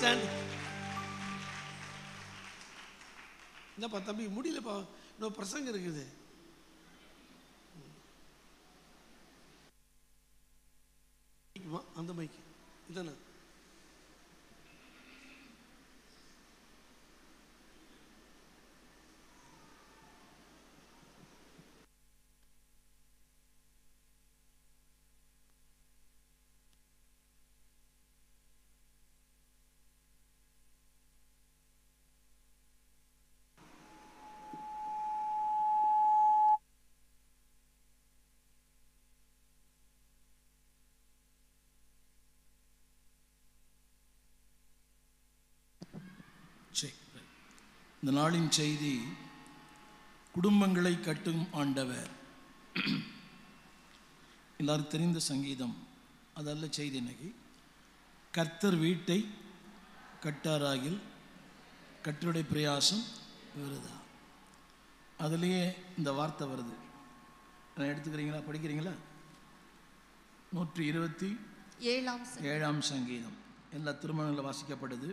என்னப்பா தம்பி முடியலப்பா இன்னொரு பிரசங்கம் இருக்குது அந்த மைக்கு இதானே இந்த நாளின் செய்தி குடும்பங்களை கட்டும் ஆண்டவர் எல்லாரும் தெரிந்த சங்கீதம் அதல்ல செய்தி இன்னைக்கு கர்த்தர் வீட்டை கட்டாராகில் கட்டருடைய பிரயாசம் வருதா அதுலேயே இந்த வார்த்தை வருது நான் எடுத்துக்கிறீங்களா படிக்கிறீங்களா நூற்றி இருபத்தி ஏழாம் ஏழாம் சங்கீதம் எல்லா திருமணங்களில் வாசிக்கப்படுது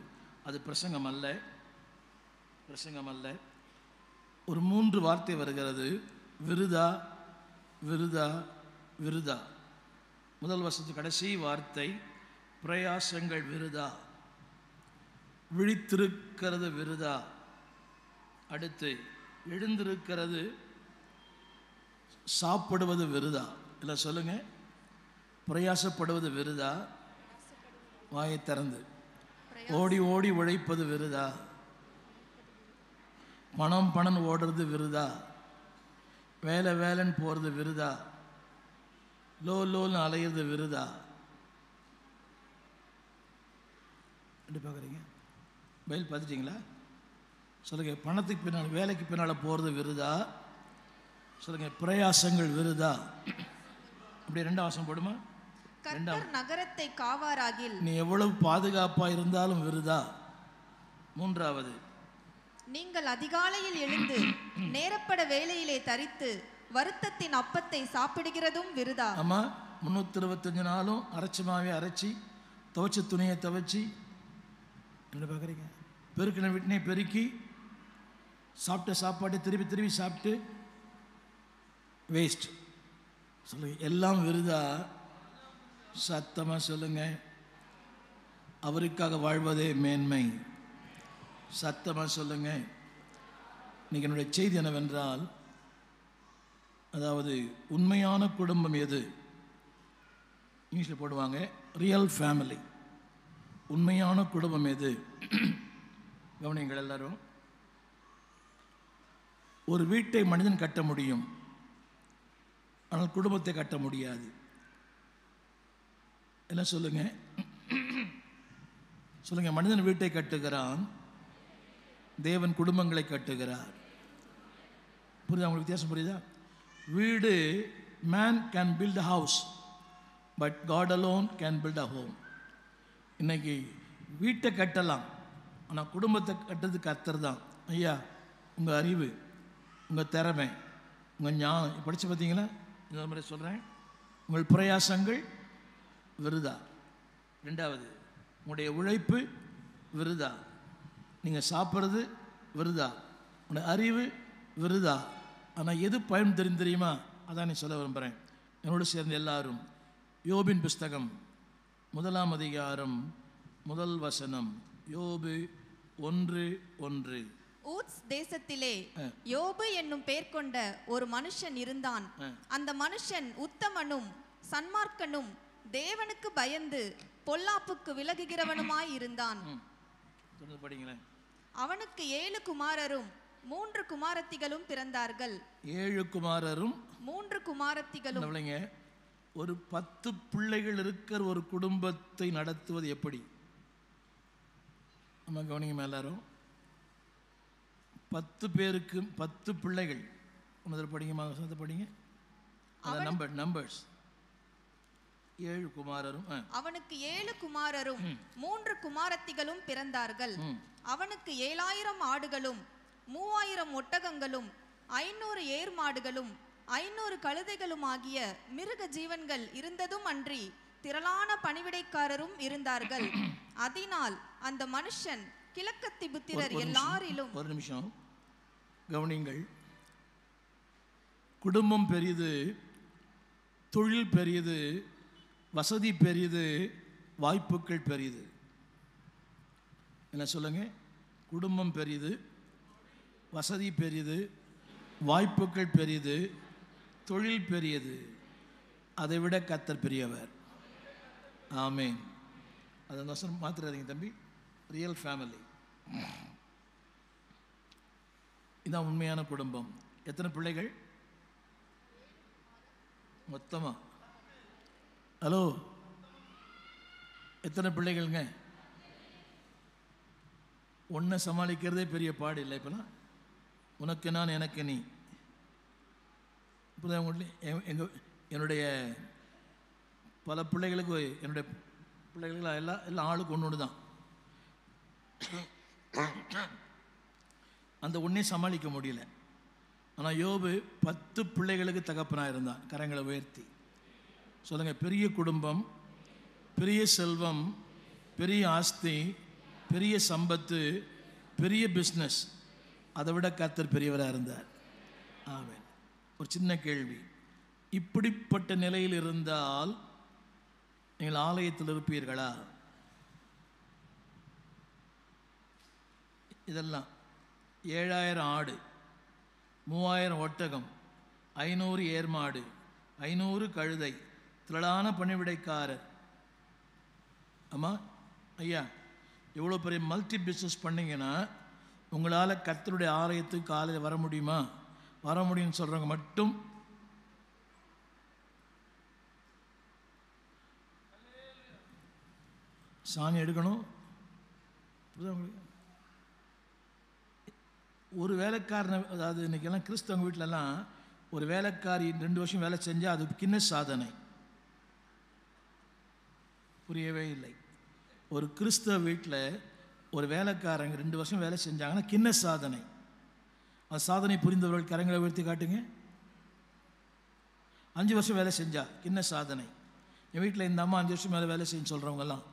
அது பிரசங்கம் அல்ல பிரசங்கம் அல்ல ஒரு மூன்று வார்த்தை வருகிறது விருதா விருதா விருதா முதல் வருஷத்து கடைசி வார்த்தை பிரயாசங்கள் விருதா விழித்திருக்கிறது விருதா அடுத்து எழுந்திருக்கிறது சாப்பிடுவது விருதா இல்லை சொல்லுங்க பிரயாசப்படுவது விருதா வாயை திறந்து ஓடி ஓடி உழைப்பது விருதா பணம் பணம் ஓடுறது விருதா வேலை வேலைன்னு போகிறது விருதா லோ லோன்னு அலையிறது விருதா எப்படி பார்க்குறீங்க பயில் பார்த்துட்டிங்களா சொல்லுங்கள் பணத்துக்கு பின்னால் வேலைக்கு பின்னால் போகிறது விருதா சொல்லுங்கள் பிரயாசங்கள் விருதா அப்படி ரெண்டு ஆசம் போடுமா நகரத்தை காவாராகில் நீ எவ்வளவு பாதுகாப்பாக இருந்தாலும் விருதா மூன்றாவது நீங்கள் அதிகாலையில் எழுந்து நேரப்பட வேலையிலே தரித்து வருத்தத்தின் அப்பத்தை சாப்பிடுகிறதும் விருதா ஆமா முன்னூத்தி இருபத்தஞ்சு நாளும் அரைச்சி மாவே அரைச்சி துவச்ச துணியை துவைச்சி என்ன பார்க்குறீங்க பெருக்கின வீட்டினை பெருக்கி சாப்பிட்ட சாப்பாடு திருப்பி திருப்பி சாப்பிட்டு வேஸ்ட் சொல்லுங்க எல்லாம் விருதா சத்தமாக சொல்லுங்கள் அவருக்காக வாழ்வதே மேன்மை சத்தமாக சொல்லுங்க இன்றைக்கி என்னுடைய செய்தி என்னவென்றால் அதாவது உண்மையான குடும்பம் எது இங்கிலீஷில் போடுவாங்க ரியல் ஃபேமிலி உண்மையான குடும்பம் எது கவனிங்கள் எல்லாரும் ஒரு வீட்டை மனிதன் கட்ட முடியும் ஆனால் குடும்பத்தை கட்ட முடியாது என்ன சொல்லுங்கள் சொல்லுங்கள் மனிதன் வீட்டை கட்டுகிறான் தேவன் குடும்பங்களை கட்டுகிறார் புரியுதா உங்களுக்கு வித்தியாசம் புரியுதா வீடு man can build a house but God alone can build a home இன்னைக்கு வீட்டை கட்டலாம் ஆனால் குடும்பத்தை கட்டுறது கத்தர் தான் ஐயா உங்கள் அறிவு உங்கள் திறமை உங்கள் ஞானம் படித்து பார்த்தீங்களா இந்த மாதிரி சொல்கிறேன் உங்கள் பிரயாசங்கள் விருதா ரெண்டாவது உங்களுடைய உழைப்பு விருதா நீங்கள் சாப்பிட்றது விருதா உன்னோட அறிவு விருதா ஆனால் எது பயன் தெரியும் தெரியுமா அதான் நீ சொல்ல விரும்புகிறேன் என்னோடு சேர்ந்த எல்லாரும் யோபின் புஸ்தகம் முதலாம் அதிகாரம் முதல் வசனம் யோபு ஒன்று ஒன்று ஊட்ஸ் தேசத்திலே யோபு என்னும் பெயர் கொண்ட ஒரு மனுஷன் இருந்தான் அந்த மனுஷன் உத்தமனும் சன்மார்க்கனும் தேவனுக்கு பயந்து பொல்லாப்புக்கு விலகுகிறவனுமாய் இருந்தான் படிங்களேன் அவனுக்கு ஏழு குமாரரும் மூன்று குமாரத்திகளும் பிறந்தார்கள் ஏழு குமாரரும் மூன்று குமாரத்திகளும் ஒரு பத்து பிள்ளைகள் இருக்கிற ஒரு குடும்பத்தை நடத்துவது எப்படி நம்ம கவனிங்க எல்லாரும் பத்து பேருக்கு பத்து பிள்ளைகள் படிங்க படிங்க நம்பர் நம்பர்ஸ் ஏழு குமாரரும் அவனுக்கு ஏழு குமாரரும் மூன்று குமாரத்திகளும் பிறந்தார்கள் அவனுக்கு ஏழாயிரம் ஆடுகளும் மூவாயிரம் ஒட்டகங்களும் ஐநூறு ஏர் மாடுகளும் ஐநூறு கழுதைகளும் ஆகிய மிருக ஜீவன்கள் இருந்ததும் அன்றி திரளான பணிவிடைக்காரரும் இருந்தார்கள் அதனால் அந்த மனுஷன் கிழக்கத்தி புத்திரர் எல்லாரிலும் ஒரு நிமிஷம் கவனிங்கள் குடும்பம் பெரியது தொழில் பெரியது வசதி பெரியது வாய்ப்புகள் பெரியது என்ன சொல்லுங்க குடும்பம் பெரியது வசதி பெரியது வாய்ப்புகள் பெரியது தொழில் பெரியது அதை விட கத்தர் பெரியவர் ஆமேன் அது வசனம் மாத்திராதீங்க தம்பி ரியல் ஃபேமிலி இதான் உண்மையான குடும்பம் எத்தனை பிள்ளைகள் மொத்தமாக ஹலோ எத்தனை பிள்ளைகள்ங்க ஒன்றை சமாளிக்கிறதே பெரிய பாடு இல்லை இப்போலாம் உனக்கு நான் எனக்கு நீ இப்போ எங்கள் என்னுடைய பல பிள்ளைகளுக்கு என்னுடைய பிள்ளைகளுக்கு எல்லாம் எல்லாம் ஆளுக்கு ஒன்று ஒன்று தான் அந்த ஒன்றையும் சமாளிக்க முடியல ஆனால் யோபு பத்து பிள்ளைகளுக்கு தகப்பனாக இருந்தான் கரங்களை உயர்த்தி சொல்லுங்கள் பெரிய குடும்பம் பெரிய செல்வம் பெரிய ஆஸ்தி பெரிய சம்பத்து பெரிய பிஸ்னஸ் அதை விட கத்தர் பெரியவராக இருந்தார் ஆமேன் ஒரு சின்ன கேள்வி இப்படிப்பட்ட நிலையில் இருந்தால் நீங்கள் ஆலயத்தில் இருப்பீர்களா இதெல்லாம் ஏழாயிரம் ஆடு மூவாயிரம் ஒட்டகம் ஐநூறு ஏர்மாடு ஐநூறு கழுதை திரளான பணிவிடைக்காரர் ஆமாம் ஐயா எவ்வளோ பெரிய மல்டி பிஸ்னஸ் பண்ணிங்கன்னா உங்களால் கத்தருடைய ஆலயத்துக்கு காலையில் வர முடியுமா வர முடியும்னு சொல்கிறவங்க மட்டும் சாமி எடுக்கணும் ஒரு வேலைக்காரனை அதாவது இன்றைக்கெல்லாம் கிறிஸ்தவங்க வீட்டிலலாம் ஒரு வேலைக்காரி ரெண்டு வருஷம் வேலை செஞ்சால் அது கிண்ண சாதனை புரியவே இல்லை ஒரு கிறிஸ்தவ வீட்டில் ஒரு வேலைக்காரங்க ரெண்டு வருஷம் வேலை செஞ்சாங்கன்னா கிண்ண சாதனை அந்த சாதனை புரிந்தவர்கள் கரங்களை உயர்த்தி காட்டுங்க அஞ்சு வருஷம் வேலை செஞ்சா கிண்ண சாதனை என் வீட்டில் இந்த அம்மா அஞ்சு வருஷம் மேலே வேலை செய்யு சொல்கிறவங்கெல்லாம்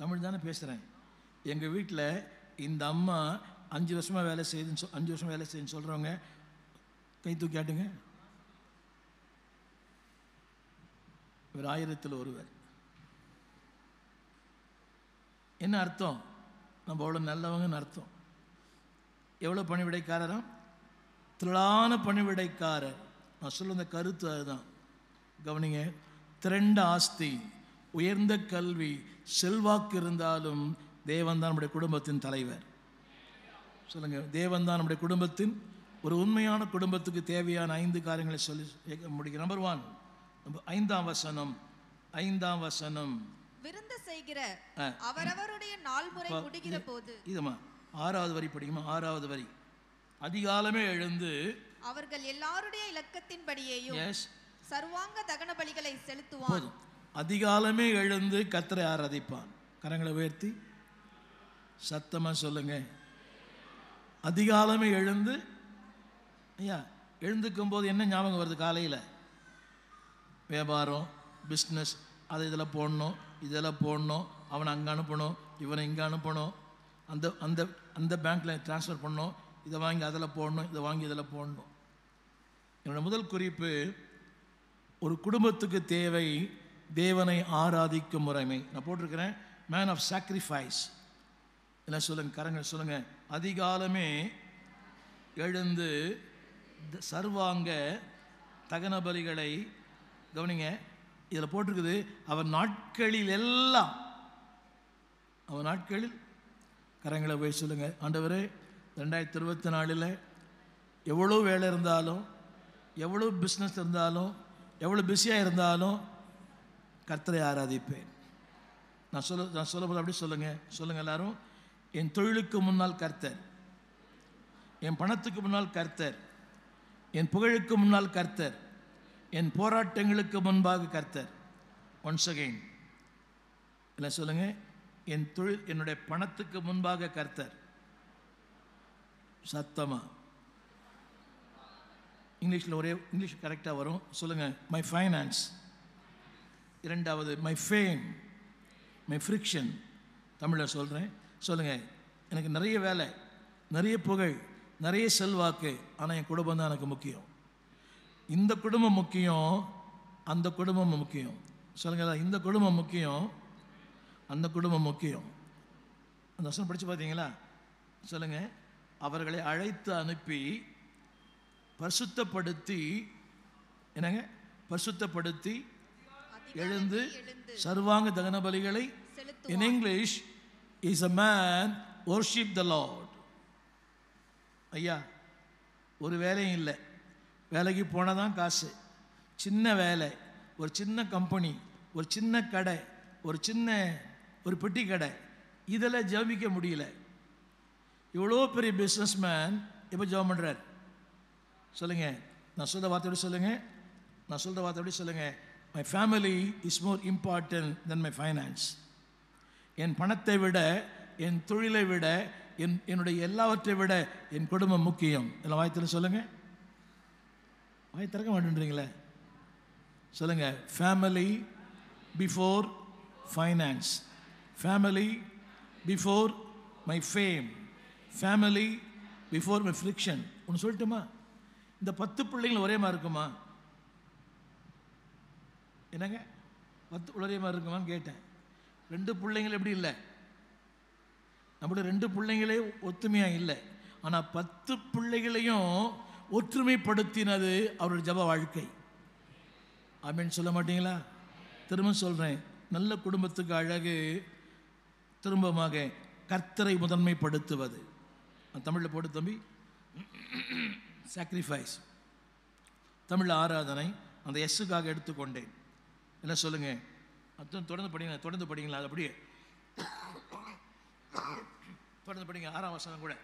தமிழ் தானே பேசுகிறேன் எங்கள் வீட்டில் இந்த அம்மா அஞ்சு வருஷமாக வேலை செய்யுதுன்னு சொ அஞ்சு வருஷம் வேலை செய்யுன்னு சொல்கிறவங்க கை தூக்கி ஆட்டுங்க இவர் ஆயிரத்தில் ஒருவர் என்ன அர்த்தம் நம்ம அவ்வளோ நல்லவங்கன்னு அர்த்தம் எவ்வளோ பணிவிடைக்காரராம் திரளான பணிவிடைக்காரர் நான் சொல்ல அந்த கருத்து அதுதான் கவனிங்க திரண்ட ஆஸ்தி உயர்ந்த கல்வி செல்வாக்கு இருந்தாலும் தேவன்தான் நம்முடைய குடும்பத்தின் தலைவர் சொல்லுங்க தேவன்தான் நம்முடைய குடும்பத்தின் ஒரு உண்மையான குடும்பத்துக்கு தேவையான ஐந்து காரியங்களை சொல்லி முடிக்க நம்பர் ஒன் ஐந்தாம் வசனம் ஐந்தாம் வசனம் விருந்து செய்கிற அவரவருடைய நாள் முறை முடிகிற போது இதுமா ஆறாவது வரி படிக்குமா ஆறாவது வரி அதிகாலமே எழுந்து அவர்கள் எல்லாருடைய இலக்கத்தின்படியேயும் சர்வாங்க தகன பலிகளை செலுத்துவான் அதிகாலமே எழுந்து கத்தரை ஆராதிப்பான் கரங்களை உயர்த்தி சத்தமா சொல்லுங்க அதிகாலமே எழுந்து ஐயா எழுந்துக்கும் போது என்ன ஞாபகம் வருது காலையில் வியாபாரம் பிஸ்னஸ் அதை இதில் போடணும் இதெல்லாம் போடணும் அவனை அங்கே அனுப்பணும் இவனை இங்கே அனுப்பணும் அந்த அந்த அந்த பேங்க்கில் டிரான்ஸ்ஃபர் பண்ணணும் இதை வாங்கி அதில் போடணும் இதை வாங்கி இதில் போடணும் என்னோடய முதல் குறிப்பு ஒரு குடும்பத்துக்கு தேவை தேவனை ஆராதிக்கும் முறைமை நான் போட்டிருக்கிறேன் மேன் ஆஃப் சாக்ரிஃபைஸ் என்ன சொல்லுங்கள் கரங்க சொல்லுங்கள் அதிகாலமே எழுந்து சர்வாங்க தகன பலிகளை கவனிங்க இதில் போட்டிருக்குது அவன் நாட்களில் எல்லாம் அவன் நாட்களில் கரங்களை போய் சொல்லுங்கள் ஆண்டவர் ரெண்டாயிரத்தி இருபத்தி நாலில் எவ்வளோ வேலை இருந்தாலும் எவ்வளோ பிஸ்னஸ் இருந்தாலும் எவ்வளோ பிஸியாக இருந்தாலும் கர்த்தரை ஆராதிப்பேன் நான் சொல்ல நான் சொல்ல போது அப்படி சொல்லுங்கள் சொல்லுங்கள் எல்லாரும் என் தொழிலுக்கு முன்னால் கர்த்தர் என் பணத்துக்கு முன்னால் கர்த்தர் என் புகழுக்கு முன்னால் கர்த்தர் என் போராட்டங்களுக்கு முன்பாக கர்த்தர் ஒன்ஸ் அகெயின் இல்லை சொல்லுங்கள் என் தொழில் என்னுடைய பணத்துக்கு முன்பாக கர்த்தர் சத்தமாக இங்கிலீஷில் ஒரே இங்கிலீஷ் கரெக்டாக வரும் சொல்லுங்கள் மை ஃபைனான்ஸ் இரண்டாவது மை ஃபேம் மை ஃப்ரிக்ஷன் தமிழில் சொல்கிறேன் சொல்லுங்கள் எனக்கு நிறைய வேலை நிறைய புகழ் நிறைய செல்வாக்கு ஆனால் என் குடும்பம் தான் எனக்கு முக்கியம் இந்த குடும்பம் முக்கியம் அந்த குடும்பம் முக்கியம் சொல்லுங்க இந்த குடும்பம் முக்கியம் அந்த குடும்பம் முக்கியம் அந்த வசனம் படித்து பார்த்தீங்களா சொல்லுங்க அவர்களை அழைத்து அனுப்பி பரிசுத்தப்படுத்தி என்னங்க பரிசுத்தப்படுத்தி எழுந்து சர்வாங்க தகன பலிகளை in English is a man worship the Lord ஐயா ஒரு வேலையும் இல்லை வேலைக்கு போனால் தான் காசு சின்ன வேலை ஒரு சின்ன கம்பெனி ஒரு சின்ன கடை ஒரு சின்ன ஒரு பெட்டி கடை இதில் ஜபிக்க முடியல இவ்வளோ பெரிய பிஸ்னஸ் மேன் இப்போ ஜபம் பண்ணுறார் சொல்லுங்கள் நான் சொல்கிற வார்த்தையோட சொல்லுங்கள் நான் சொல்கிற வார்த்தையோட சொல்லுங்கள் my family is more important then my finance என் பணத்தை விட என் தொழிலை விட என் என்னுடைய எல்லாவற்றை விட என் குடும்பம் முக்கியம் எல்லாம் வாய்த்தில் சொல்லுங்கள் வாய் திறக்க மாட்டேன்றீங்களே சொல்லுங்கள் family before finance family before my fame family before my friction ஒன்று சொல்லட்டுமா இந்த பத்து பிள்ளைங்களும் ஒரே மாதிரி இருக்குமா என்னங்க பத்து ஒரே மாதிரி இருக்குமான்னு கேட்டேன் ரெண்டு பிள்ளைங்கள் எப்படி இல்லை நம்மளோட ரெண்டு பிள்ளைங்களே ஒத்துமையாக இல்லை ஆனால் பத்து பிள்ளைகளையும் ஒற்றுமைப்படுத்தினது அவருடைய ஜப வாழ்க்கை அப்படின்னு சொல்ல மாட்டீங்களா திரும்ப சொல்கிறேன் நல்ல குடும்பத்துக்கு அழகு திரும்பமாக கர்த்தரை முதன்மைப்படுத்துவது தமிழில் போட்டு தம்பி சாக்ரிஃபைஸ் தமிழ் ஆராதனை அந்த எஸ்ஸுக்காக எடுத்துக்கொண்டேன் என்ன சொல்லுங்கள் அத்தனை தொடர்ந்து படிங்க தொடர்ந்து படிங்களா அது அப்படியே தொடர்ந்து படிங்க ஆறாம் வசனம் கூட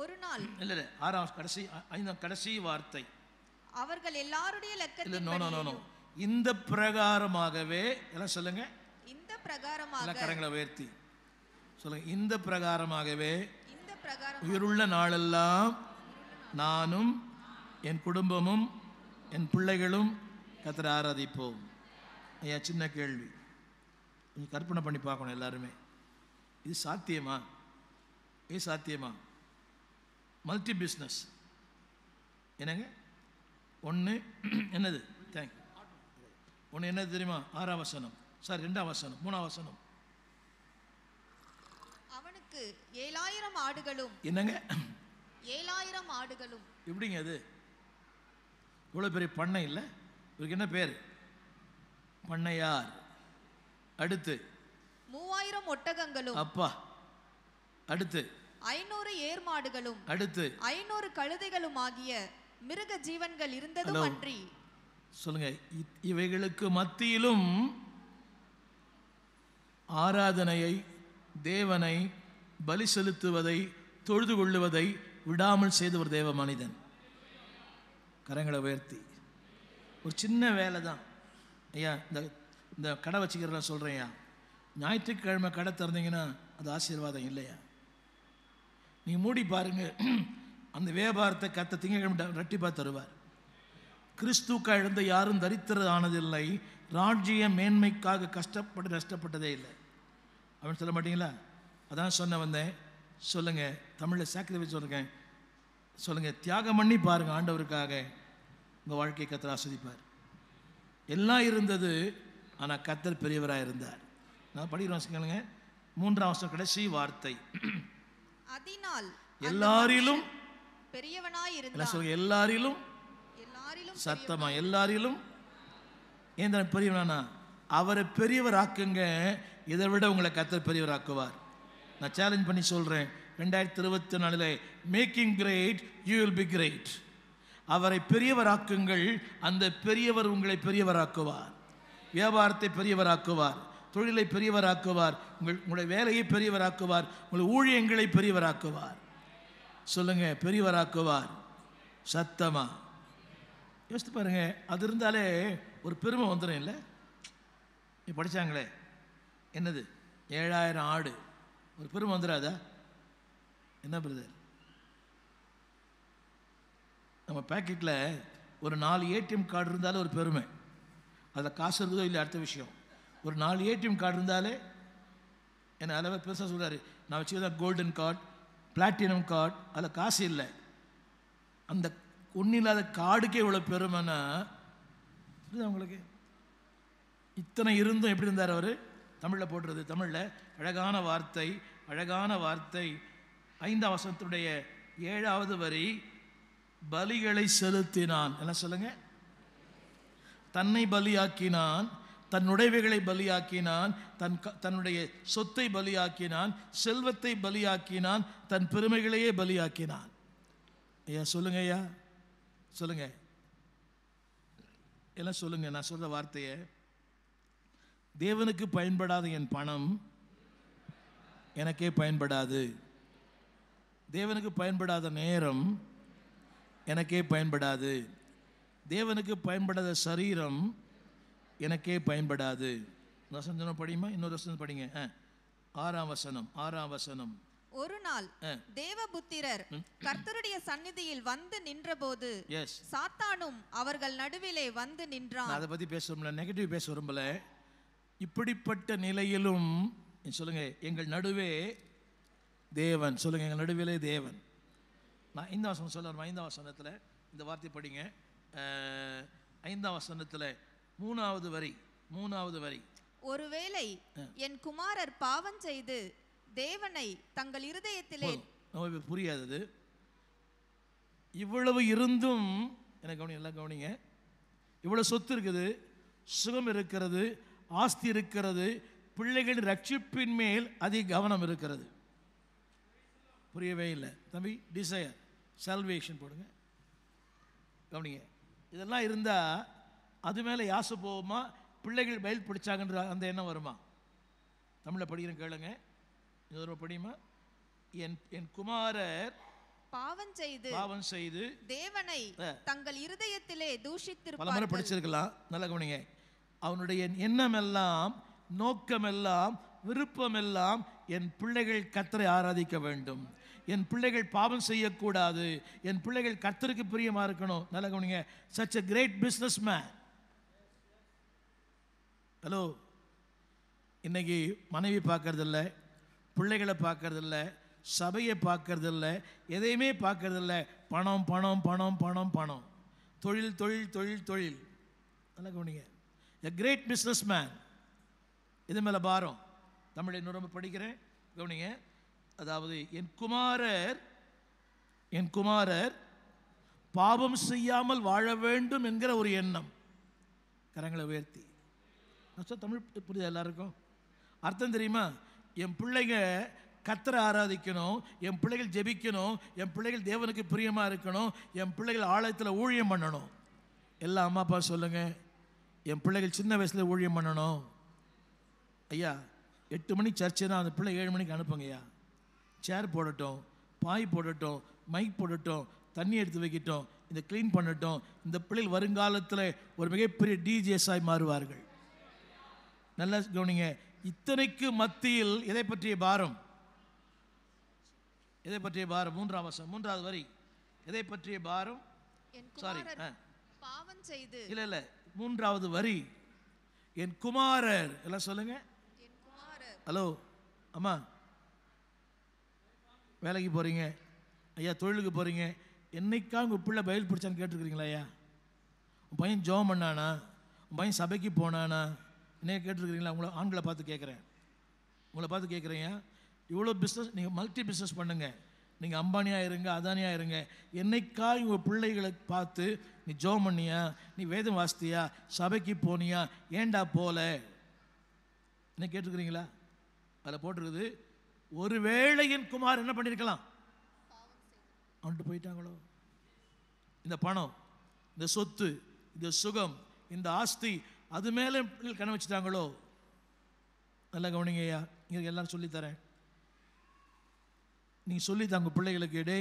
ஒரு நாள் இல்ல இல்ல ஆறாம் கடைசி ஐந்தாம் கடைசி வார்த்தை அவர்கள் எல்லாருடைய லக்கத்தில் நோ நோ நோ இந்த பிரகாரமாகவே எல்லாம் சொல்லுங்க இந்த பிரகாரமாக கரங்களை உயர்த்தி சொல்லுங்க இந்த பிரகாரமாகவே இந்த பிரகாரம் உயிருள்ள நாளெல்லாம் நானும் என் குடும்பமும் என் பிள்ளைகளும் கத்திர ஆராதிப்போம் ஐயா சின்ன கேள்வி நீங்கள் கற்பனை பண்ணி பார்க்கணும் எல்லாருமே இது சாத்தியமா இது சாத்தியமா மல்டி பிஸ்னஸ் என்னங்க ஒன்று என்னது தேங்க் ஒன்று என்னது தெரியுமா ஆறாம் வசனம் சார் ரெண்டாம் வசனம் மூணாம் வசனம் அவனுக்கு ஏழாயிரம் ஆடுகளும் என்னங்க ஏழாயிரம் ஆடுகளும் எப்படிங்க அது இவ்வளோ பெரிய பண்ணை இல்லை இவருக்கு என்ன பேர் பண்ணையார் அடுத்து மூவாயிரம் ஒட்டகங்களும் அப்பா அடுத்து ஐநூறு ஏர் மாடுகளும் அடுத்து ஐநூறு கழுதைகளும் ஆகிய மிருக ஜீவன்கள் இருந்ததும் அன்றி சொல்லுங்க இவைகளுக்கு மத்தியிலும் ஆராதனையை தேவனை பலி செலுத்துவதை தொழுது கொள்ளுவதை விடாமல் செய்த ஒரு தேவ மனிதன் கரங்களை உயர்த்தி ஒரு சின்ன வேலை தான் ஐயா இந்த இந்த கடை வச்சுக்கிறத சொல்கிறேன் ஐயா ஞாயிற்றுக்கிழமை கடை திறந்தீங்கன்னா அது ஆசீர்வாதம் இல்லையா நீங்கள் மூடி பாருங்கள் அந்த வியாபாரத்தை கத்த திங்கக்கிழமை ரெட்டிப்பாக தருவார் கிறிஸ்துக்கா எழுந்த யாரும் தரித்திரது ஆனதில்லை ராஜ்ய மேன்மைக்காக கஷ்டப்பட்டு நஷ்டப்பட்டதே இல்லை அப்படின்னு சொல்ல மாட்டீங்களா அதான் சொன்ன வந்தேன் சொல்லுங்கள் தமிழில் சாக்ரிஃபைஸ் சொல்லுங்கள் சொல்லுங்கள் தியாகம் பண்ணி பாருங்கள் ஆண்டவருக்காக உங்கள் வாழ்க்கை கத்தர் ஆஸ்வதிப்பார் எல்லாம் இருந்தது ஆனால் கத்தர் பெரியவராக இருந்தார் நான் படிக்கிறோம் சொல்லுங்க மூன்றாம் வருஷம் கடைசி வார்த்தை அதனால் எல்லாரிலும் பெரியவனாய் எல்லாரிலும் எல்லாரிலும் சத்தமா எல்லாரிலும் ஏன் பெரியவனா அவரை பெரியவர் ஆக்குங்க இதை விட உங்களை கத்தர் பெரியவர் ஆக்குவார் நான் சேலஞ்ச் பண்ணி சொல்கிறேன் ரெண்டாயிரத்தி இருபத்தி நாலுல making great you will be great அவரை பெரியவராக்குங்கள் அந்த பெரியவர் உங்களை பெரியவராக்குவார் வியாபாரத்தை பெரியவராக்குவார் தொழிலை பெரியவராக்குவார் உங்கள் உங்களுடைய வேலையை பெரியவராக்குவார் உங்களை ஊழியங்களை பெரியவராக்குவார் சொல்லுங்கள் பெரியவராக்குவார் சத்தமாக யோசித்து பாருங்கள் அது இருந்தாலே ஒரு பெருமை வந்துடும் இல்லை நீ படித்தாங்களே என்னது ஏழாயிரம் ஆடு ஒரு பெருமை வந்துடாதா என்ன பிரதர் நம்ம பேக்கெட்டில் ஒரு நாலு ஏடிஎம் கார்டு இருந்தாலும் ஒரு பெருமை அதில் காசு இருக்குதோ இல்லை அடுத்த விஷயம் ஒரு நாலு ஏடிஎம் கார்டு இருந்தாலே என்னை அளவாக பெருசாக சொல்கிறாரு நான் வச்சுக்கிறதா கோல்டன் கார்டு பிளாட்டினம் கார்டு அதில் காசு இல்லை அந்த ஒன்றும் இல்லாத கார்டுக்கே இவ்வளோ பெருமைன்னா புரியுதா உங்களுக்கு இத்தனை இருந்தும் எப்படி இருந்தார் அவர் தமிழில் போடுறது தமிழில் அழகான வார்த்தை அழகான வார்த்தை ஐந்தாம் வசனத்துடைய ஏழாவது வரி பலிகளை செலுத்தினான் என்ன சொல்லுங்க தன்னை பலியாக்கினான் தன்னுடைவைகளை பலியாக்கினான் தன் தன்னுடைய சொத்தை பலியாக்கினான் செல்வத்தை பலியாக்கினான் தன் பெருமைகளையே பலியாக்கினான் ஐயா சொல்லுங்க ஐயா சொல்லுங்க எல்லாம் சொல்லுங்க நான் சொல்ற வார்த்தையை தேவனுக்கு பயன்படாத என் பணம் எனக்கே பயன்படாது தேவனுக்கு பயன்படாத நேரம் எனக்கே பயன்படாது தேவனுக்கு பயன்படாத சரீரம் எனக்கே பயன்படாது வசனம் படியுமா இன்னொரு வசனம் படிங்க ஆறாம் வசனம் ஆறாம் வசனம் ஒரு நாள் தேவபுத்திரர் கர்த்தருடைய சந்நிதியில் வந்து நின்றபோது சாத்தானும் அவர்கள் நடுவிலே வந்து நின்றான் அதை பத்தி பேச நெகட்டிவ் பேச விரும்பல இப்படிப்பட்ட நிலையிலும் சொல்லுங்க எங்கள் நடுவே தேவன் சொல்லுங்க எங்கள் நடுவிலே தேவன் நான் ஐந்தாம் வசனம் சொல்ல ஐந்தாம் வசனத்தில் இந்த வார்த்தை படிங்க ஐந்தாம் வசனத்தில் மூணாவது வரி மூணாவது வரி ஒருவேளை என் குமாரர் பாவம் செய்து தேவனை தங்கள் இருதயத்திலே புரியாதது இவ்வளவு இருந்தும் எனக்கு கவனி எல்லாம் கவனிங்க இவ்வளோ சொத்து இருக்குது சுகம் இருக்கிறது ஆஸ்தி இருக்கிறது பிள்ளைகளின் ரட்சிப்பின் மேல் அதிக கவனம் இருக்கிறது புரியவே இல்லை தம்பி டிசையர் சல்வேஷன் போடுங்க கவனிங்க இதெல்லாம் இருந்தால் அது மேலே யாசு போவோமா பிள்ளைகள் பயில் பிடிச்சாங்கன்ற அந்த எண்ணம் வருமா தமிழில் படிக்கிறேன் கேளுங்க இன்னொரு படியுமா என் என் குமாரர் பாவம் செய்து பாவம் செய்து தேவனை தங்கள் இருதயத்திலே தூஷித்திருப்பார்கள் பலமுறை படிச்சிருக்கலாம் நல்ல கவனிங்க அவனுடைய எண்ணமெல்லாம் நோக்கமெல்லாம் விருப்பமெல்லாம் என் பிள்ளைகள் கத்தரை ஆராதிக்க வேண்டும் என் பிள்ளைகள் பாவம் செய்யக்கூடாது என் பிள்ளைகள் கத்தருக்கு பிரியமாக இருக்கணும் நல்ல கவனிங்க such a great business man hello இன்னைக்கு மனைவி பார்க்குறதில்ல பிள்ளைகளை பார்க்கறதில்ல சபையை பார்க்குறதில்ல எதையுமே பார்க்கறதில்ல பணம் பணம் பணம் பணம் பணம் தொழில் தொழில் தொழில் தொழில் நல்லா கவனிங்க எ கிரேட் பிஸ்னஸ் மேன் இது மேலே பாரம் தமிழை ரொம்ப படிக்கிறேன் கவனிங்க அதாவது என் குமாரர் என் குமாரர் பாவம் செய்யாமல் வாழ வேண்டும் என்கிற ஒரு எண்ணம் கரங்களை உயர்த்தி நான் தமிழ் புரியுது எல்லாருக்கும் அர்த்தம் தெரியுமா என் பிள்ளைங்க கத்தரை ஆராதிக்கணும் என் பிள்ளைகள் ஜெபிக்கணும் என் பிள்ளைகள் தேவனுக்கு பிரியமாக இருக்கணும் என் பிள்ளைகள் ஆலயத்தில் ஊழியம் பண்ணணும் எல்லா அம்மா அப்பா சொல்லுங்கள் என் பிள்ளைகள் சின்ன வயசில் ஊழியம் பண்ணணும் ஐயா எட்டு மணி தான் அந்த பிள்ளை ஏழு மணிக்கு அனுப்புங்க ஐயா சேர் போடட்டும் பாய் போடட்டும் மைக் போடட்டும் தண்ணி எடுத்து வைக்கட்டும் இந்த க்ளீன் பண்ணட்டும் இந்த பிள்ளைகள் வருங்காலத்தில் ஒரு மிகப்பெரிய டிஜேஸாய் மாறுவார்கள் நல்ல கவனிங்க இத்தனைக்கு மத்தியில் இதை பற்றிய பாரம் இதை பற்றிய பாரம் மூன்றாம் வருஷம் மூன்றாவது வரி இதை பற்றிய பாரம் சாரி பாவம் செய்து இல்லை இல்லை மூன்றாவது வரி என் குமாரர் எல்லாம் சொல்லுங்க ஹலோ அம்மா வேலைக்கு போகிறீங்க ஐயா தொழிலுக்கு போகிறீங்க என்னைக்கா உங்க பிள்ளை பயில் பிடிச்சான்னு கேட்டுக்கிறீங்களா ஐயா உன் பையன் ஜோம் பண்ணானா உன் பையன் சபைக்கு போனானா என்ன கேட்டிருக்கிறீங்களா உங்களை ஆண்களை பார்த்து கேட்குறேன் உங்களை பார்த்து கேட்குறீங்க இவ்வளோ பிஸ்னஸ் நீங்கள் மல்டி பிஸ்னஸ் பண்ணுங்கள் நீங்கள் அம்பானியாக இருங்க அதானியாக இருங்க என்னைக்கா இவங்க பிள்ளைகளை பார்த்து நீ ஜோம் பண்ணியா நீ வேதம் வாஸ்தியா சபைக்கு போனியா ஏண்டா போல என்ன கேட்டிருக்கிறீங்களா அதில் போட்டிருக்குது ஒரு வேளையின் குமார் என்ன பண்ணியிருக்கலாம் அவன்ட்டு போயிட்டாங்களோ இந்த பணம் இந்த சொத்து இந்த சுகம் இந்த ஆஸ்தி அது மேலே பிள்ளைகள் கண வச்சுட்டாங்களோ நல்லா கவனிங்க ஐயா இங்கே எல்லாரும் சொல்லித்தரேன் நீங்கள் சொல்லி உங்கள் பிள்ளைகளுக்கு இடே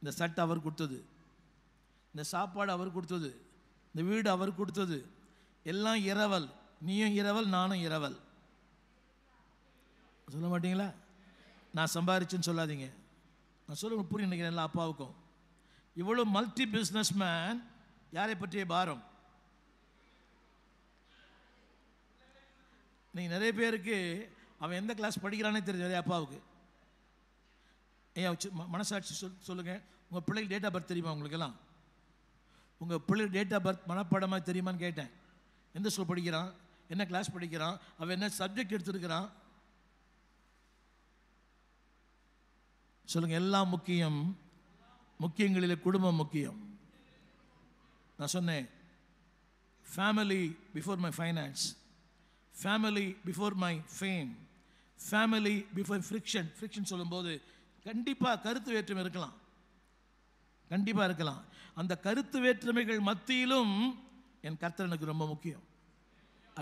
இந்த சட்டை அவர் கொடுத்தது இந்த சாப்பாடு அவர் கொடுத்தது இந்த வீடு அவர் கொடுத்தது எல்லாம் இரவல் நீயும் இரவல் நானும் இரவல் சொல்ல மாட்டிங்களா நான் சம்பாரிச்சுன்னு சொல்லாதீங்க நான் சொல்ல புரிய நினைக்கிறேன் எல்லா அப்பாவுக்கும் இவ்வளோ மல்டி பிஸ்னஸ் மேன் யாரை பற்றிய பாரம் இன்றைக்கி நிறைய பேருக்கு அவன் எந்த கிளாஸ் படிக்கிறானே தெரிஞ்சது அப்பாவுக்கு ஏன் மனசாட்சி சொல் சொல்லுங்கள் உங்கள் பிள்ளைக்கு டேட் ஆஃப் பர்த் தெரியுமா உங்களுக்கெல்லாம் உங்கள் பிள்ளை டேட் ஆஃப் பர்த் மனப்படமாக தெரியுமான்னு கேட்டேன் எந்த ஸ்கூல் படிக்கிறான் என்ன கிளாஸ் படிக்கிறான் அவன் என்ன சப்ஜெக்ட் எடுத்துருக்கிறான் சொல்லுங்கள் எல்லாம் முக்கியம் முக்கியங்களில் குடும்பம் முக்கியம் நான் சொன்னேன் family before my finance family before my fame family before friction friction சொல்லும்போது கண்டிப்பாக கருத்து வேற்றுமை இருக்கலாம் கண்டிப்பாக இருக்கலாம் அந்த கருத்து வேற்றுமைகள் மத்தியிலும் என் கர்த்தர் எனக்கு ரொம்ப முக்கியம்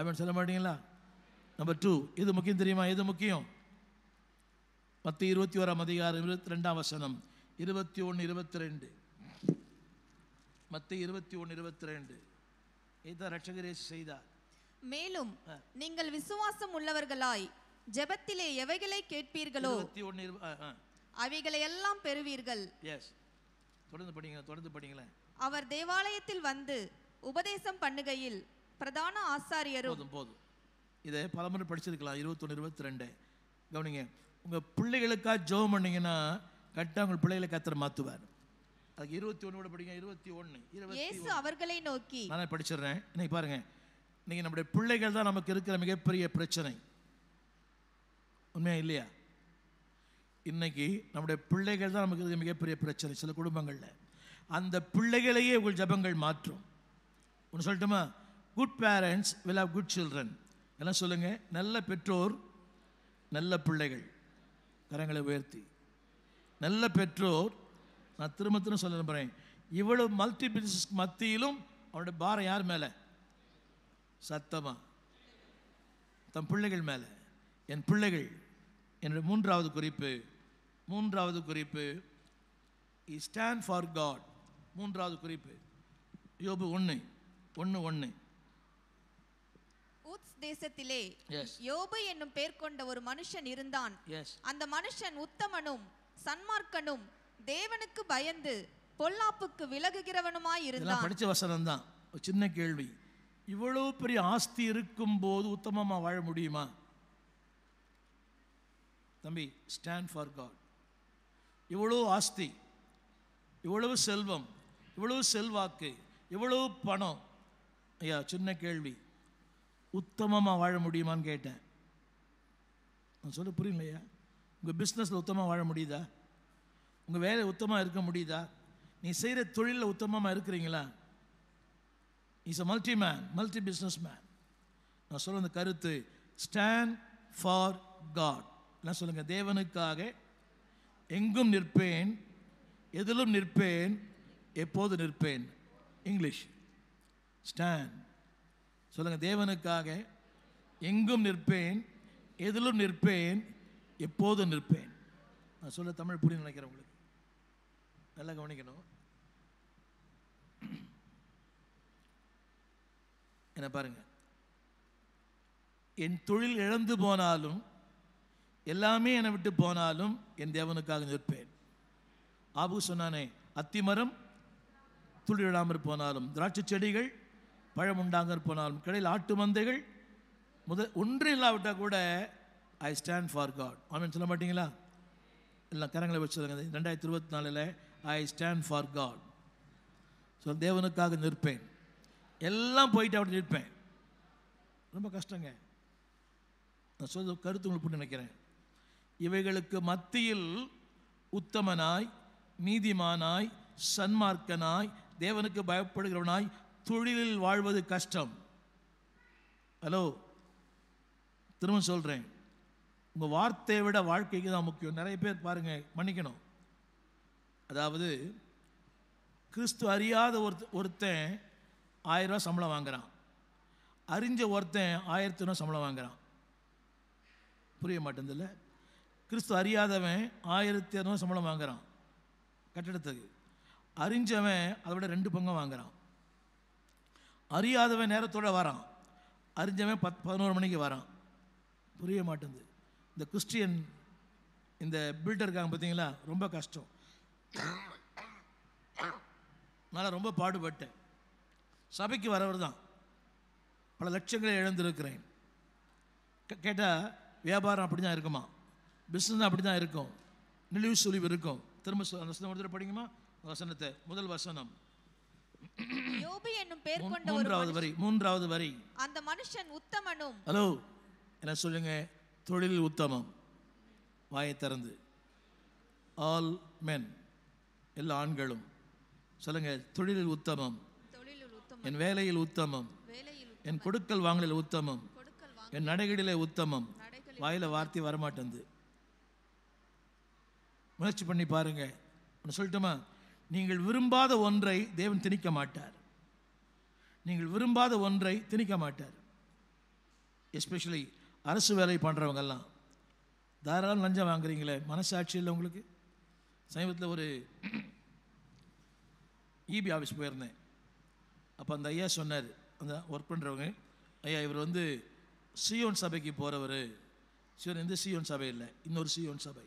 அவன் சொல்ல மாட்டீங்களா நம்பர் டூ எது முக்கியம் தெரியுமா எது முக்கியம் பத்து இருபத்தி ஓராம் அதிகாரம் இருபத்தி ரெண்டாம் வசனம் இருபத்தி ஒன்று இருபத்தி ரெண்டு மற்ற இருபத்தி ஒன்று இருபத்தி ரெண்டு இதுதான் ரட்சகரேஷ் செய்தார் மேலும் நீங்கள் விசுவாசம் உள்ளவர்களாய் ஜெபத்திலே எவைகளை கேட்பீர்களோ அவைகளை எல்லாம் பெறுவீர்கள் எஸ் தொடர்ந்து படிங்க தொடர்ந்து படிங்களேன் அவர் தேவாலயத்தில் வந்து உபதேசம் பண்ணுகையில் பிரதான ஆசாரியரும் போதும் போதும் இதை பலமுறை படிச்சிருக்கலாம் இருபத்தொன்று இருபத்தி ரெண்டு கவனிங்க உங்கள் பிள்ளைகளுக்காக ஜோம் பண்ணீங்கன்னா கரெக்டாக உங்கள் பிள்ளைகளை கத்திர மாற்றுவார் அதுக்கு இருபத்தி ஒன்று கூட படிங்க இருபத்தி ஒன்று இருபத்தி அவர்களை நோக்கி நான் படிச்சிடுறேன் இன்னைக்கு பாருங்கள் இன்னைக்கு நம்முடைய பிள்ளைகள் தான் நமக்கு இருக்கிற மிகப்பெரிய பிரச்சனை உண்மையா இல்லையா இன்னைக்கு நம்முடைய பிள்ளைகள் தான் நமக்கு இருக்கிற மிகப்பெரிய பிரச்சனை சில குடும்பங்களில் அந்த பிள்ளைகளையே உங்கள் ஜபங்கள் மாற்றும் ஒன்று சொல்லட்டுமா good parents will have good children எல்லாம் சொல்லுங்கள் நல்ல பெற்றோர் நல்ல பிள்ளைகள் கரங்களை உயர்த்தி நல்ல பெற்றோர் நான் திரும்ப திரும்ப சொல்ல நம்புகிறேன் இவ்வளவு மல்டிபிள்ஸ் மத்தியிலும் அவனுடைய பாரம் யார் மேலே சத்தமாக தம் பிள்ளைகள் மேலே என் பிள்ளைகள் என்னுடைய மூன்றாவது குறிப்பு மூன்றாவது குறிப்பு இ ஸ்டாண்ட் ஃபார் காட் மூன்றாவது குறிப்பு யோபு ஒன்று ஒன்று ஒன்று ஊத்ஸ் தேசத்திலே யோபு என்னும் பேர் கொண்ட ஒரு மனுஷன் இருந்தான் அந்த மனுஷன் உத்தமனும் சன்மார்க்கனும் தேவனுக்கு பயந்து பொல்லாப்புக்கு விலகுகிறவனுமாய் இருந்தான் படிச்ச வசனம் தான் சின்ன கேள்வி இவ்வளோ பெரிய ஆஸ்தி இருக்கும்போது உத்தமமாக வாழ முடியுமா தம்பி ஸ்டாண்ட் ஃபார் காட் இவ்வளோ ஆஸ்தி இவ்வளவு செல்வம் இவ்வளவு செல்வாக்கு இவ்வளவு பணம் ஐயா சின்ன கேள்வி உத்தமமாக வாழ முடியுமான்னு கேட்டேன் நான் சொல்ல புரியலையா உங்கள் பிஸ்னஸில் உத்தமாக வாழ முடியுதா உங்கள் வேலை உத்தமாக இருக்க முடியுதா நீ செய்கிற தொழிலில் உத்தமமாக இருக்கிறீங்களா is a multi man multi business man நான் சொல்ல அந்த கருத்து ஸ்டாண்ட் ஃபார் காட் என்ன சொல்லுங்கள் தேவனுக்காக எங்கும் நிற்பேன் எதிலும் நிற்பேன் எப்போது நிற்பேன் இங்கிலீஷ் ஸ்டாண்ட் சொல்லுங்கள் தேவனுக்காக எங்கும் நிற்பேன் எதிலும் நிற்பேன் எப்போதும் நிற்பேன் நான் சொல்ல தமிழ் புரிய நினைக்கிறேன் உங்களுக்கு நல்லா கவனிக்கணும் என்ன பாருங்கள் என் தொழில் இழந்து போனாலும் எல்லாமே என்னை விட்டு போனாலும் என் தேவனுக்காக நிற்பேன் ஆபு சொன்னானே அத்திமரம் விழாமற் போனாலும் திராட்சை செடிகள் பழம் உண்டாங்கற் போனாலும் கடையில் ஆட்டு மந்தைகள் முத ஒன்று இல்லாவிட்டால் கூட ஐ ஸ்டாண்ட் ஃபார் காட் ஆமின்னு சொல்ல மாட்டிங்களா எல்லாம் கரங்களை வச்சு ரெண்டாயிரத்தி இருபத்தி நாலில் I stand for God so தேவனுக்காக நிற்பேன் எல்லாம் போயிட்டு அப்படி நிற்பேன் ரொம்ப கஷ்டங்க நான் சொல்ல கருத்து உங்களுக்கு நினைக்கிறேன் இவைகளுக்கு மத்தியில் உத்தமனாய் நீதிமானாய் சன்மார்க்கனாய் தேவனுக்கு பயப்படுகிறவனாய் தொழிலில் வாழ்வது கஷ்டம் ஹலோ திரும்ப சொல்கிறேன் உங்கள் வார்த்தையை விட வாழ்க்கைக்கு தான் முக்கியம் நிறைய பேர் பாருங்கள் மன்னிக்கணும் அதாவது கிறிஸ்து அறியாத ஒருத்த ஒருத்தன் ஆயிரரூவா சம்பளம் வாங்குகிறான் அறிஞ்ச ஒருத்தன் ஆயிரத்தி ரூபா சம்பளம் வாங்குகிறான் புரிய மாட்டேங்குதுல்ல கிறிஸ்து அறியாதவன் ஆயிரத்தி இரநூறு சம்பளம் வாங்குகிறான் கட்டிடத்துக்கு அறிஞ்சவன் அதை விட ரெண்டு பங்கம் வாங்குகிறான் அறியாதவன் நேரத்தோடு வரான் அறிஞ்சவன் பத் பதினோரு மணிக்கு வரான் புரிய மாட்டேங்குது இந்த கிறிஸ்டியன் இந்த பில்டர் இருக்காங்க பார்த்தீங்களா ரொம்ப கஷ்டம் நான் ரொம்ப பாடுபட்டேன் சபைக்கு வரவர் தான் பல லட்சங்களை இழந்திருக்கிறேன் கேட்டால் வியாபாரம் அப்படி தான் இருக்குமா பிஸ்னஸ் அப்படி தான் இருக்கும் நிலவு சுழிவு இருக்கும் திரும்ப அந்த வசனம் ஒருத்தர் படிக்குமா வசனத்தை முதல் வசனம் யோபு என்னும் பேர் கொண்ட மூன்றாவது வரி மூன்றாவது வரி அந்த மனுஷன் உத்தமனும் ஹலோ என்ன சொல்லுங்க தொழில் உத்தமம் வாயை திறந்து ஆல் மென் எல்லா ஆண்களும் சொல்லுங்க தொழிலில் உத்தமம் என் வேலையில் உத்தமம் என் கொடுக்கல் வாங்கலில் உத்தமம் என் நடைகளிலே உத்தமம் வாயில் வார்த்தை வரமாட்டேந்து முயற்சி பண்ணி பாருங்க ஒன்று சொல்லட்டுமா நீங்கள் விரும்பாத ஒன்றை தேவன் திணிக்க மாட்டார் நீங்கள் விரும்பாத ஒன்றை திணிக்க மாட்டார் எஸ்பெஷலி அரசு வேலை பண்ணுறவங்கெல்லாம் தாராளம் லஞ்சம் வாங்குறீங்களே மனசாட்சி இல்லை உங்களுக்கு சமீபத்தில் ஒரு இபி e ஆஃபீஸ் போயிருந்தேன் அப்போ அந்த ஐயா சொன்னார் அந்த ஒர்க் பண்ணுறவங்க ஐயா இவர் வந்து சியோன் சபைக்கு போகிறவர் சியோன் எந்த சியோன் சபை இல்லை இன்னொரு சியோன் சபை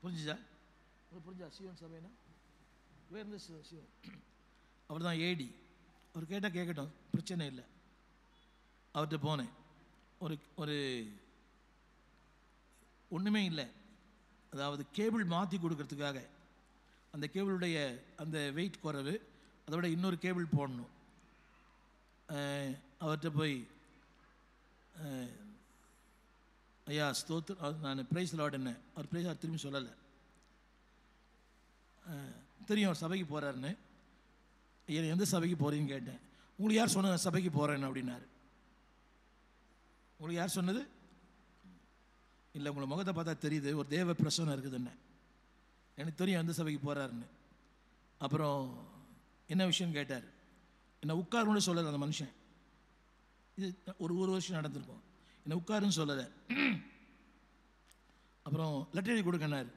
புரிஞ்சுச்சா புரிஞ்சா சியோன் சபைனா வேறு இருந்த சியோன் அவர் தான் ஏடி அவர் கேட்டால் கேட்கட்டும் பிரச்சனை இல்லை அவர்கிட்ட போனேன் ஒரு ஒரு ஒன்றுமே இல்லை அதாவது கேபிள் மாற்றி கொடுக்கறதுக்காக அந்த கேபிளுடைய அந்த வெயிட் குறைவு அதை விட இன்னொரு கேபிள் போடணும் அவர்கிட்ட போய் ஐயா ஸ்தோத்து நான் ப்ரைஸ் லாட் என்ன அவர் ப்ரைஸ் அவர் திரும்பி சொல்லலை தெரியும் அவர் சபைக்கு போகிறாருன்னு ஐயா எந்த சபைக்கு போகிறீங்கன்னு கேட்டேன் உங்களுக்கு யார் சொன்னது சபைக்கு போகிறேன்னு அப்படின்னாரு உங்களுக்கு யார் சொன்னது இல்லை உங்களை முகத்தை பார்த்தா தெரியுது ஒரு தேவ பிரசனம் இருக்குதுன்னு எனக்கு தெரியும் எந்த சபைக்கு போகிறாருன்னு அப்புறம் என்ன விஷயம் கேட்டார் என்னை உட்காருன்னு சொல்லலை அந்த மனுஷன் இது ஒரு ஒரு வருஷம் நடந்திருக்கும் என்னை உட்காருன்னு சொல்லலை அப்புறம் லெட்டரி கொடுங்கண்ணார்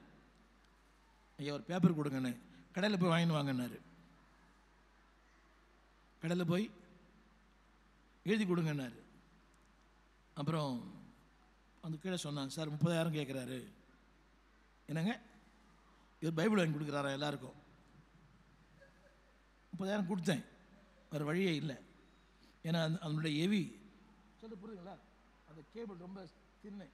ஐயா ஒரு பேப்பர் கொடுங்கண்ணே கடையில் போய் வாங்கின்னு வாங்கினார் கடையில் போய் எழுதி கொடுங்கண்ணார் அப்புறம் அந்த கீழே சொன்னான் சார் முப்பதாயிரம் கேட்குறாரு என்னங்க இவர் பைபிள் வாங்கி கொடுக்குறாரா எல்லாருக்கும் முப்பதாயிரம் கொடுத்தேன் வேறு வழியே இல்லை ஏன்னா அந்த அதனுடைய எவி சொல்லி புரியுதுங்களா அந்த கேபிள் ரொம்ப தின்னு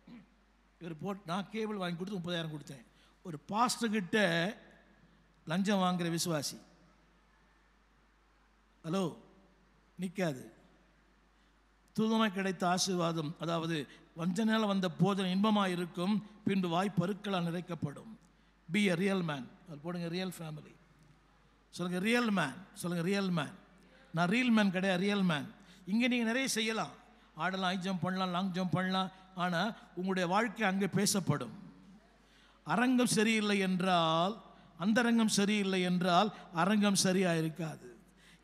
இவர் போட் நான் கேபிள் வாங்கி கொடுத்து முப்பதாயிரம் கொடுத்தேன் ஒரு பாஸ்டர்கிட்ட லஞ்சம் வாங்குகிற விசுவாசி ஹலோ நிற்காது தூதமாக கிடைத்த ஆசீர்வாதம் அதாவது வஞ்சனால் வந்த போதனை இன்பமாக இருக்கும் பின்பு வாய் பருக்களால் நிறைக்கப்படும் பி அ ரியல் மேன் அவர் போடுங்க ரியல் ஃபேமிலி சொல்லுங்கள் ரியல் மேன் சொல்லுங்கள் ரியல் மேன் நான் ரியல் மேன் கிடையாது ரியல் மேன் இங்கே நீங்கள் நிறைய செய்யலாம் ஆடலாம் ஹை ஜம்ப் பண்ணலாம் லாங் ஜம்ப் பண்ணலாம் ஆனால் உங்களுடைய வாழ்க்கை அங்கே பேசப்படும் அரங்கம் சரியில்லை என்றால் அந்தரங்கம் சரியில்லை என்றால் அரங்கம் சரியாக இருக்காது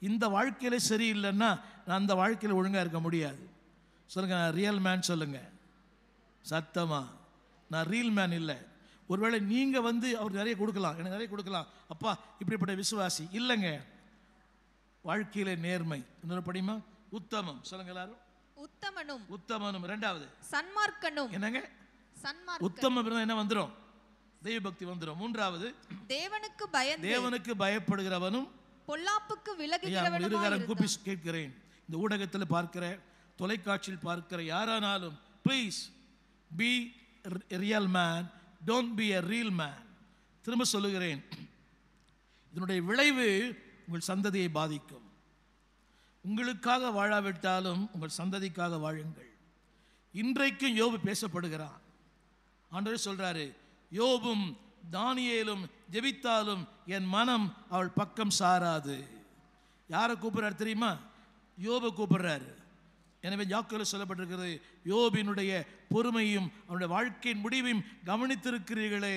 இந்த வாழ்க்கையில் சரியில்லைன்னா நான் அந்த வாழ்க்கையில் ஒழுங்காக இருக்க முடியாது சொல்லுங்கள் நான் ரியல் மேன் சொல்லுங்கள் சத்தமாக நான் ரியல் மேன் இல்லை ஒருவேளை நீங்கள் வந்து அவர் நிறைய கொடுக்கலாம் எனக்கு நிறைய கொடுக்கலாம் அப்பா இப்படிப்பட்ட விசுவாசி இல்லைங்க வாழ்க்கையில நேர்மை இன்னொரு படியுமா உத்தமம் சொல்லுங்க எல்லாரும் உத்தமனும் உத்தமனும் ரெண்டாவது சன்மார்க்கனும் என்னங்க சன்மார்க்க உத்தமம் என்ன என்ன வந்துரும் தெய்வபக்தி வந்துரும் மூன்றாவது தேவனுக்கு பய தேவனுக்கு பயப்படுகிறவனும் பொல்லாப்புக்கு விலகுகிறவனும் இருகரம் கூப்பி கேட்கிறேன் இந்த ஊடகத்தில் பார்க்கிற தொலைக்காட்சியில் பார்க்கிற யாரானாலும் please be real man don't be a reel man திரும்ப சொல்லுகிறேன் இதனுடைய விளைவு உங்கள் சந்ததியை பாதிக்கும் உங்களுக்காக வாழாவிட்டாலும் உங்கள் சந்ததிக்காக வாழுங்கள் இன்றைக்கும் யோபு பேசப்படுகிறான் ஆண்டவர் சொல்கிறாரு யோபும் தானியேலும் ஜெபித்தாலும் என் மனம் அவள் பக்கம் சாராது யாரை கூப்பிட்றாரு தெரியுமா யோபை கூப்பிடுறாரு எனவே யாக்கில் சொல்லப்பட்டிருக்கிறது யோபினுடைய பொறுமையும் அவனுடைய வாழ்க்கையின் முடிவையும் கவனித்திருக்கிறீர்களே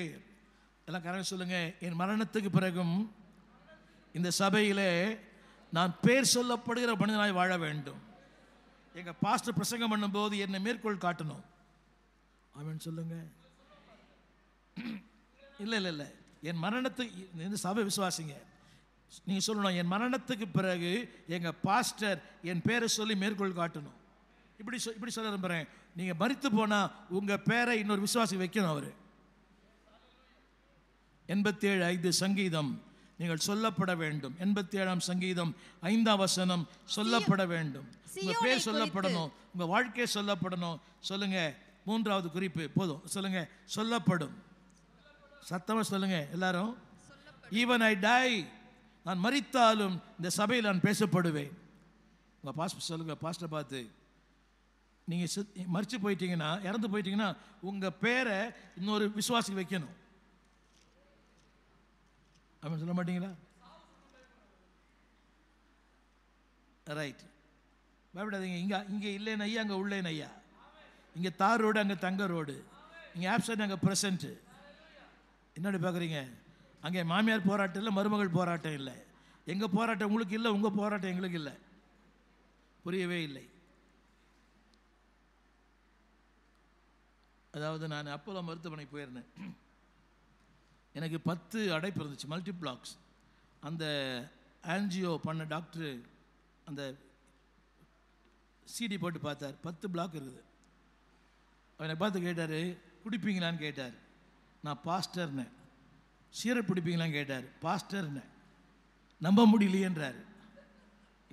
எல்லாம் கரெக்டாக சொல்லுங்கள் என் மரணத்துக்கு பிறகும் இந்த சபையில் நான் பேர் சொல்லப்படுகிற மனிதனாய் வாழ வேண்டும் எங்கள் பாஸ்டர் பிரசங்கம் பண்ணும்போது என்னை மேற்கோள் காட்டணும் அவன் சொல்லுங்க இல்லை இல்லை இல்லை என் மரணத்துக்கு இந்த சபை விசுவாசிங்க நீ சொல்லணும் என் மரணத்துக்கு பிறகு எங்கள் பாஸ்டர் என் பேரை சொல்லி மேற்கோள் காட்டணும் இப்படி சொ இப்படி சொல்ல விரும்புகிறேன் நீங்கள் மறித்து போனால் உங்கள் பேரை இன்னொரு விசுவாசி வைக்கணும் அவர் எண்பத்தி ஏழு ஐந்து சங்கீதம் நீங்கள் சொல்லப்பட வேண்டும் எண்பத்தி ஏழாம் சங்கீதம் ஐந்தாம் வசனம் சொல்லப்பட வேண்டும் உங்கள் பேர் சொல்லப்படணும் உங்க வாழ்க்கை சொல்லப்படணும் சொல்லுங்க மூன்றாவது குறிப்பு போதும் சொல்லுங்க சொல்லப்படும் சத்தமாக சொல்லுங்க எல்லாரும் ஈவன் ஐ டை நான் மறித்தாலும் இந்த சபையில் நான் பேசப்படுவேன் உங்கள் பாஸ்டர் சொல்லுங்கள் பாஸ்டர் பார்த்து நீங்கள் சித் மறித்து போயிட்டீங்கன்னா இறந்து போயிட்டீங்கன்னா உங்கள் பேரை இன்னொரு விசுவாசி வைக்கணும் அப்படின்னு சொல்ல மாட்டீங்களா ரைட் பயப்படாதீங்க இங்கே இங்கே இல்லைன்னு ஐயா அங்கே உள்ளேன் ஐயா இங்கே தார் ரோடு அங்கே தங்க ரோடு இங்கே ஆப்சன் அங்கே ப்ரெசன்ட்டு என்னடி பார்க்குறீங்க அங்கே மாமியார் போராட்டம் இல்லை மருமகள் போராட்டம் இல்லை எங்கள் போராட்டம் உங்களுக்கு இல்லை உங்கள் போராட்டம் எங்களுக்கு இல்லை புரியவே இல்லை அதாவது நான் அப்போலோ மருத்துவமனை போயிருந்தேன் எனக்கு பத்து அடைப்பு இருந்துச்சு மல்டி பிளாக்ஸ் அந்த ஆன்ஜியோ பண்ண டாக்டரு அந்த சிடி போட்டு பார்த்தார் பத்து பிளாக் இருக்குது அவனை பார்த்து கேட்டார் குடிப்பீங்களான்னு கேட்டார் நான் பாஸ்டர்னேன் சீரை பிடிப்பீங்களான்னு கேட்டார் பாஸ்டர்னு நம்ப முடியலையேன்றார்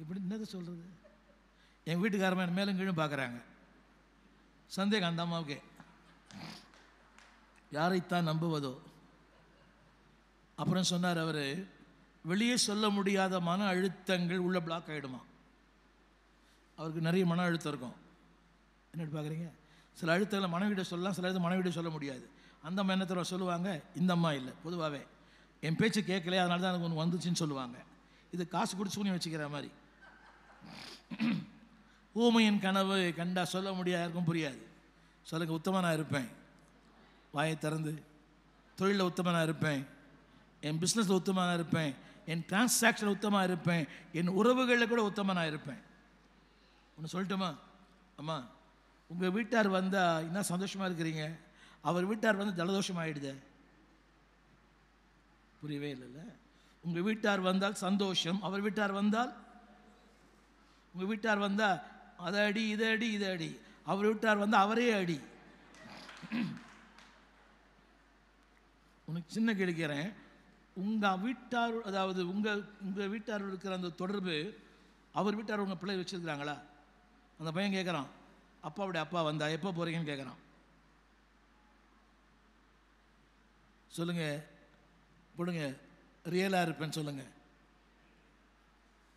இப்படி என்னது சொல்கிறது என் வீட்டுக்காரமா என் மேலும் கீழும் பார்க்குறாங்க சந்தேகம் அந்த அம்மாவுக்கே யாரைத்தான் நம்புவதோ அப்புறம் சொன்னார் அவர் வெளியே சொல்ல முடியாத மன அழுத்தங்கள் உள்ள பிளாக் ஆகிடுமா அவருக்கு நிறைய மன அழுத்தம் இருக்கும் என்னென்னு பார்க்குறீங்க சில அழுத்தங்களை மனைவிட சொல்லலாம் சில அழுத்தம் மனைவிட சொல்ல முடியாது அந்த அம்மா என்னத்தில் சொல்லுவாங்க இந்த அம்மா இல்லை பொதுவாகவே என் பேச்சு கேட்கல அதனால தான் எனக்கு ஒன்று வந்துச்சுன்னு சொல்லுவாங்க இது காசு கொடுத்து சூனியம் வச்சுக்கிற மாதிரி ஊமையின் கனவு கண்டா சொல்ல முடியாது யாருக்கும் புரியாது சொல்லுங்க உத்தமனாக இருப்பேன் வாயை திறந்து தொழிலில் உத்தமனாக இருப்பேன் என் பிஸ்னஸில் உத்தமனாக இருப்பேன் என் டிரான்சாக்ஷனில் உத்தமாக இருப்பேன் என் உறவுகளில் கூட உத்தமனாக இருப்பேன் ஒன்று சொல்லட்டுமா அம்மா உங்கள் வீட்டார் வந்தால் என்ன சந்தோஷமாக இருக்கிறீங்க அவர் வீட்டார் வந்து ஜலதோஷம் ஆயிடுது புரியவே இல்லைல்ல உங்கள் வீட்டார் வந்தால் சந்தோஷம் அவர் வீட்டார் வந்தால் உங்கள் வீட்டார் வந்தால் அதை அடி இதை அடி இதை அடி அவர் வீட்டார் வந்தால் அவரே அடி உனக்கு சின்ன கேட்கிறேன் உங்கள் வீட்டார் அதாவது உங்கள் உங்கள் வீட்டார் இருக்கிற அந்த தொடர்பு அவர் வீட்டார் உங்கள் பிள்ளை வச்சுருக்கிறாங்களா அந்த பையன் கேட்குறான் அப்பாவுடைய அப்பா வந்தா எப்போ போகிறீங்கன்னு கேட்குறான் சொல்லுங்கள் போடுங்க ரியலாக இருப்பேன் சொல்லுங்கள்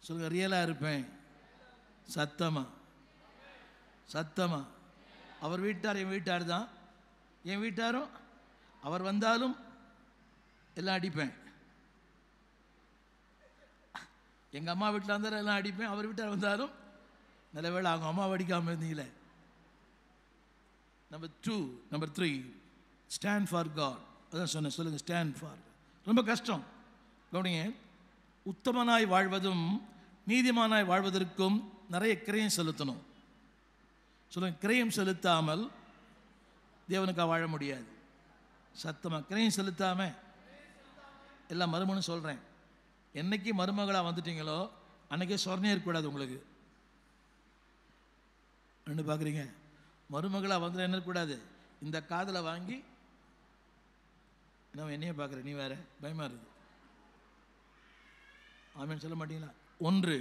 சொல்லுங்கள் ரியலாக இருப்பேன் சத்தமா சத்தமா அவர் வீட்டார் என் வீட்டார் தான் என் வீட்டாரும் அவர் வந்தாலும் எல்லாம் அடிப்பேன் எங்கள் அம்மா வீட்டில் இருந்தாலும் எல்லாம் அடிப்பேன் அவர் வீட்டார் வந்தாலும் நல்ல வேலை ஆகும் அம்மா அடிக்காமல் இருந்தீங்களே number two number three stand for God அதான் சொன்னேன் சொல்லுங்கள் ஸ்டாண்ட் ஃபார் ரொம்ப கஷ்டம் கவுனிங்க உத்தமனாய் வாழ்வதும் நீதிமானாய் வாழ்வதற்கும் நிறைய கிரையம் செலுத்தணும் சொல்லுங்க கிரையம் செலுத்தாமல் தேவனுக்காக வாழ முடியாது சத்தமாக கிரையம் செலுத்தாமல் எல்லாம் மருமனும் சொல்கிறேன் என்றைக்கு மருமகளாக வந்துட்டீங்களோ அன்றைக்கே சொர்ணம் இருக்கக்கூடாது உங்களுக்கு ரெண்டு பார்க்குறீங்க மருமகளாக வந்துட என்ன கூடாது இந்த காதில் வாங்கி நான் என்னையே பார்க்குறேன் நீ வேறு பயமாக இருக்கு ஆமேன்னு சொல்ல மாட்டீங்களா ஒன்று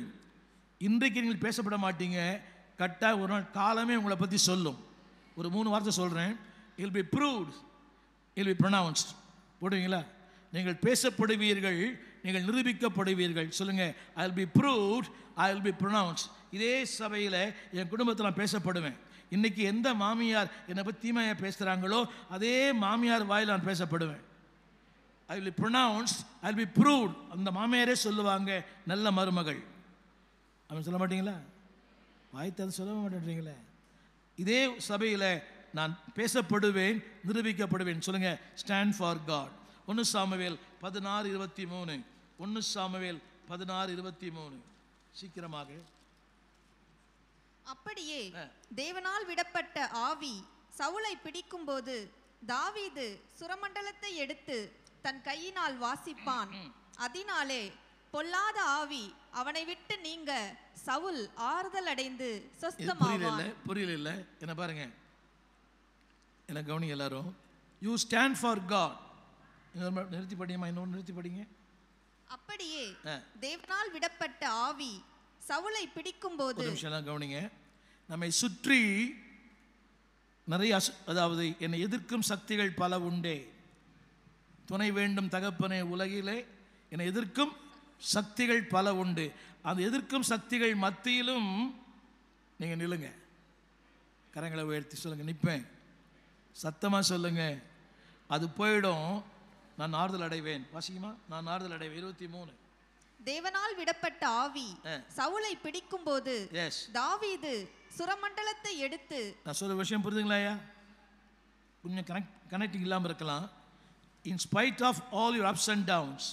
இன்றைக்கு நீங்கள் பேசப்பட மாட்டீங்க கரெக்டாக ஒரு நாள் காலமே உங்களை பற்றி சொல்லும் ஒரு மூணு வார்த்தை சொல்கிறேன் I'll be proved I'll be pronounced போடுவீங்களா நீங்கள் பேசப்படுவீர்கள் நீங்கள் நிரூபிக்கப்படுவீர்கள் சொல்லுங்கள் I will be proved I will be pronounced இதே சபையில் என் குடும்பத்தில் நான் பேசப்படுவேன் இன்றைக்கி எந்த மாமியார் என்னை பற்றி தீமையாக பேசுகிறாங்களோ அதே மாமியார் வாயில் நான் பேசப்படுவேன் I will pronounce I will be அந்த மாமியாரே சொல்லுவாங்க நல்ல மருமகள் அப்படின்னு சொல்ல மாட்டீங்களா வாய்த்தால் சொல்ல மாட்டேன்றீங்களே இதே சபையில் நான் பேசப்படுவேன் நிரூபிக்கப்படுவேன் சொல்லுங்கள் ஸ்டாண்ட் ஃபார் காட் ஒன்று சாமவேல் பதினாறு இருபத்தி மூணு ஒன்று சாமவேல் பதினாறு இருபத்தி மூணு சீக்கிரமாக அப்படியே தேவனால் விடப்பட்ட ஆவி சவுளை பிடிக்கும் போது தாவீது சுரமண்டலத்தை எடுத்து தன் கையினால் வாசிப்பான் அதனாலே பொல்லாத ஆவி அவனை விட்டு நீங்க சவுல் ஆறுதல் அடைந்து புரியல புரியல இல்ல என்ன பாருங்க என்ன கவனிங்க எல்லாரும் யூ ஸ்டாண்ட் ஃபார் காட் நிறுத்தி படியுமா இன்னொன்று நிறுத்தி படிங்க அப்படியே தேவனால் விடப்பட்ட ஆவி சவுளை பிடிக்கும் போது கவனிங்க நம்மை சுற்றி நிறைய அதாவது என்னை எதிர்க்கும் சக்திகள் பல உண்டே துணை வேண்டும் தகப்பனே உலகிலே என எதிர்க்கும் சக்திகள் பல உண்டு அந்த எதிர்க்கும் சக்திகள் மத்தியிலும் நீங்கள் நில்லுங்க கரங்களை உயர்த்தி சொல்லுங்கள் நிற்பேன் சத்தமாக சொல்லுங்கள் அது போயிடும் நான் ஆறுதல் அடைவேன் வாசிக்குமா நான் ஆறுதல் அடைவேன் இருபத்தி மூணு தேவனால் விடப்பட்ட ஆவி சவுளை பிடிக்கும் போது தாவீது சுரமண்டலத்தை எடுத்து நான் சொல்ற விஷயம் புரிதுங்களா ஐயா கொஞ்சம் கனெக்ட் கனெக்டிங் இல்லாமல் இருக்கலாம் in spite of all your ups and downs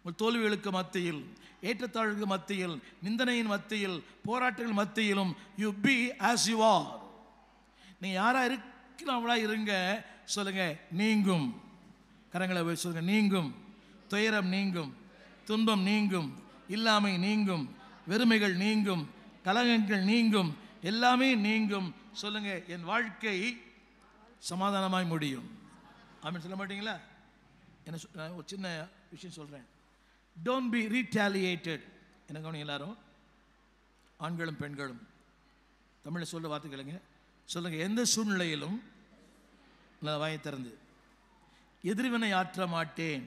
உங்கள் தோல்விகளுக்கு மத்தியில் ஏற்றத்தாழ்வுக்கு மத்தியில் நிந்தனையின் மத்தியில் போராட்டங்கள் மத்தியிலும் you be as you are நீங்கள் யாராக இருக்கிறவங்களா இருங்க சொல்லுங்கள் நீங்கும் கரங்களை போய் சொல்லுங்கள் நீங்கும் துயரம் நீங்கும் துன்பம் நீங்கும் இல்லாமை நீங்கும் வெறுமைகள் நீங்கும் கலகங்கள் நீங்கும் எல்லாமே நீங்கும் சொல்லுங்கள் என் வாழ்க்கை சமாதானமாய் முடியும் அப்படின்னு சொல்ல மாட்டீங்களா என்ன நான் ஒரு சின்ன விஷயம் சொல்கிறேன் டோன்ட் பி ரீடாலியேட்டட் என்ன கவனம் எல்லாரும் ஆண்களும் பெண்களும் தமிழில் சொல்ல வார்த்தைகளுங்க சொல்லுங்கள் எந்த சூழ்நிலையிலும் நான் வாயை திறந்து எதிர்வினை ஆற்ற மாட்டேன்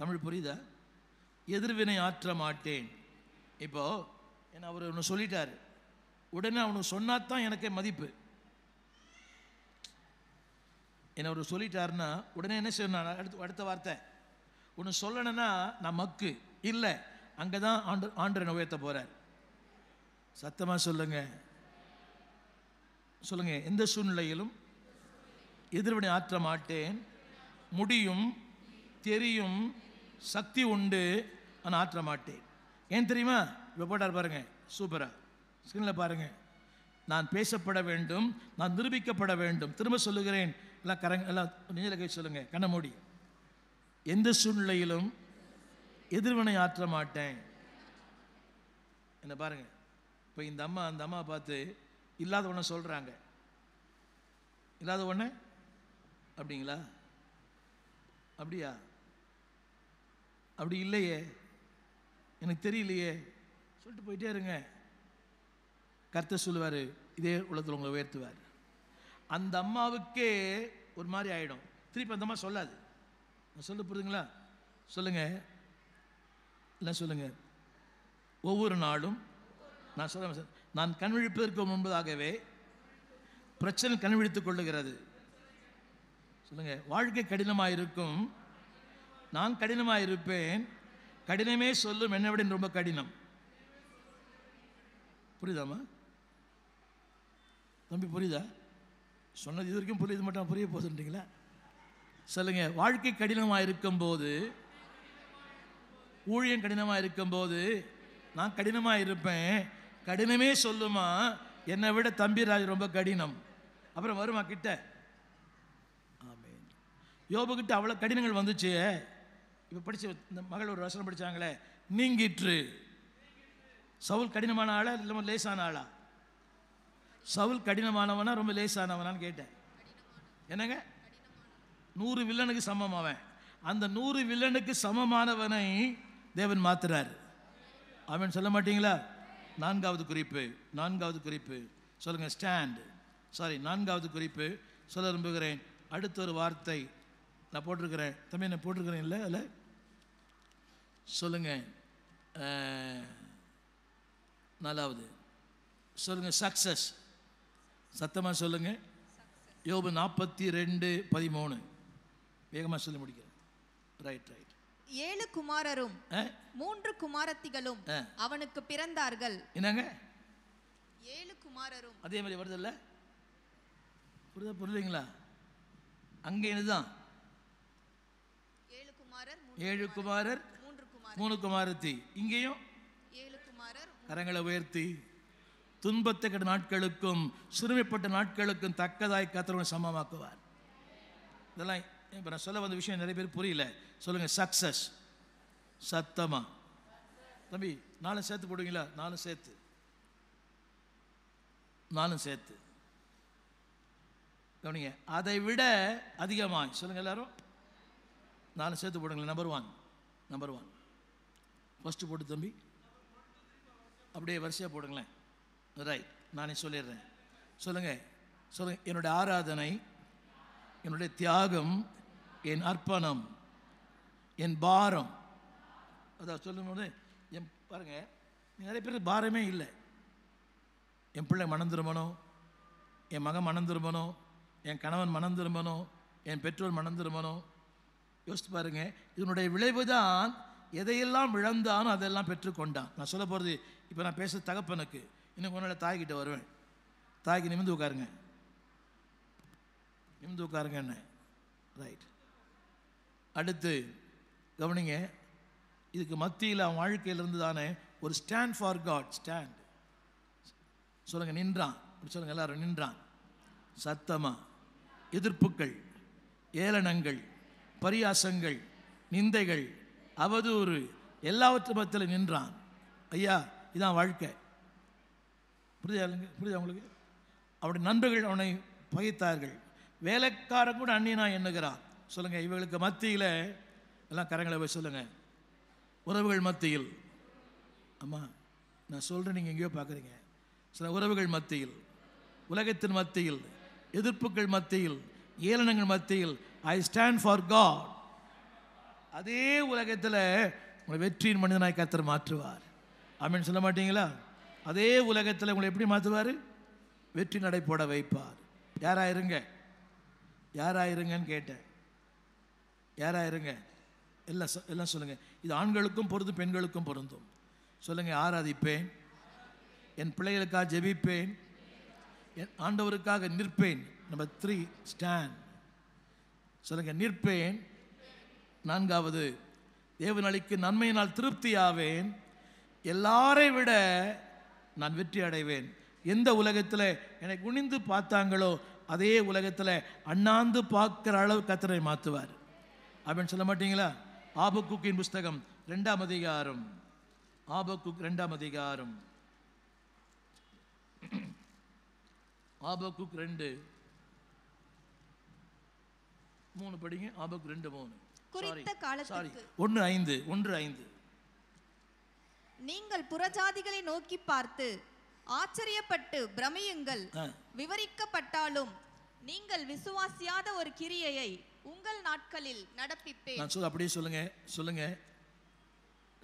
தமிழ் புரியுதா எதிர்வினை ஆற்ற மாட்டேன் இப்போது என்ன அவர் ஒன்று சொல்லிட்டார் உடனே அவனுக்கு சொன்னால் தான் எனக்கே மதிப்பு என்னை அவர் சொல்லிட்டாருன்னா உடனே என்ன செய்யணும் அடுத்து அடுத்த வார்த்தை ஒன்று சொல்லணும்னா மக்கு இல்லை அங்கே தான் ஆண்டு ஆண்டரை உயர்த்த போகிறார் சத்தமாக சொல்லுங்க சொல்லுங்க எந்த சூழ்நிலையிலும் எதிர்வினை ஆற்ற மாட்டேன் முடியும் தெரியும் சக்தி உண்டு ஆனால் ஆற்ற மாட்டேன் ஏன் தெரியுமா இப்போ போட்டார் பாருங்க சூப்பராக ஸ்க்ரீனில் பாருங்கள் நான் பேசப்பட வேண்டும் நான் நிரூபிக்கப்பட வேண்டும் திரும்ப சொல்லுகிறேன் எல்லாம் கரங்க எல்லாம் நெஞ்சில் கை சொல்லுங்கள் கண்ண மூடி எந்த சூழ்நிலையிலும் எதிர்வினை ஆற்ற மாட்டேன் என்ன பாருங்கள் இப்போ இந்த அம்மா அந்த அம்மா பார்த்து இல்லாத ஒன்று சொல்கிறாங்க இல்லாத ஒன்று அப்படிங்களா அப்படியா அப்படி இல்லையே எனக்கு தெரியலையே சொல்லிட்டு போயிட்டே இருங்க கருத்தை சொல்லுவார் இதே உலகத்தில் உங்களை உயர்த்துவார் அந்த அம்மாவுக்கே ஒரு மாதிரி ஆகிடும் திருப்பி அந்த அம்மா சொல்லாது நான் சொல்ல புரியுதுங்களா சொல்லுங்கள் இல்லை சொல்லுங்கள் ஒவ்வொரு நாளும் நான் சொல்ல நான் கண் விழிப்பதற்கு முன்பதாகவே பிரச்சனை கண் விழித்துக் கொள்ளுகிறது சொல்லுங்கள் வாழ்க்கை கடினமாக இருக்கும் நான் கடினமாக இருப்பேன் கடினமே சொல்லும் என்ன விட ரொம்ப கடினம் புரியுதாம்மா தம்பி புரியுதா சொன்னது இது வரைக்கும் புரியுது மட்டும் புரிய போதுன்றீங்களா சொல்லுங்க வாழ்க்கை கடினமாக இருக்கும்போது ஊழியம் கடினமாக இருக்கும்போது நான் கடினமாக இருப்பேன் கடினமே சொல்லுமா என்னை விட தம்பி ராஜ் ரொம்ப கடினம் அப்புறம் வருமா கிட்ட ஆமேன் கிட்ட அவ்வளோ கடினங்கள் வந்துச்சு இப்போ படித்து இந்த மகள் ஒரு வசனம் படித்தாங்களே நீங்கிற்று சவுல் கடினமான ஆளா இல்லாமல் லேசான ஆளா சவுல் கடினமானவனா ரொம்ப லேசானவனான்னு கேட்டேன் என்னங்க நூறு வில்லனுக்கு சமம் அவன் அந்த நூறு வில்லனுக்கு சமமானவனை தேவன் மாத்துறார் அவன் சொல்ல மாட்டீங்களா நான்காவது குறிப்பு நான்காவது குறிப்பு சொல்லுங்கள் ஸ்டாண்ட் சாரி நான்காவது குறிப்பு சொல்ல விரும்புகிறேன் அடுத்த ஒரு வார்த்தை நான் போட்டிருக்கிறேன் தம்பி நான் போட்டிருக்கிறேன் இல்லை அதில் சொல்லுங்கள் நாலாவது சொல்லுங்கள் சக்ஸஸ் சத்தமாக சொல்லுங்கள் யோபு நாற்பத்தி ரெண்டு பதிமூணு வேகமாக சொல்லி முடிக்கிறேன் ரைட் ரைட் ஏழு குமாரரும் மூன்று குமாரத்திகளும் அவனுக்கு பிறந்தார்கள் என்னங்க ஏழு குமாரரும் அதே மாதிரி வருது இல்லை புரிய புரியலீங்களா அங்கே இதுதான் ஏழு குமாரர் ஏழு குமாரர் மூன்று குமாரத்தி இங்கேயும் ஏழு குமாரர் கரங்களை உயர்த்தி துன்பத்துக்கிட்ட நாட்களுக்கும் சிறுமைப்பட்ட நாட்களுக்கும் தக்கதாய் கத்திரவனை சமமாக்குவார் இதெல்லாம் இப்போ நான் சொல்ல வந்த விஷயம் நிறைய பேர் புரியல சொல்லுங்கள் சக்ஸஸ் சத்தமாக தம்பி நாலும் சேர்த்து போடுவீங்களா நாலும் சேர்த்து நாலும் சேர்த்து கவனிங்க அதை விட அதிகமாக சொல்லுங்கள் எல்லாரும் நானும் சேர்த்து போடுங்களேன் number one number one first போட்டு தம்பி அப்படியே வரிசையாக போடுங்களேன் ரைட் நானே சொல்லிடுறேன் சொல்லுங்கள் சொல்லுங்கள் என்னுடைய ஆராதனை என்னுடைய தியாகம் என் அர்ப்பணம் என் பாரம் அதான் சொல்லும்போது என் பாருங்கள் நிறைய பேருக்கு பாரமே இல்லை என் பிள்ளை மனம் திரும்பணும் என் மகன் மனம் திரும்பணும் என் கணவன் மனம் திரும்பணும் என் பெற்றோர் மனம் திரும்பணும் யோசித்து பாருங்கள் இதனுடைய விளைவு தான் எதையெல்லாம் இழந்தானோ அதெல்லாம் பெற்றுக்கொண்டான் நான் சொல்ல போகிறது இப்போ நான் பேசுகிற தகப்பனுக்கு இன்னும் கொஞ்ச நாள் தாய்கிட்ட வருவேன் தாய்க்கு நிமிந்து உட்காருங்க நிமிந்து உட்காருங்க என்ன ரைட் அடுத்து கவனிங்க இதுக்கு மத்தியில் அவன் வாழ்க்கையிலிருந்து தானே ஒரு ஸ்டாண்ட் ஃபார் காட் ஸ்டாண்ட் சொல்லுங்கள் நின்றான் சொல்லுங்க சொல்லுங்கள் எல்லாரும் நின்றான் சத்தமாக எதிர்ப்புக்கள் ஏளனங்கள் பரியாசங்கள் நிந்தைகள் அவதூறு எல்லாவற்று மத்தியில் நின்றான் ஐயா இதான் வாழ்க்கை புரியுதா புரியுதா உங்களுக்கு அவருடைய நண்பர்கள் அவனை பகைத்தார்கள் வேலைக்கார கூட அண்ணினா எண்ணுகிறான் சொல்லுங்கள் இவர்களுக்கு மத்தியில் எல்லாம் கரங்களை போய் சொல்லுங்கள் உறவுகள் மத்தியில் ஆமாம் நான் சொல்கிறேன் நீங்கள் எங்கேயோ பார்க்குறீங்க சில உறவுகள் மத்தியில் உலகத்தின் மத்தியில் எதிர்ப்புகள் மத்தியில் ஏளனங்கள் மத்தியில் ஐ ஸ்டாண்ட் ஃபார் காட் அதே உலகத்தில் உங்களை வெற்றியின் மனிதனாய் கத்தர் மாற்றுவார் அப்படின்னு சொல்ல மாட்டீங்களா அதே உலகத்தில் உங்களை எப்படி மாற்றுவார் வெற்றி நடை போட வைப்பார் யாராக இருங்க யாராக இருங்கன்னு கேட்டேன் யாராக இருங்க எல்லாம் எல்லாம் சொல்லுங்கள் இது ஆண்களுக்கும் பொருந்தும் பெண்களுக்கும் பொருந்தும் சொல்லுங்கள் ஆராதிப்பேன் என் பிள்ளைகளுக்காக ஜெபிப்பேன் என் ஆண்டவருக்காக நிற்பேன் நம்பர் த்ரீ ஸ்டாண்ட் சொல்லுங்கள் நிற்பேன் நான்காவது தேவனாளிக்கு நன்மையினால் திருப்தியாவேன் எல்லாரை விட நான் வெற்றி அடைவேன் எந்த உலகத்தில் என்னை குனிந்து பார்த்தாங்களோ அதே உலகத்தில் அண்ணாந்து பார்க்குற அளவு கத்தனை மாற்றுவார் அப்படின்னு சொல்ல மாட்டீங்களா ஆபக்குக்கின் புஸ்தகம் ரெண்டாம் அதிகாரம் ஆபக்குக் ரெண்டாம் அதிகாரம் ஆபக்குக் ரெண்டு மூணு படிங்க ஆபக் ரெண்டு மூணு குறித்த காலத்துக்கு ஒன்று ஐந்து ஒன்று ஐந்து நீங்கள் புறஜாதிகளை நோக்கி பார்த்து ஆச்சரியப்பட்டு பிரமியுங்கள் விவரிக்கப்பட்டாலும் நீங்கள் விசுவாசியாத ஒரு கிரியையை உங்கள் நாட்களில் நடப்பிப்பேன் நான் சொல்ல அப்படியே சொல்லுங்க சொல்லுங்க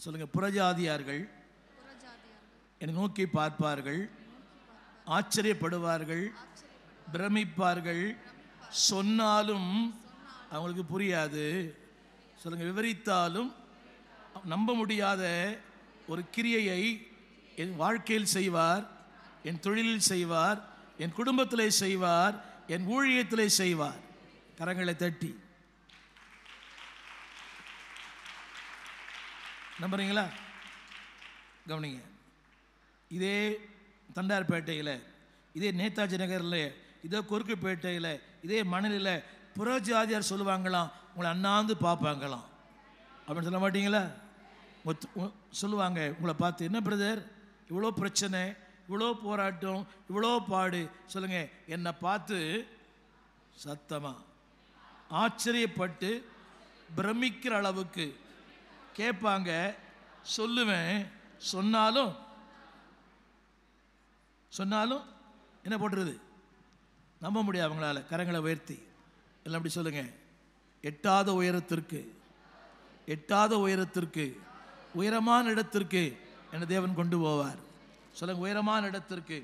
சொல்லுங்க புறஜாதியார்கள் என்னை நோக்கி பார்ப்பார்கள் ஆச்சரியப்படுவார்கள் பிரமிப்பார்கள் சொன்னாலும் அவங்களுக்கு புரியாது சொல்லுங்க விவரித்தாலும் நம்ப முடியாத ஒரு கிரியையை என் வாழ்க்கையில் செய்வார் என் தொழிலில் செய்வார் என் குடும்பத்தில் செய்வார் என் ஊழியத்தில் செய்வார் கரங்களை தட்டி நம்புறீங்களா கவனிங்க இதே தண்டார்பேட்டையில் இதே நேதாஜி நகரில் இதே குறுக்குப்பேட்டையில் இதே மணலில் புறஜாதியார் சொல்லுவாங்களாம் உங்களை அண்ணாந்து பார்ப்பாங்களாம் அப்படின்னு சொல்ல மாட்டீங்களா சொல்லுவாங்க உங்களை பார்த்து என்ன பிரதர் இவ்வளோ பிரச்சனை இவ்வளோ போராட்டம் இவ்வளோ பாடு சொல்லுங்கள் என்னை பார்த்து சத்தமாக ஆச்சரியப்பட்டு பிரமிக்கிற அளவுக்கு கேட்பாங்க சொல்லுவேன் சொன்னாலும் சொன்னாலும் என்ன போடுறது நம்ப முடியாது அவங்களால கரங்களை உயர்த்தி எல்லாம் அப்படி சொல்லுங்கள் எட்டாத உயரத்திற்கு எட்டாத உயரத்திற்கு உயரமான இடத்திற்கு என்னை தேவன் கொண்டு போவார் சொல்லுங்க உயரமான இடத்திற்கு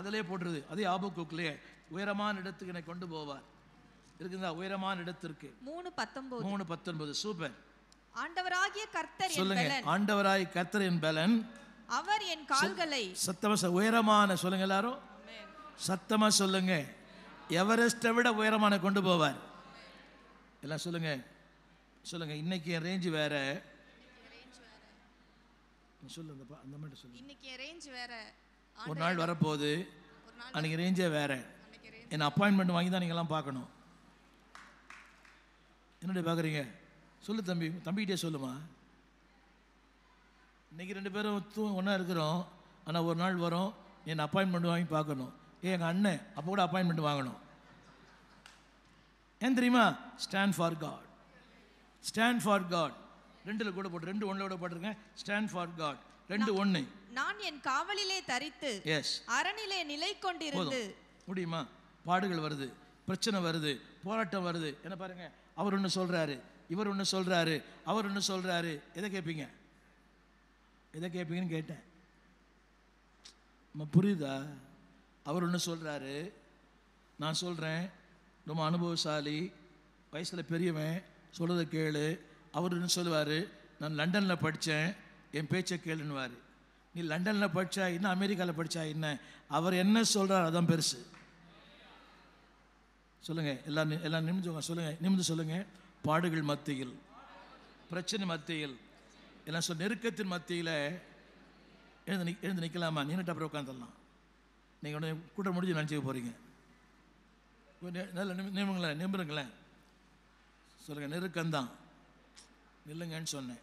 அதிலே போடுறது அதே ஆபக்கூக்கிலே உயரமான இடத்துக்கு என்னை கொண்டு போவார் இருக்குதா உயரமான இடத்திற்கு மூணு பத்தொன்பது மூணு பத்தொன்பது சூப்பர் ஆண்டவராகிய கர்த்தர் சொல்லுங்க ஆண்டவராகிய கர்த்தர் என் பலன் அவர் என் கால்களை சத்தம உயரமான சொல்லுங்க எல்லாரும் சத்தமா சொல்லுங்க எவரெஸ்டை விட உயரமான கொண்டு போவார் எல்லாம் சொல்லுங்க சொல்லுங்க இன்னைக்கு என் ரேஞ்சு வேற நீ சொல்லு அந்த அந்த மாதிரி சொல்லு இன்னைக்கு ரேஞ்ச் வேற ஒரு நாள் வரப்போகுது அன்னைக்கு ரேஞ்சே வேற என்ன அப்பாயின்மெண்ட் வாங்கி தான் நீங்கள்லாம் பார்க்கணும் என்னடி பார்க்குறீங்க சொல்லு தம்பி தம்பிக்கிட்டே சொல்லுமா இன்னைக்கு ரெண்டு பேரும் தூ ஒன்றா இருக்கிறோம் ஆனால் ஒரு நாள் வரும் என் அப்பாயின்மெண்ட் வாங்கி பார்க்கணும் ஏ எங்கள் அண்ணன் அப்போ கூட அப்பாயின்மெண்ட் வாங்கணும் ஏன் தெரியுமா stand for God stand for God ரெண்டுல கூட போட்டு ரெண்டு ஒண்ணு கூட போட்டுருங்க ஸ்டாண்ட் ஃபார் காட் ரெண்டு ஒன்னு நான் என் காவலிலே தரித்து எஸ் அரணிலே நிலை கொண்டிருந்து முடியுமா பாடுகள் வருது பிரச்சனை வருது போராட்டம் வருது என்ன பாருங்க அவர் ஒன்று சொல்றாரு இவர் ஒன்று சொல்றாரு அவர் ஒன்று சொல்றாரு எதை கேட்பீங்க எதை கேட்பீங்கன்னு கேட்டேன் புரியுதா அவர் ஒன்று சொல்றாரு நான் சொல்றேன் ரொம்ப அனுபவசாலி வயசில் பெரியவன் சொல்றதை கேளு அவர் என்ன சொல்லுவார் நான் லண்டனில் படித்தேன் என் பேச்சை கேளுன்னுவார் நீ லண்டனில் படித்தா என்ன அமெரிக்காவில் படித்தா என்ன அவர் என்ன சொல்கிறார் அதான் பெருசு சொல்லுங்கள் எல்லாம் எல்லாம் நிமிந்து சொல்லுங்கள் நிமிந்து சொல்லுங்கள் பாடுகள் மத்தியில் பிரச்சனை மத்தியில் எல்லாம் சொல் நெருக்கத்தின் மத்தியில் எழுந்து நிக் எழுந்து நிற்கலாமா நின்றுட்டு அப்புறம் உட்காந்துடலாம் நீங்கள் உடனே கூட்டம் முடிஞ்சு நினச்சிக்க போகிறீங்க நல்ல நிமிங்களேன் நிமிருங்களேன் சொல்லுங்கள் நெருக்கம்தான் நில்லுங்கன்னு சொன்னேன்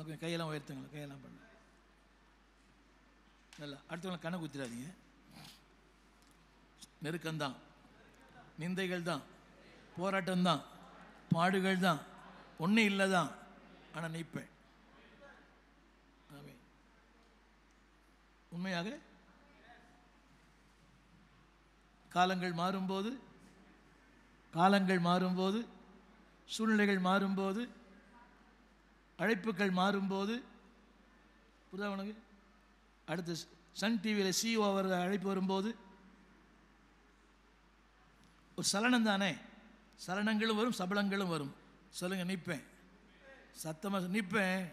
கொஞ்சம் கையெல்லாம் உயர்த்துங்களேன் கையெல்லாம் பண்ண நல்லா அடுத்தவங்களை கணக்கு குத்திடாதீங்க நெருக்கம்தான் நிந்தைகள் தான் போராட்டம் தான் பாடுகள் தான் ஒன்றும் இல்லை தான் ஆனால் நிற்பேன் ஆமே உண்மையாக காலங்கள் மாறும்போது காலங்கள் மாறும்போது சூழ்நிலைகள் மாறும்போது அழைப்புகள் மாறும்போது புரிதா உனக்கு அடுத்து சன் டிவியில் சிஓ e அவர் அழைப்பு வரும்போது ஒரு சலனம் தானே சலனங்களும் வரும் சபலங்களும் வரும் சொல்லுங்கள் நிற்பேன் சத்தமாக நிற்பேன்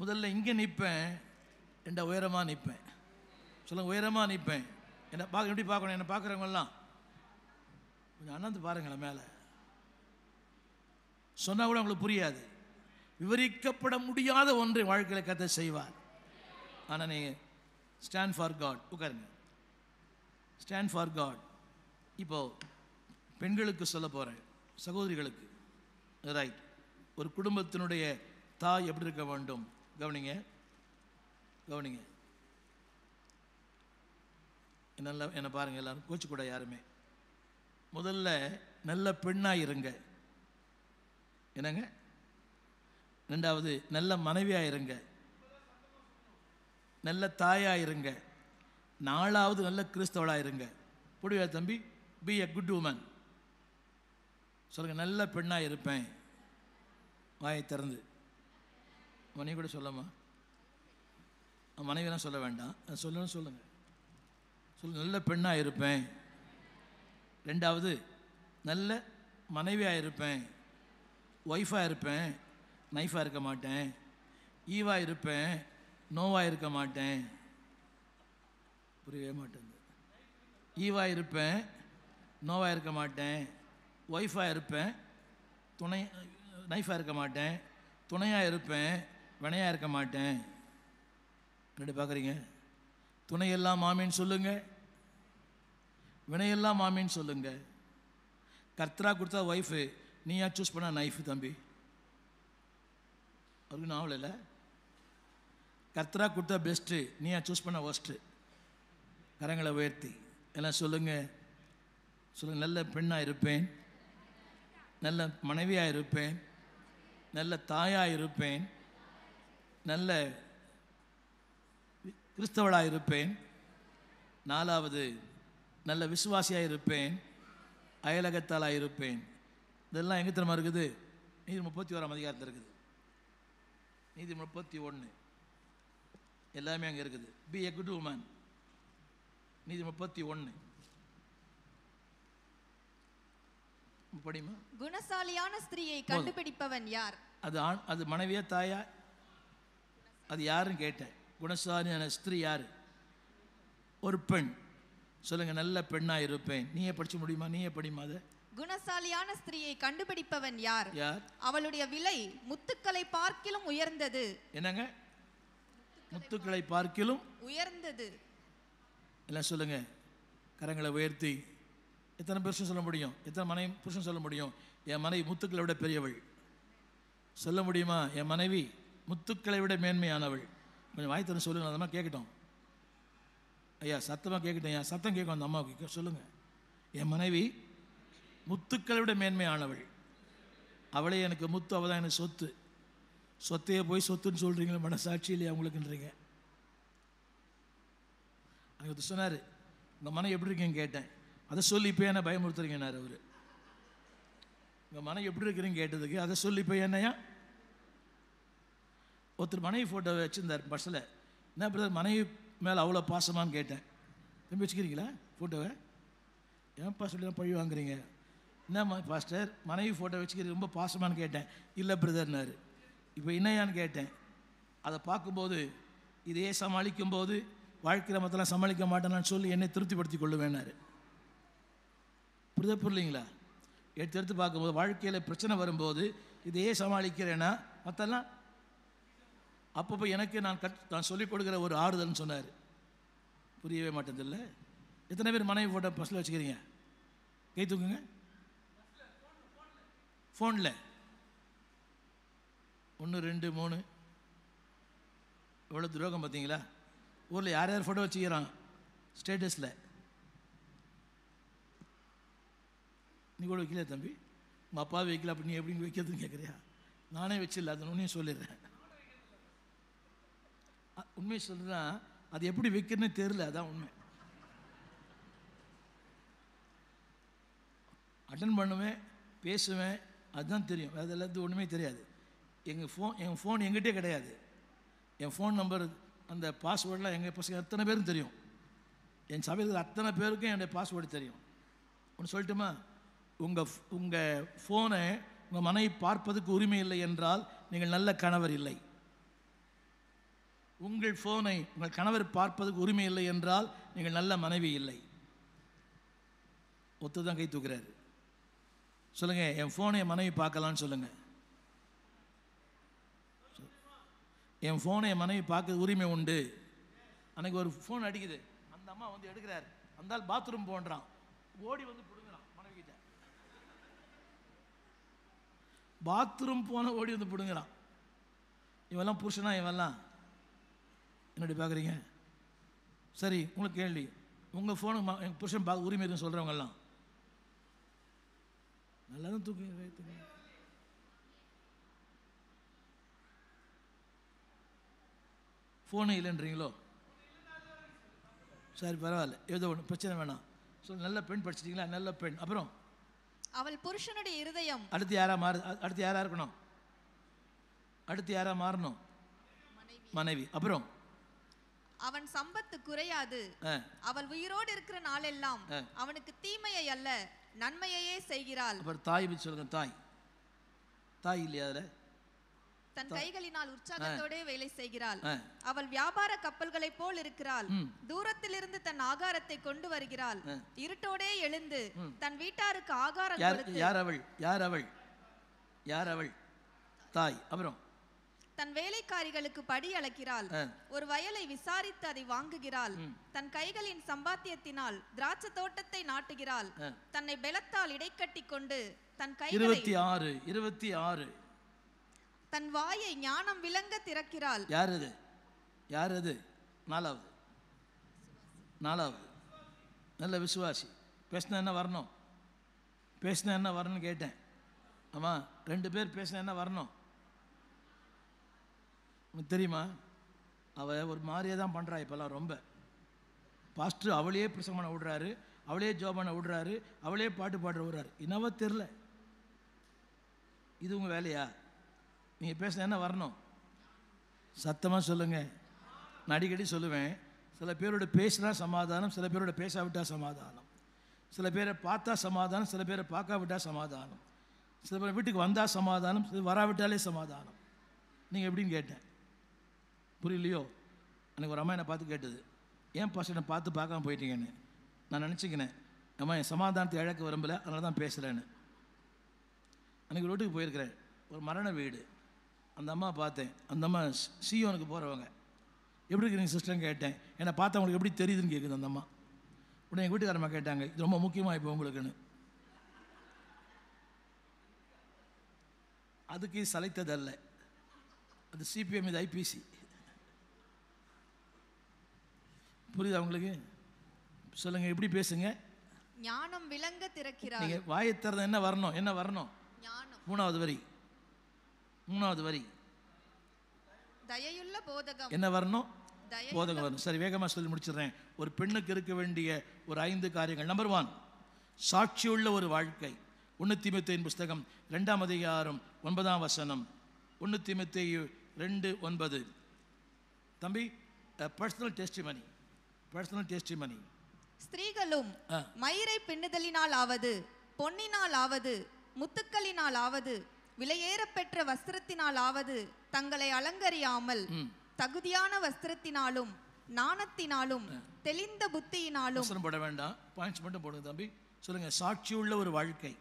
முதல்ல இங்கே நிற்பேன் என்ற உயரமாக நிற்பேன் சொல்லுங்கள் உயரமாக நிற்பேன் என்னை பார்க்க எப்படி பார்க்கணும் என்னை பார்க்குறவங்கெல்லாம் கொஞ்சம் அண்ணாந்து பாருங்களேன் மேலே சொன்னால் கூட அவங்களுக்கு புரியாது விவரிக்கப்பட முடியாத ஒன்றை வாழ்க்கையில் கதை செய்வார் ஆனால் நீங்கள் ஸ்டாண்ட் ஃபார் காட் உட்காருங்க ஸ்டாண்ட் ஃபார் காட் இப்போ பெண்களுக்கு சொல்ல போகிறேன் சகோதரிகளுக்கு ரைட் ஒரு குடும்பத்தினுடைய தாய் எப்படி இருக்க வேண்டும் கவனிங்க கவனிங்க என்ன பாருங்க பாருங்கள் கோச்சு கோச்சிக்கூட யாருமே முதல்ல நல்ல பெண்ணாக இருங்க என்னங்க ரெண்டாவது நல்ல மனைவியாக இருங்க நல்ல தாயாக இருங்க நாலாவது நல்ல கிறிஸ்தவளாக இருங்க புடிவா தம்பி பி எ குட் உமன் சொல்லுங்கள் நல்ல பெண்ணாக இருப்பேன் வாயை திறந்து மனைவி கூட சொல்லம்மா மனைவிலாம் சொல்ல வேண்டாம் சொல்லணும்னு சொல்லுங்கள் சொல்ல நல்ல பெண்ணாக இருப்பேன் ரெண்டாவது நல்ல மனைவியாக இருப்பேன் ஒய்ஃபாக இருப்பேன் நைஃபாக இருக்க மாட்டேன் ஈவாக இருப்பேன் நோவாக இருக்க மாட்டேன் புரியவே மாட்டேங்குது ஈவாக இருப்பேன் நோவாக இருக்க மாட்டேன் ஒய்ஃபாக இருப்பேன் துணை நைஃபாக இருக்க மாட்டேன் துணையாக இருப்பேன் வினையாக இருக்க மாட்டேன் ரெண்டு பார்க்குறீங்க துணையெல்லாம் மாமின்னு சொல்லுங்கள் வினையெல்லாம் மாமின்னு சொல்லுங்கள் கர்த்தராக கொடுத்தா ஒய்ஃபு நீயா சூஸ் பண்ண நைஃபு தம்பி அவருக்கு நாவல் இல்லை கர்த்தரா கொடுத்தா பெஸ்ட்டு நீ சூஸ் பண்ண ஒஸ்ட்டு கரங்களை உயர்த்தி எல்லாம் சொல்லுங்கள் சொல்லுங்கள் நல்ல பெண்ணாக இருப்பேன் நல்ல மனைவியாக இருப்பேன் நல்ல தாயாக இருப்பேன் நல்ல கிறிஸ்தவளாக இருப்பேன் நாலாவது நல்ல விசுவாசியாக இருப்பேன் அயலகத்தாளாக இருப்பேன் இதெல்லாம் எங்கே தரமாக இருக்குது நீர் முப்பத்தி ஓராம் அதிகாரத்தில் இருக்குது நீதி முப்பத்தி ஒன்று எல்லாமே அங்கே இருக்குது பி எ குட் உமன் நீதி முப்பத்தி ஒன்று படிமா குணசாலியான ஸ்திரீயை கண்டுபிடிப்பவன் யார் அது ஆண் அது மனைவியா தாயா அது யாருன்னு கேட்டேன் குணசாலியான ஸ்திரீ யார் ஒரு பெண் சொல்லுங்க நல்ல பெண்ணாக இருப்பேன் நீயே படித்து முடியுமா நீயே படிமா அதை குணசாலியான ஸ்திரியை கண்டுபிடிப்பவன் யார் யார் அவளுடைய விலை முத்துக்களை பார்க்கிலும் உயர்ந்தது என்னங்க முத்துக்களை பார்க்கிலும் உயர்ந்தது எல்லாம் சொல்லுங்க கரங்களை உயர்த்தி எத்தனை புருஷன் சொல்ல முடியும் எத்தனை மனைவி புருஷன் சொல்ல முடியும் என் மனைவி முத்துக்களை விட பெரியவள் சொல்ல முடியுமா என் மனைவி முத்துக்களை விட மேன்மையானவள் கொஞ்சம் வாய்த்தரம் சொல்லுங்க அந்த கேட்கட்டும் ஐயா சத்தமாக கேட்கட்டும் ஐயா சத்தம் கேட்கும் அந்த அம்மாவுக்கு சொல்லுங்கள் என் மனைவி முத்துக்களை விட மேன்மையானவள் அவளே எனக்கு முத்து அவள் தான் எனக்கு சொத்து சொத்தையே போய் சொத்துன்னு சொல்கிறீங்களே மனசாட்சி இல்லையா உங்களுக்குன்றீங்க அங்கே சொன்னார் உங்கள் மனம் எப்படி இருக்கீங்கன்னு கேட்டேன் அதை சொல்லி இப்போ என்ன பயமுறுத்துறீங்கன்னார் அவர் உங்கள் மனம் எப்படி இருக்கிறீங்கன்னு கேட்டதுக்கு அதை சொல்லி இப்போ என்னையா ஒருத்தர் மனைவி ஃபோட்டோ வச்சுருந்தார் பஸ்ஸில் என்ன பிரதர் மனைவி மேலே அவ்வளோ பாசமானு கேட்டேன் திரும்பி வச்சுக்கிறீங்களா ஃபோட்டோவை ஏன்ப்பா சொல்லி பழி வாங்குறீங்க என்னம்மா பாஸ்டர் மனைவி ஃபோட்டோ வச்சுக்கிறது ரொம்ப பாசமானு கேட்டேன் இல்லை பிரதர்னார் இப்போ என்னையான்னு கேட்டேன் அதை பார்க்கும்போது இதையே சமாளிக்கும் போது வாழ்க்கையில் மத்தெல்லாம் சமாளிக்க மாட்டேன்னு சொல்லி என்னை திருப்திப்படுத்தி கொள்ள வேணாரு புரிதப்பு இல்லைங்களா எடுத்து எடுத்து பார்க்கும்போது வாழ்க்கையில் பிரச்சனை வரும்போது இதையே சமாளிக்கிறேன்னா மற்றெல்லாம் அப்பப்போ எனக்கு நான் கட் நான் சொல்லிக் கொடுக்குற ஒரு ஆறுதல்னு சொன்னார் புரியவே இல்லை எத்தனை பேர் மனைவி ஃபோட்டோ பஸ்ஸில் வச்சுக்கிறீங்க கை தூக்குங்க ஃபோனில் ஒன்று ரெண்டு மூணு எவ்வளோ துரோகம் பார்த்தீங்களா ஊரில் யார் யார் ஃபோட்டோ வச்சுக்கிறான் ஸ்டேட்டஸில் நீ கூட வைக்கல தம்பி உங்கள் அப்பா வைக்கல அப்படி நீ எப்படின்னு வைக்கிறதுன்னு கேட்குறியா நானே வச்சிடல அதை ஒன்றையும் சொல்லிடுறேன் உண்மையை சொல்கிறேன் அது எப்படி வைக்கிறேன்னு தெரில அதான் உண்மை அட்டன் பண்ணுவேன் பேசுவேன் அதுதான் தெரியும் அது எல்லாத்தையும் ஒன்றுமே தெரியாது எங்கள் ஃபோன் என் ஃபோன் எங்கிட்டே கிடையாது என் ஃபோன் நம்பர் அந்த பாஸ்வேர்டெலாம் எங்கள் பசங்க அத்தனை பேரும் தெரியும் என் சபையில் அத்தனை பேருக்கும் என்னுடைய பாஸ்வேர்டு தெரியும் ஒன்று சொல்லட்டுமா உங்கள் உங்கள் ஃபோனை உங்கள் மனை பார்ப்பதுக்கு உரிமை இல்லை என்றால் நீங்கள் நல்ல கணவர் இல்லை உங்கள் ஃபோனை உங்கள் கணவர் பார்ப்பதுக்கு உரிமை இல்லை என்றால் நீங்கள் நல்ல மனைவி இல்லை ஒத்து தான் கை தூக்குறாரு சொல்லுங்கள் என் ஃபோனை என் மனைவி பார்க்கலான்னு சொல்லுங்கள் என் ஃபோனை என் மனைவி பார்க்க உரிமை உண்டு அன்னைக்கு ஒரு ஃபோன் அடிக்குது அந்த அம்மா வந்து எடுக்கிறார் அந்தால் பாத்ரூம் போன்றான் ஓடி வந்து பிடுங்குறான் மனைவி கிட்ட பாத்ரூம் போன ஓடி வந்து பிடுங்குறான் இவெல்லாம் புருஷனா இவெல்லாம் என்னடி பார்க்குறீங்க சரி உங்களுக்கு கேள்வி உங்கள் ஃபோனுக்கு புருஷன் பா உரிமை இருக்குன்னு சொல்கிறவங்கெல்லாம் நல்லா தான் தூக்கம் ஃபோனு இல்லைன்றீங்களோ சரி பரவாயில்ல ஏதோ ஒன்று பிரச்சனை வேணாம் ஸோ நல்ல பெண் படிச்சிட்டிங்களா நல்ல பெண் அப்புறம் அவள் புருஷனுடைய இருதயம் அடுத்து யாரா மாறு அடுத்து யாரா இருக்கணும் அடுத்து யாராக மாறணும் மனைவி அப்புறம் அவன் சம்பத்து குறையாது அவள் உயிரோடு இருக்கிற நாளெல்லாம் அவனுக்கு தீமையை அல்ல நன்மையையே செய்கிறாள் அவர் தாய் பற்றி சொல்லுங்க தாய் தாய் இல்லையா அதில் தன் கைகளினால் உற்சாகத்தோட வேலை செய்கிறாள் அவள் வியாபார கப்பல்களை போல் இருக்கிறாள் தூரத்திலிருந்து தன் ஆகாரத்தை கொண்டு வருகிறாள் இருட்டோடே எழுந்து தன் வீட்டாருக்கு ஆகாரம் யார் அவள் யார் அவள் யார் அவள் தாய் அப்புறம் தன் வேலைக்காரிகளுக்கு படி அளக்கிறாள் ஒரு வயலை விசாரித்து அதை வாங்குகிறாள் தன் கைகளின் சம்பாத்தியத்தினால் திராட்ச தோட்டத்தை நாட்டுகிறாள் தன்னை பெலத்தால் இடைக்கட்டி கொண்டு தன் கை இருபத்தி ஆறு இருபத்தி ஆறு தன் வாயை ஞானம் விளங்க திறக்கிறாள் யார் அது யார் அது நாலாவது நாலாவது நல்ல விசுவாசி பேசினா என்ன வரணும் பேசினா என்ன வரணும்னு கேட்டேன் ஆமாம் ரெண்டு பேர் பேசினா என்ன வரணும் உங்களுக்கு தெரியுமா அவள் ஒரு மாதிரியே தான் பண்ணுறா இப்போல்லாம் ரொம்ப பாஸ்டர் அவளே பிரசங்கம் பண்ண விடுறாரு அவளே ஜோ பண்ண விடுறாரு அவளே பாட்டு பாடுற விடுறாரு என்னவோ தெரில இது உங்கள் வேலையா நீங்கள் பேசின என்ன வரணும் சத்தமாக சொல்லுங்கள் நான் அடிக்கடி சொல்லுவேன் சில பேரோட பேசுனா சமாதானம் சில பேரோட பேசாவிட்டால் சமாதானம் சில பேரை பார்த்தா சமாதானம் சில பேரை பார்க்காவிட்டால் சமாதானம் சில பேர் வீட்டுக்கு வந்தால் சமாதானம் சில வராவிட்டாலே சமாதானம் நீங்கள் எப்படின்னு கேட்டேன் புரியலையோ எனக்கு ஒரு அம்மா என்னை பார்த்து கேட்டது ஏன் பாஸ்டர் என்னை பார்த்து பார்க்காம போயிட்டீங்கன்னு நான் நினச்சிக்கினேன் அம்மா என் சமாதானத்தை இழக்க விரும்பலை அதனால தான் பேசுகிறேன்னு அன்றைக்கி ரோட்டுக்கு போயிருக்கிறேன் ஒரு மரண வீடு அந்த அம்மா பார்த்தேன் அந்த அம்மா சிஓனுக்கு e போகிறவங்க எப்படி இருக்கிறீங்க சிஸ்டர்னு கேட்டேன் என்னை பார்த்தவங்களுக்கு எப்படி தெரியுதுன்னு கேட்குது அந்த அம்மா உடனே எங்கள் வீட்டுக்காரம்மா கேட்டாங்க இது ரொம்ப முக்கியமாக இப்போ உங்களுக்குன்னு அதுக்கு சலைத்ததல்ல அது சிபிஎம் இது ஐபிசி புரியுது அவங்களுக்கு சொல்லுங்க எப்படி பேசுங்க ஞானம் விளங்க திறக்கிறார் நீங்க வாயை திறந்த என்ன வரணும் என்ன வரணும் ஞானம் மூணாவது வரி மூணாவது வரி தயையுள்ள போதகம் என்ன வரணும் போதகம் வரணும் சரி வேகமாக சொல்லி முடிச்சிடுறேன் ஒரு பெண்ணுக்கு இருக்க வேண்டிய ஒரு ஐந்து காரியங்கள் நம்பர் ஒன் சாட்சியுள்ள ஒரு வாழ்க்கை ஒன்று மித்தையின் புஸ்தகம் ரெண்டாம் அதிகாரம் ஒன்பதாம் வசனம் ஒன்று மித்தை ரெண்டு ஒன்பது தம்பி பர்சனல் டெஸ்டிமனி பர்சனல் டெஸ்டிமனி ஸ்திரீகளும் மயிரை பின்னுதலினால் ஆவது பொன்னினால் ஆவது முத்துக்களினால் ஆவது விலையேற பெற்ற வஸ்திரத்தினால் ஆவது தங்களை அலங்கரியாமல் தகுதியான வஸ்திரத்தினாலும் நாணத்தினாலும் தெளிந்த புத்தியினாலும் போட வேண்டாம் பாயிண்ட்ஸ் மட்டும் போடுங்க தம்பி சொல்லுங்க உள்ள ஒரு வாழ்க்கை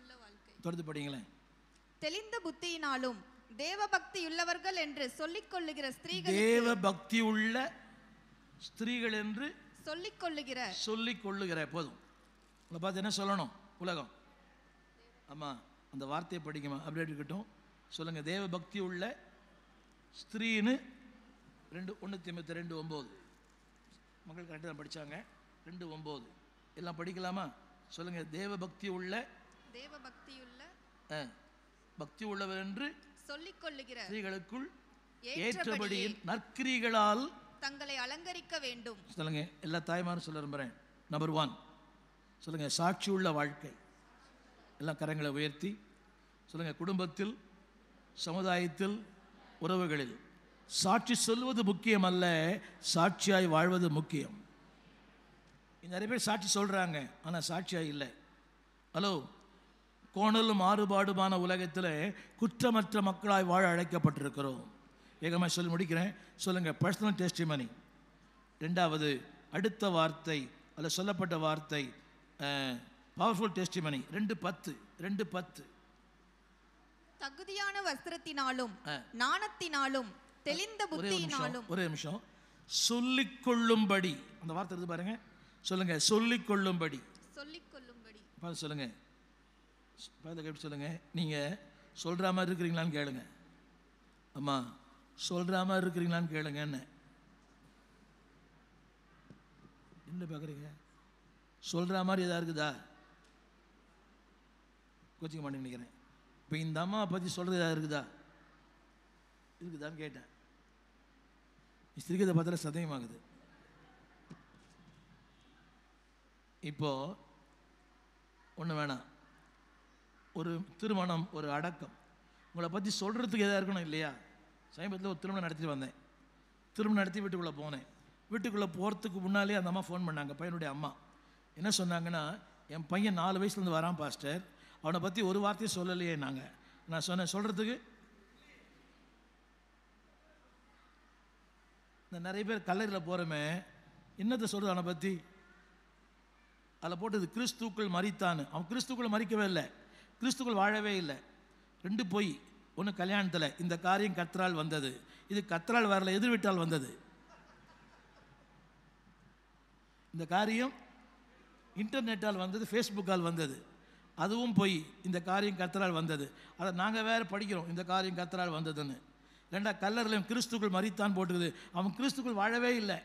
உள்ள வாழ்க்கை தொடர்ந்து படிங்களேன் தெளிந்த புத்தியினாலும் தேவபக்தியுள்ளவர்கள் என்று சொல்லிக் கொள்ளுகிற ஸ்திரீகள் பக்தி உள்ள ஸ்திரீகள் என்று சொல்லிக் கொள்ளுகிற சொல்லிக் கொள்ளுகிற போதும் உங்களை பார்த்து என்ன சொல்லணும் உலகம் ஆமாம் அந்த வார்த்தையை படிக்குமா அப்படியே இருக்கட்டும் சொல்லுங்க தேவ பக்தி உள்ள ஸ்திரீன்னு ரெண்டு ஒன்று ஐம்பத்தி ரெண்டு ஒம்பது மக்கள் கரெக்டாக தான் படித்தாங்க ரெண்டு ஒம்பது எல்லாம் படிக்கலாமா சொல்லுங்க தேவ பக்தி உள்ள தேவ பக்தி உள்ள பக்தி உள்ளவர் என்று சொல்லிக் கொள்ளுகிற ஸ்திரீகளுக்குள் ஏற்றபடியின் நற்கிரிகளால் தங்களை அலங்கரிக்க வேண்டும் சொல்லுங்க எல்லா தாய்மாரும் சொல்ல விரும்புகிறேன் நம்பர் ஒன் சொல்லுங்க சாட்சி உள்ள வாழ்க்கை எல்லா கரங்களை உயர்த்தி சொல்லுங்க குடும்பத்தில் சமுதாயத்தில் உறவுகளில் சாட்சி சொல்வது முக்கியம் அல்ல சாட்சியாய் வாழ்வது முக்கியம் நிறைய பேர் சாட்சி சொல்கிறாங்க ஆனால் சாட்சியாக இல்லை ஹலோ கோணலும் மாறுபாடுமான உலகத்தில் குற்றமற்ற மக்களாய் வாழ அழைக்கப்பட்டிருக்கிறோம் வேகமாக சொல்லி முடிக்கிறேன் சொல்லுங்கள் பர்சனல் மணி ரெண்டாவது அடுத்த வார்த்தை அதில் சொல்லப்பட்ட வார்த்தை பவர்ஃபுல் மணி ரெண்டு பத்து ரெண்டு பத்து தகுதியான வஸ்திரத்தினாலும் நாணத்தினாலும் தெளிந்த புத்தியினாலும் ஒரே நிமிஷம் சொல்லிக்கொள்ளும்படி அந்த வார்த்தை எடுத்து பாருங்க சொல்லுங்க சொல்லிக்கொள்ளும்படி சொல்லிக்கொள்ளும்படி பார்த்து சொல்லுங்க பார்த்து கேட்டு சொல்லுங்க நீங்கள் சொல்கிற மாதிரி இருக்கிறீங்களான்னு கேளுங்க ஆமாம் சொல்கிற மாதிரி இருக்கிறீங்களான்னு கேளுங்கன்னு என்ன பார்க்குறீங்க சொல்கிற மாதிரி எதாக இருக்குதா கோச்சிக்க மாட்டேங்க நினைக்கிறேன் இப்போ இந்த அம்மா பற்றி சொல்கிறது எதாவது இருக்குதா இருக்குதான்னு கேட்டேன் ஸ்திரிகதை பார்த்தா சதயமாகுது இப்போ ஒன்று வேணாம் ஒரு திருமணம் ஒரு அடக்கம் உங்களை பற்றி சொல்கிறதுக்கு எதாக இருக்கணும் இல்லையா சமீபத்தில் ஒரு திருமணம் நடத்தி வந்தேன் திருமணம் நடத்தி வீட்டுக்குள்ளே போனேன் வீட்டுக்குள்ளே போகிறதுக்கு முன்னாலே அந்த அம்மா ஃபோன் பண்ணாங்க பையனுடைய அம்மா என்ன சொன்னாங்கன்னா என் பையன் நாலு வயசுலேருந்து வரான் பாஸ்டர் அவனை பற்றி ஒரு வார்த்தையும் சொல்லலையே நாங்கள் நான் சொன்னேன் சொல்கிறதுக்கு இந்த நிறைய பேர் கல்லறியில் போகிறோமே என்னத்தை சொல்கிறது அவனை பற்றி அதில் போட்டது கிறிஸ்துக்கள் மறித்தான் அவன் கிறிஸ்துக்கள் மறிக்கவே இல்லை கிறிஸ்துக்கள் வாழவே இல்லை ரெண்டு பொய் ஒன்று கல்யாணத்தில் இந்த காரியம் கத்திரால் வந்தது இது கத்திரால் வரல எதிர்விட்டால் வந்தது இந்த காரியம் இன்டர்நெட்டால் வந்தது ஃபேஸ்புக்கால் வந்தது அதுவும் போய் இந்த காரியம் கத்தரால் வந்தது அதை நாங்கள் வேறு படிக்கிறோம் இந்த காரியம் கத்தரால் வந்ததுன்னு ரெண்டா கல்லர்லையும் கிறிஸ்துக்குள் மறித்தான் போட்டுக்குது அவன் கிறிஸ்துக்குள் வாழவே இல்லை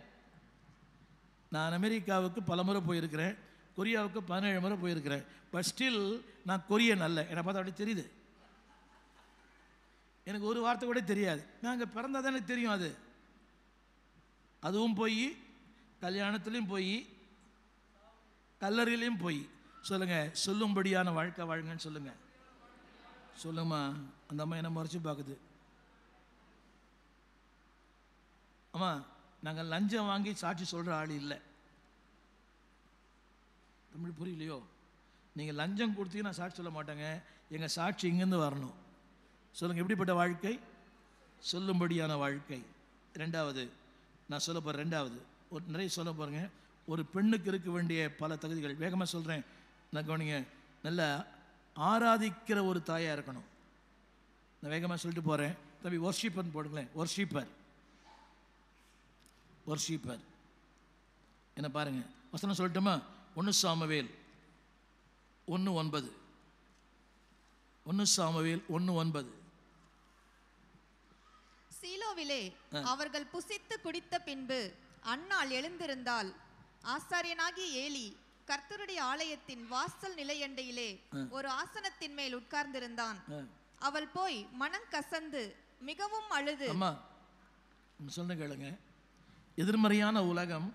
நான் அமெரிக்காவுக்கு பல முறை போயிருக்கிறேன் கொரியாவுக்கு பதினேழு முறை போயிருக்கிறேன் பட் ஸ்டில் நான் கொரியன் அல்ல என்னை பார்த்தா அப்படி தெரியுது எனக்கு ஒரு வார்த்தை கூட தெரியாது நாங்கள் பிறந்தால் தான் தெரியும் அது அதுவும் போய் கல்யாணத்துலேயும் போய் கல்லறையிலையும் போய் சொல்லுங்கள் சொல்லும்படியான வாழ்க்கை வாழுங்கன்னு சொல்லுங்கள் சொல்லுங்கம்மா அந்த அம்மா என்னை மறைச்சி பார்க்குது அம்மா நாங்கள் லஞ்சம் வாங்கி சாட்சி சொல்கிற ஆள் இல்லை தமிழ் புரியலையோ நீங்கள் லஞ்சம் கொடுத்தீங்கன்னா சாட்சி சொல்ல மாட்டேங்க எங்கள் சாட்சி இங்கேருந்து வரணும் சொல்லுங்கள் எப்படிப்பட்ட வாழ்க்கை சொல்லும்படியான வாழ்க்கை ரெண்டாவது நான் சொல்ல போகிறேன் ரெண்டாவது ஒரு நிறைய சொல்ல போகிறேங்க ஒரு பெண்ணுக்கு இருக்க வேண்டிய பல தகுதிகள் வேகமாக சொல்கிறேன் நான் கவனிங்க நல்லா ஆராதிக்கிற ஒரு தாயாக இருக்கணும் நான் வேகமாக சொல்லிட்டு போகிறேன் தம்பி ஒர்ஷிப்பர்னு போடுங்களேன் ஒர்ஷிப்பர் ஒர்ஷிப்பர் என்ன பாருங்கள் வசனம் சொல்லட்டுமா ஒன்று சாமவேல் ஒன்று ஒன்பது ஒன்று சாமவேல் ஒன்று ஒன்பது சீலோவிலே அவர்கள் புசித்து குடித்த பின்பு அன்னாள் எழுந்திருந்தால் ஆசாரியனாகிய ஏலி கர்த்தருடைய ஆலயத்தின் வாசல் நிலையண்டையிலே ஒரு ஆசனத்தின் மேல் உட்கார்ந்திருந்தான் அவள் போய் மனம் கசந்து மிகவும் அழுது அம்மா கேளுங்க எதிர்மறையான உலகம்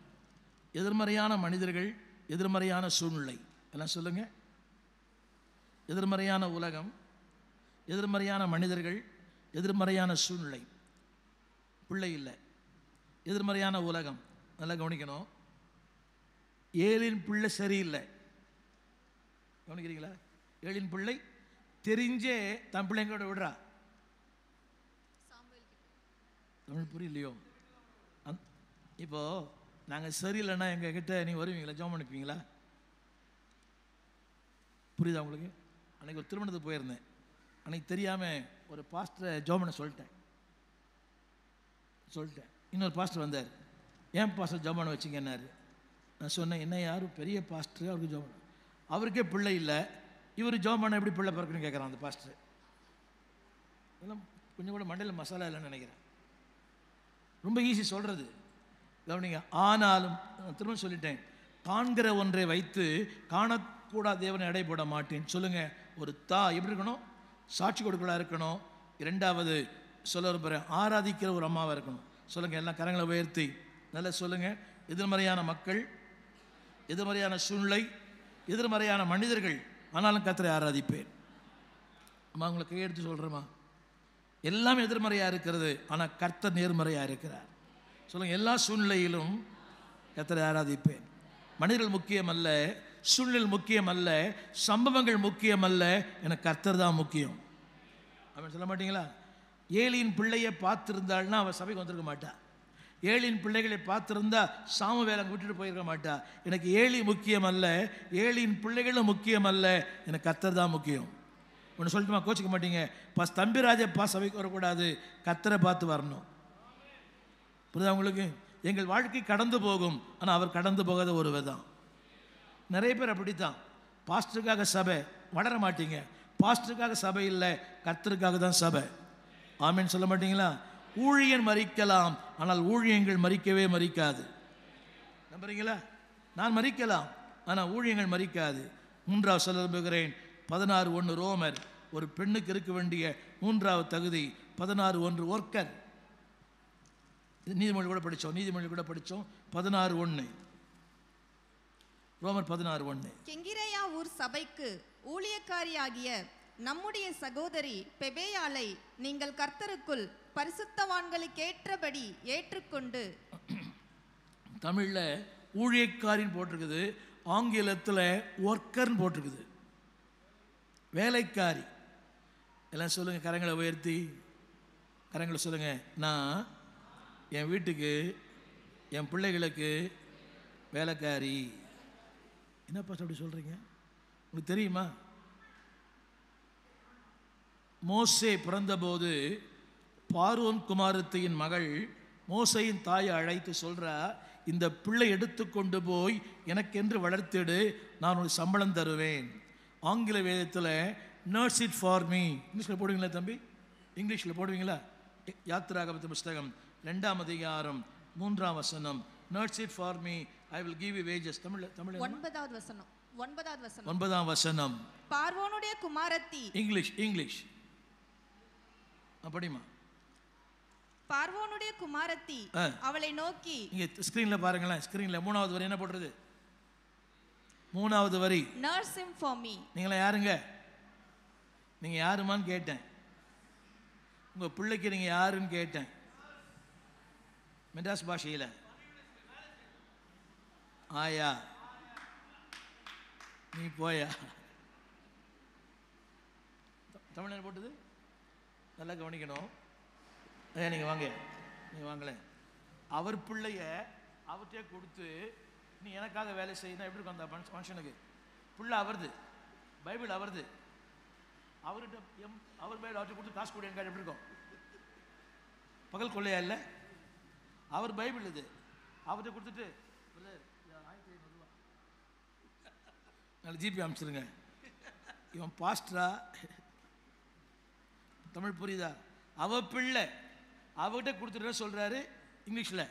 எதிர்மறையான மனிதர்கள் எதிர்மறையான சூழ்நிலை எல்லாம் சொல்லுங்க எதிர்மறையான உலகம் எதிர்மறையான மனிதர்கள் எதிர்மறையான சூழ்நிலை பிள்ளை இல்லை எதிர்மறையான உலகம் நல்லா கவனிக்கணும் ஏழின் பிள்ளை சரியில்லை கவனிக்கிறீங்களா ஏழின் பிள்ளை தெரிஞ்சே தன் பிள்ளைங்களோட விடுறா தமிழ் புரியலையோ அந் இப்போ நாங்கள் சரியில்லைன்னா எங்கள் கிட்ட நீங்க வருவீங்களா ஜோம் அனுப்புவீங்களா புரியுதா உங்களுக்கு அன்னைக்கு ஒரு திருமணத்துக்கு போயிருந்தேன் அன்னைக்கு தெரியாமல் ஒரு பாஸ்டரை ஜோம் பண்ண சொல்லிட்டேன் சொல்லிட்டேன் இன்னொரு பாஸ்டர் வந்தார் ஏன் பாஸ்டர் ஜோபான் வச்சிங்கன்னாரு நான் சொன்னேன் என்ன யாரும் பெரிய பாஸ்டரு அவருக்கு ஜோபான் அவருக்கே பிள்ளை இல்லை இவர் ஜோபானை எப்படி பிள்ளை பிறக்குன்னு கேட்குறான் அந்த பாஸ்டர் இதெல்லாம் கொஞ்சம் கூட மண்டையில் மசாலா இல்லைன்னு நினைக்கிறேன் ரொம்ப ஈஸி சொல்கிறது கவனிங்க ஆனாலும் திரும்ப சொல்லிட்டேன் காண்கிற ஒன்றை வைத்து காணக்கூடா தேவனை எடை போட மாட்டேன் சொல்லுங்கள் ஒரு தா எப்படி இருக்கணும் சாட்சி கொடுக்கலாம் இருக்கணும் இரண்டாவது சொல்ல விரும்புகிறேன் ஆராதிக்கிற ஒரு அம்மாவாக இருக்கணும் சொல்லுங்கள் எல்லாம் கரங்களை உயர்த்தி நல்லா சொல்லுங்கள் எதிர்மறையான மக்கள் எதிர்மறையான சூழ்நிலை எதிர்மறையான மனிதர்கள் ஆனாலும் கத்திரை ஆராதிப்பேன் அம்மா உங்களை கையெடுத்து சொல்கிறேம்மா எல்லாம் எதிர்மறையாக இருக்கிறது ஆனால் கர்த்தர் நேர்மறையாக இருக்கிறார் சொல்லுங்கள் எல்லா சூழ்நிலையிலும் கத்திரை ஆராதிப்பேன் மனிதர்கள் முக்கியம் அல்ல சூழ்நிலை முக்கியம் அல்ல சம்பவங்கள் முக்கியம் அல்ல எனக்கு கர்த்தர் தான் முக்கியம் அப்படின்னு சொல்ல மாட்டீங்களா ஏழியின் பிள்ளையை பார்த்துருந்தாள்னா அவள் சபைக்கு வந்திருக்க மாட்டாள் ஏழின் பிள்ளைகளை பார்த்துருந்தா சாம வேலை விட்டுட்டு போயிருக்க மாட்டா எனக்கு ஏழி முக்கியம் அல்ல ஏழின் பிள்ளைகளும் முக்கியம் அல்ல எனக்கு கத்தர் தான் முக்கியம் ஒன்று சொல்லிட்டுமா கோச்சிக்க மாட்டீங்க பஸ் தம்பிராஜை பா சபைக்கு வரக்கூடாது கத்தரை பார்த்து வரணும் புரியுதா உங்களுக்கு எங்கள் வாழ்க்கை கடந்து போகும் ஆனால் அவர் கடந்து போகாத ஒரு விதம் நிறைய பேர் அப்படித்தான் பாஸ்டருக்காக சபை வளர மாட்டீங்க பாஸ்டருக்காக சபை இல்லை கத்தருக்காக தான் சபை ஆமின்னு சொல்ல மாட்டீங்களா ஊழியன் மறிக்கலாம் ஆனால் ஊழியங்கள் மறிக்கவே மறிக்காது நம்புறீங்களா நான் மறிக்கலாம் ஆனால் ஊழியங்கள் மறிக்காது மூன்றாவது சொல்ல விரும்புகிறேன் பதினாறு ஒன்று ரோமர் ஒரு பெண்ணுக்கு இருக்க வேண்டிய மூன்றாவது தகுதி பதினாறு ஒன்று ஒர்க்கர் இது நீதிமொழி கூட படித்தோம் நீதிமொழி கூட படித்தோம் பதினாறு ஒன்று ரோமர் பதினாறு ஒன்று கெங்கிரையா ஊர் சபைக்கு ஊழியக்காரியாகிய நம்முடைய சகோதரி பெபேயாலை நீங்கள் கர்த்தருக்குள் ஏற்றபடி ஏற்றுக்கொண்டு தமிழில் ஊழியக்காரின் போட்டிருக்குது ஆங்கிலத்தில் ஒர்க்கர்னு போட்டிருக்குது வேலைக்காரி எல்லாம் சொல்லுங்கள் கரங்களை உயர்த்தி கரங்களை சொல்லுங்கள் நான் என் வீட்டுக்கு என் பிள்ளைகளுக்கு வேலைக்காரி என்னப்பா அப்படி சொல்கிறீங்க உங்களுக்கு தெரியுமா மோசே பிறந்தபோது பார்வோன் குமாரத்தையின் மகள் மோசையின் தாயை அழைத்து சொல்கிற இந்த பிள்ளை எடுத்து கொண்டு போய் எனக்கென்று வளர்த்திடு நான் ஒரு சம்பளம் தருவேன் ஆங்கில வேதத்தில் நர்ஸ் இட் ஃபார் மீ இங்கிலீஷில் போடுவீங்களா தம்பி இங்கிலீஷில் போடுவீங்களா யாத்திராக புஸ்தகம் ரெண்டாம் அதிகாரம் மூன்றாம் வசனம் nurse it for me I will give you wages Tamil Tamil ஒன்பதாவது வசனம் ஒன்பதாவது வசனம் ஒன்பதாம் வசனம் பார்வோனுடைய குமாரத்தி இங்கிலீஷ் இங்கிலீஷ் அப்படிமா பார்வோனுடைய குமாரத்தி அவளை நோக்கி இங்க ஸ்கிரீன்ல பாருங்களேன் ஸ்கிரீன்ல மூணாவது வரி என்ன போடுறது மூணாவது வரி நர்ஸ் இம் ஃபார் மீ நீங்களா யாருங்க நீங்க யாருமான்னு கேட்டேன் உங்க பிள்ளைக்கு நீங்க யாருன்னு கேட்டேன் மெட்ராஸ் பாஷையில் ஆயா நீ போயா தமிழர் போட்டது நல்லா கவனிக்கணும் ஏ நீங்கள் வாங்க நீங்கள் வாங்களேன் அவர் பிள்ளைய அவர்கிட்டே கொடுத்து நீ எனக்காக வேலை செய்யணும் எப்படி இருக்கும் அந்த ஃபங்க்ஷனுக்கு பிள்ளை அவருது பைபிள் அவருது அவர்கிட்ட எம் அவர் பைபிள் அவர்கிட்ட கொடுத்து காசு கொடு எப்படி இருக்கும் பகல் கொள்ளையா இல்லை அவர் பைபிள் இது அவர்கிட்ட கொடுத்துட்டு நாலு ஜிபி அனுப்பிச்சிருங்க இவன் பாஸ்டரா தமிழ் புரியுதா அவ பிள்ளை அவகிட்ட கொடுத்துட்டு சொல்றாரு இங்கிலீஷ்ல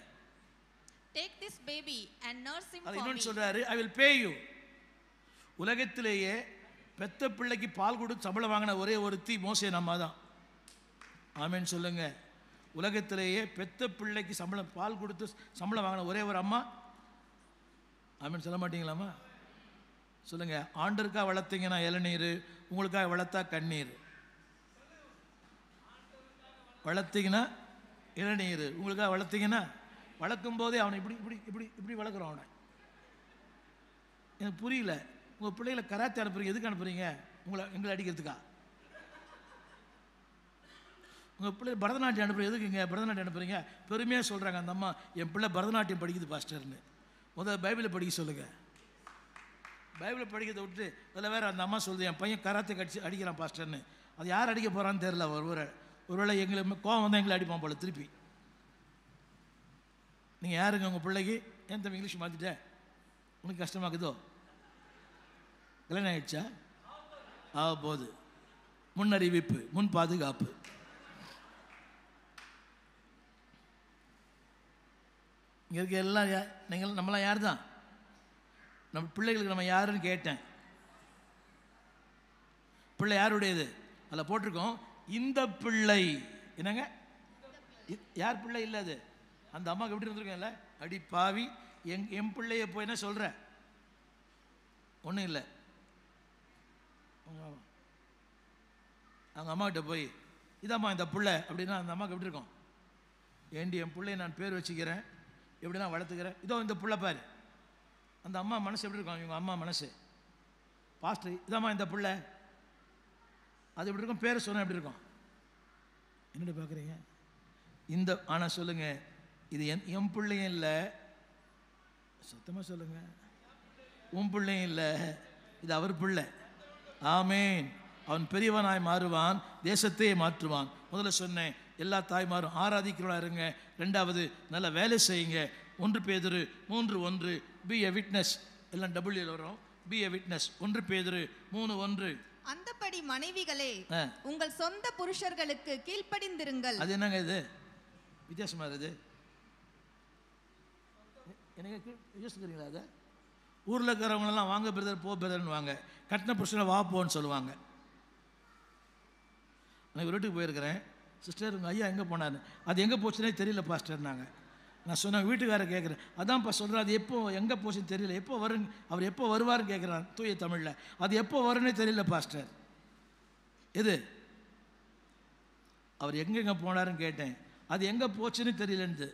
take this baby and nurse him for இன்னொன்னு சொல்றாரு ஐ வில் பே யூ உலகத்திலேயே பெத்த பிள்ளைக்கு பால் கொடுத்து சம்பளம் வாங்கின ஒரே ஒருத்தி மோசே நம்ம தான் ஆமீன் சொல்லுங்க உலகத்திலேயே பெத்த பிள்ளைக்கு சம்பளம் பால் கொடுத்து சம்பளம் வாங்கின ஒரே ஒரு அம்மா ஆமேன்னு சொல்ல மாட்டீங்களாம்மா சொல்லுங்கள் ஆண்டருக்காக வளர்த்தீங்கன்னா இளநீர் உங்களுக்காக வளர்த்தா கண்ணீர் வளர்த்திங்கன்னா இளநீர் உங்களுக்காக வளர்த்திங்கன்னா வளர்க்கும் போதே அவனை இப்படி இப்படி இப்படி இப்படி வளர்க்குறோம் அவனை எனக்கு புரியல உங்கள் பிள்ளைகளை கராத்தி அனுப்புறீங்க எதுக்கு அனுப்புறீங்க உங்களை எங்களை அடிக்கிறதுக்கா உங்கள் பிள்ளை பரதநாட்டியம் அனுப்புறது எதுக்குங்க பரதநாட்டியம் அனுப்புறீங்க பெருமையாக சொல்கிறாங்க அந்த அம்மா என் பிள்ளை பரதநாட்டியம் படிக்குது பாஸ்டர்னு முதல்ல பைபிளை படிக்க சொல்லுங்கள் பைபிளை படிக்கிறத விட்டு அதில் வேறு அந்த அம்மா சொல்லுது என் பையன் கராத்தை கடிச்சு அடிக்கிறான் பாஸ்டர்னு அது யார் அடிக்க போகிறான்னு தெரில ஒரு ஒரு ஒருவேளை எங்களுக்கு கோவம் வந்தால் எங்களை அடிப்பான் போல திருப்பி நீங்கள் யாருங்க உங்கள் பிள்ளைக்கு ஏன் தம்பி இங்கிலீஷ் மாற்றிட்டேன் உனக்கு கஷ்டமாக்குதோ கல்யாணம் ஆகிடுச்சா ஆக போகுது முன்னறிவிப்பு முன் பாதுகாப்பு இங்கே இருக்க எல்லாம் நீங்கள் நம்மளாம் யார் தான் நம்ம பிள்ளைகளுக்கு நம்ம யாருன்னு கேட்டேன் பிள்ளை யாருடையது அதில் போட்டிருக்கோம் இந்த பிள்ளை என்னங்க யார் பிள்ளை இல்லை அது அந்த அம்மாவுக்கு எப்படி இருந்திருக்கேன்ல அடி பாவி எங் என் பிள்ளைய போய் என்ன சொல்கிற ஒன்றும் இல்லை அவங்க அம்மாக்கிட்ட போய் இதாம்மா இந்த பிள்ளை அப்படின்னா அந்த அம்மாவுக்கு எப்படி இருக்கும் ஏண்டி என் பிள்ளைய நான் பேர் வச்சுக்கிறேன் எப்படி நான் வளர்த்துக்கிறேன் இதோ இந்த பிள்ளை பாரு அந்த அம்மா மனசு எப்படி இருக்கும் இவங்க அம்மா மனசு பாஸ்டர் இதாம்மா இந்த பிள்ளை அது எப்படி இருக்கும் பேர் சொன்ன எப்படி இருக்கும் என்னடி பார்க்குறீங்க இந்த ஆனால் சொல்லுங்கள் இது என் என் பிள்ளையும் இல்லை சத்தமாக சொல்லுங்கள் உன் பிள்ளையும் இல்லை இது அவர் பிள்ளை ஆமேன் அவன் பெரியவனாய் மாறுவான் தேசத்தையே மாற்றுவான் முதல்ல சொன்னேன் எல்லா தாய்மாரும் ஆராதிக்கிறவா இருங்க ரெண்டாவது நல்ல வேலை செய்யுங்க ஒன்று பேதரு மூன்று ஒன்று பி எ விட்னஸ் எல்லாம் டபுள்யூல வரும் பி எ விட்னஸ் ஒன்று பேதரு மூணு ஒன்று அந்தபடி மனைவிகளே உங்கள் சொந்த புருஷர்களுக்கு கீழ்ப்படிந்திருங்கள் அது என்னங்க இது வித்தியாசமா இருக்குது எனக்கு யோசிக்கிறீங்களா அதை ஊரில் இருக்கிறவங்களெல்லாம் வாங்க பிரதர் போ பிரதர்னு வாங்க கட்டின புருஷனை வா போன்னு சொல்லுவாங்க நான் வீட்டுக்கு போயிருக்கிறேன் சிஸ்டர் ஐயா எங்கே போனார் அது எங்கே போச்சுன்னே தெரியல பாஸ்டர்னாங்க நான் சொன்னேன் வீட்டுக்காரர் கேட்குறேன் அதான்ப்பா சொல்கிறார் அது எப்போ எங்கே போச்சுன்னு தெரியல எப்போ வரும் அவர் எப்போ வருவார்னு கேட்குறான் தூய தமிழில் அது எப்போ வரும்னே தெரியல பாஸ்டர் எது அவர் எங்கெங்கே போனாருன்னு கேட்டேன் அது எங்கே போச்சுன்னு தெரியலன்து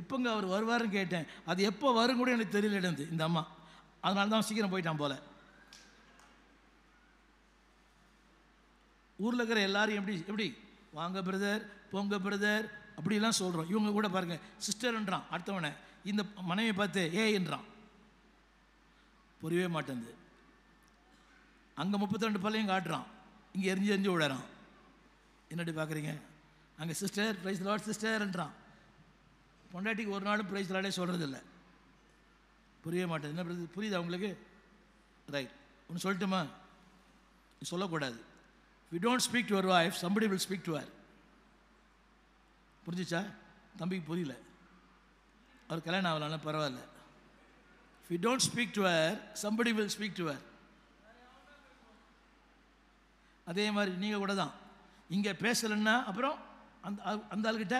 எப்போங்க அவர் வருவாருன்னு கேட்டேன் அது எப்போ வரும் கூட எனக்கு தெரியலன்னு இந்த அம்மா அதனால தான் சீக்கிரம் போயிட்டான் போல் ஊரில் இருக்கிற எல்லாரும் எப்படி எப்படி வாங்க பிரதர் போங்க பிரதர் அப்படிலாம் சொல்கிறோம் இவங்க கூட பாருங்கள் சிஸ்டர்ன்றான் அடுத்தவனை இந்த மனைவியை பார்த்து ஏன்றான் புரியவே மாட்டேங்குது அங்கே முப்பத்தி ரெண்டு பல்லையும் காட்டுறான் இங்கே எரிஞ்சு எரிஞ்சு விடறான் என்னடி பார்க்குறீங்க அங்கே சிஸ்டர் ப்ரைஸ் லாட் சிஸ்டர்ன்றான் பொண்டாட்டிக்கு ஒரு நாளும் ப்ரைஸ் லாடே சொல்கிறதில்ல புரியவே மாட்டேது என்ன புரியுது அவங்களுக்கு ரைட் ஒன்று சொல்லட்டுமா சொல்லக்கூடாது we don't speak to our wife somebody will speak to our புரிஞ்சிச்சா தம்பிக்கு புரியல அவர் கல்யாணம் ஆகலாம் பரவாயில்ல if you don't speak to her somebody will speak to her அதே மாதிரி நீங்கள் கூட தான் இங்கே பேசலைன்னா அப்புறம் அந்த அந்த ஆளுகிட்ட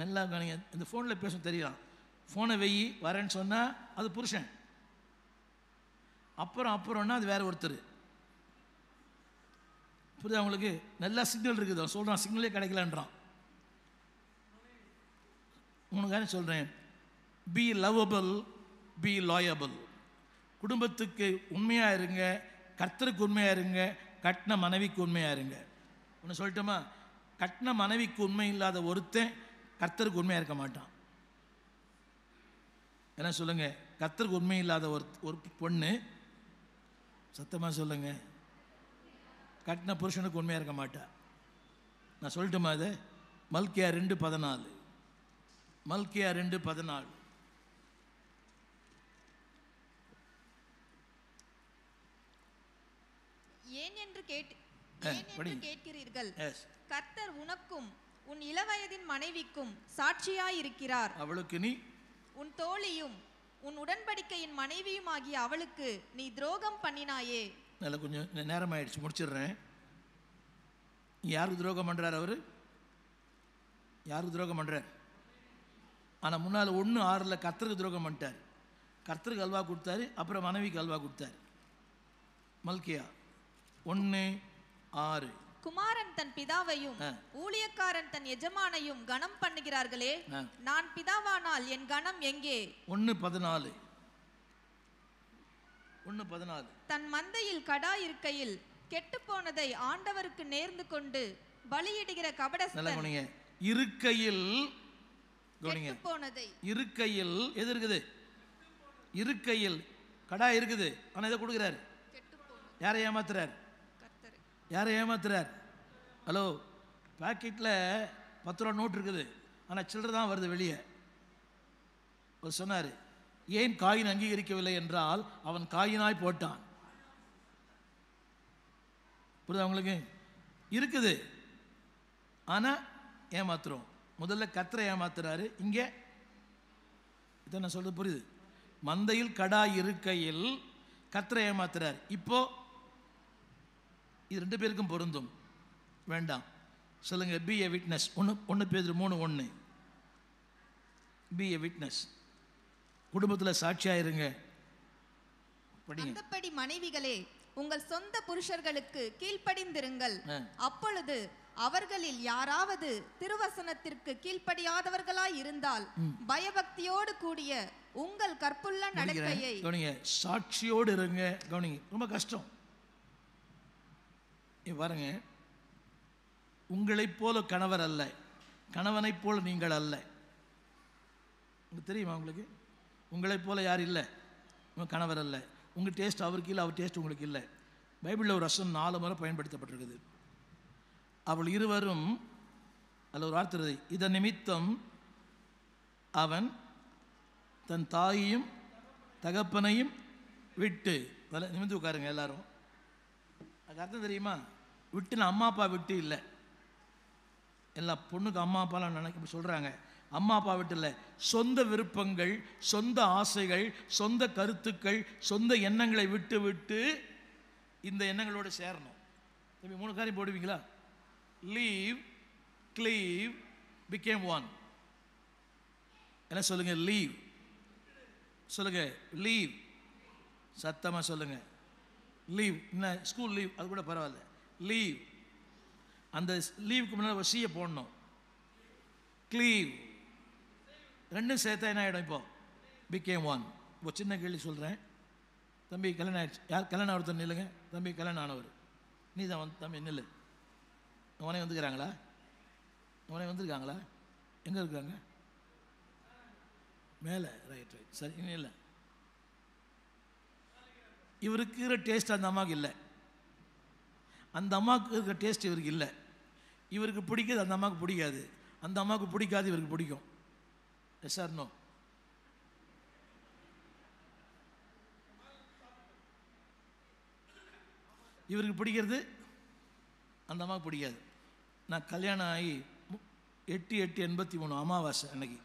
நல்லா கணிங்க இந்த ஃபோனில் பேச தெரியலாம் ஃபோனை வெயி வரேன்னு சொன்னால் அது புருஷன் அப்புறம் அப்புறம்னா அது வேறு ஒருத்தர் புரியுது அவங்களுக்கு நல்லா சிக்னல் இருக்குது அவன் சொல்கிறான் சிக்னலே கிடைக்கலான்றான் உனக்கான சொல்கிறேன் பி லவ்வபிள் பி லாயபிள் குடும்பத்துக்கு உண்மையாக இருங்க கர்த்தருக்கு உண்மையாக இருங்க கட்டின மனைவிக்கு உண்மையாக இருங்க ஒன்று சொல்லிட்டோமா கட்டின மனைவிக்கு உண்மை இல்லாத ஒருத்தன் கர்த்தருக்கு உண்மையாக இருக்க மாட்டான் என்ன சொல்லுங்கள் கர்த்தருக்கு உண்மை இல்லாத ஒரு ஒரு பொண்ணு சத்தமாக சொல்லுங்கள் கட்டின புருஷனுக்கு உண்மையாக இருக்க மாட்டாள் நான் சொல்லட்டுமா அது மல்கியா ரெண்டு பதினாலு மல்கியா ரெண்டு பதினாலு ஏன் என்று கேட்கிறீர்கள் கர்த்தர் உனக்கும் உன் இளவயதின் மனைவிக்கும் சாட்சியாயிருக்கிறார் அவளுக்கு நீ உன் தோழியும் உன் உடன்படிக்கையின் மனைவியும் ஆகிய அவளுக்கு நீ துரோகம் பண்ணினாயே அதில் கொஞ்சம் நேரம் ஆயிடுச்சு முடிச்சிடுறேன் யாருக்கு துரோகம் பண்ணுறார் அவர் யாருக்கு துரோகம் பண்ணுறார் ஆனால் முன்னால் ஒன்று ஆறில் கர்த்தருக்கு துரோகம் பண்ணிட்டார் கர்த்தருக்கு அல்வா கொடுத்தாரு அப்புறம் மனைவிக்கு அல்வா கொடுத்தார் மல்கியா ஒன்று ஆறு குமாரன் தன் பிதாவையும் ஊழியக்காரன் தன் எஜமானையும் கணம் பண்ணுகிறார்களே நான் பிதாவானால் என் கணம் எங்கே ஒன்று பதினாலு ஒன்று பதினாலு தன் மந்தையில் கடா இருக்கையில் கெட்டு போனதை ஆண்டவருக்கு நேர்ந்து கொண்டு பலியிடுகிற கபடஸ்தன் இருக்கையில் கவனிங்க போனதை இருக்கையில் எது இருக்குது இருக்கையில் கடா இருக்குது ஆனால் இதை கொடுக்குறாரு யாரை ஏமாத்துறார் யாரை ஏமாத்துறார் ஹலோ பேக்கெட்டில் பத்து ரூபா நோட் இருக்குது ஆனால் சில்லறை தான் வருது வெளியே ஒரு சொன்னார் ஏன் காயின் அங்கீகரிக்கவில்லை என்றால் அவன் காயினாய் போட்டான் புரியுது அவங்களுக்கு இருக்குது ஆனால் ஏமாத்துறோம் முதல்ல கத்தரை ஏமாத்துறாரு இங்கே இதை நான் சொல்கிறது புரியுது மந்தையில் கடா இருக்கையில் கத்திர ஏமாத்துறார் இப்போ இது ரெண்டு பேருக்கும் பொருந்தும் வேண்டாம் சொல்லுங்கள் பி ஏ விட்னஸ் ஒன்று ஒன்று பேர் மூணு ஒன்று பி ஏ விட்னஸ் குடும்பத்தில் சாட்சியாயிருங்க இருங்க அந்தப்படி மனைவிகளே உங்கள் சொந்த புருஷர்களுக்கு கீழ்ப்படிந்திருங்கள் அப்பொழுது அவர்களில் யாராவது திருவசனத்திற்கு கீழ்ப்படியாதவர்களாய் இருந்தால் பயபக்தியோடு கூடிய உங்கள் கற்புள்ள நடக்கையை கவனிங்க சாட்சியோடு இருங்க கவனிங்க ரொம்ப கஷ்டம் பாருங்க உங்களைப் போல கணவர் அல்ல கணவனைப் போல நீங்கள் அல்ல தெரியுமா உங்களுக்கு உங்களைப் போல் யார் இல்லை உங்கள் கணவர் அல்ல உங்கள் டேஸ்ட் அவருக்கு இல்லை அவர் டேஸ்ட் உங்களுக்கு இல்லை பைபிளில் ஒரு ரசம் நாலு முறை பயன்படுத்தப்பட்டிருக்குது அவள் இருவரும் அதில் ஒரு வார்த்தை இதன் நிமித்தம் அவன் தன் தாயையும் தகப்பனையும் விட்டு தலை நிமித்து உட்காருங்க எல்லாரும் அது அர்த்தம் தெரியுமா விட்டு நான் அம்மா அப்பா விட்டு இல்லை எல்லா பொண்ணுக்கு அம்மா அப்பாலாம் நினைக்க சொல்கிறாங்க அம்மா அப்பா வீட்டில் சொந்த விருப்பங்கள் சொந்த ஆசைகள் சொந்த கருத்துக்கள் சொந்த எண்ணங்களை விட்டு விட்டு இந்த எண்ணங்களோடு சேரணும் தம்பி மூணு காரியம் போடுவீங்களா லீவ் கிளீவ் பிகேம் ஒன் என்ன சொல்லுங்கள் லீவ் சொல்லுங்கள் லீவ் சத்தமாக சொல்லுங்கள் லீவ் என்ன ஸ்கூல் லீவ் அது கூட பரவாயில்ல லீவ் அந்த லீவுக்கு முன்னாடி வசியை போடணும் க்ளீவ் ரெண்டும் சேர்த்தா என்ன ஆகிடும் இப்போ பிகேம் ஒன் இப்போ சின்ன கேள்வி சொல்கிறேன் தம்பி கல்யாணம் ஆகிடுச்சு யார் கல்யாணம் ஒருத்தர் நில்லுங்க தம்பி கல்யாணம் ஆனவர் நீ தான் வந்து தம்பி நில்லு உனே வந்துக்கிறாங்களா உனே வந்திருக்காங்களா எங்கே இருக்காங்க மேலே ரைட் ரைட் சரி இன்னும் இல்லை இவருக்கு இருக்கிற டேஸ்ட் அந்த அம்மாவுக்கு இல்லை அந்த அம்மாவுக்கு இருக்கிற டேஸ்ட் இவருக்கு இல்லை இவருக்கு பிடிக்காது அந்த அம்மாவுக்கு பிடிக்காது அந்த அம்மாவுக்கு பிடிக்காது இவருக்கு பிடிக்கும் Yes or no? இவருக்கு பிடிக்கிறது அந்த அம்மாவுக்கு பிடிக்காது நான் கல்யாணம் ஆகி எட்டு எட்டு எண்பத்தி மூணு அமாவாசை அன்னைக்கு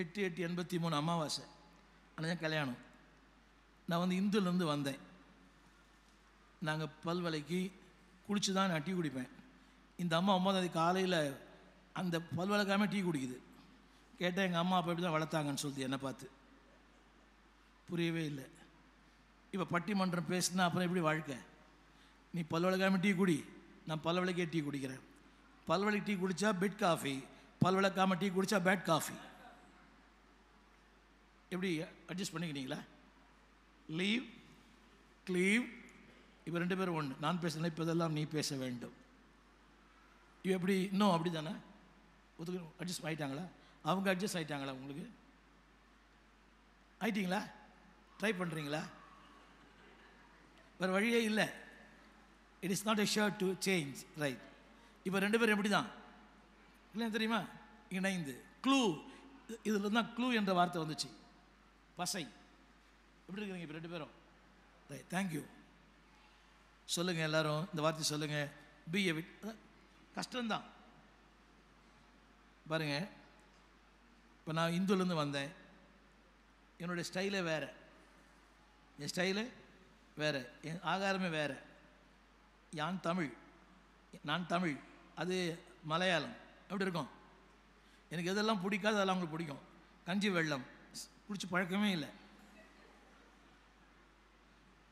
எட்டு எட்டு எண்பத்தி மூணு அமாவாசை அன்னைக்கு கல்யாணம் நான் வந்து இந்துலேருந்து வந்தேன் நாங்கள் பல்வலைக்கு குளித்து தான் நான் டீ குடிப்பேன் இந்த அம்மா ஒம்பதாந்தேதி காலையில் அந்த பல் வளர்க்காமல் டீ குடிக்குது கேட்டால் எங்கள் அம்மா அப்பா இப்படி தான் வளர்த்தாங்கன்னு சொல்லிட்டு என்னை பார்த்து புரியவே இல்லை இப்போ பட்டிமன்றம் பேசுனா அப்புறம் எப்படி வாழ்க்கை நீ பல்வழக்காமல் டீ குடி நான் பல்வழக்கே டீ குடிக்கிறேன் பல்வழக்கு டீ குடித்தா பெட் காஃபி பல்வழக்காமல் டீ குடித்தா பேட் காஃபி எப்படி அட்ஜஸ்ட் பண்ணிக்கிறீங்களா லீவ் க்ளீவ் இப்போ ரெண்டு பேரும் ஒன்று நான் பேசுகிறேன் இப்போ இதெல்லாம் நீ பேச வேண்டும் இப்போ எப்படி இன்னும் அப்படி தானே ஒத்துக்கணும் அட்ஜஸ்ட் ஆகிட்டாங்களா அவங்க அட்ஜஸ்ட் ஆகிட்டாங்களா உங்களுக்கு ஆயிட்டிங்களா ட்ரை பண்ணுறீங்களா வேறு வழியே இல்லை it is not a shirt to change right இப்போ ரெண்டு பேரும் எப்படி தான் இல்லை தெரியுமா இணைந்து க்ளூ இதில் தான் க்ளூ என்ற வார்த்தை வந்துச்சு பசை எப்படி இருக்கிறீங்க இப்போ ரெண்டு பேரும் ரைட் தேங்க்யூ சொல்லுங்கள் எல்லோரும் இந்த வார்த்தை சொல்லுங்கள் பி எ விட் கஷ்டம்தான் பாருங்கள் இப்போ நான் இந்துலேருந்து வந்தேன் என்னுடைய ஸ்டைலே வேறு என் ஸ்டைலு வேறு என் ஆகாரமே வேறு யான் தமிழ் நான் தமிழ் அது மலையாளம் எப்படி இருக்கும் எனக்கு எதெல்லாம் பிடிக்காது அதெல்லாம் அவங்களுக்கு பிடிக்கும் கஞ்சி வெள்ளம் பிடிச்சி பழக்கமே இல்லை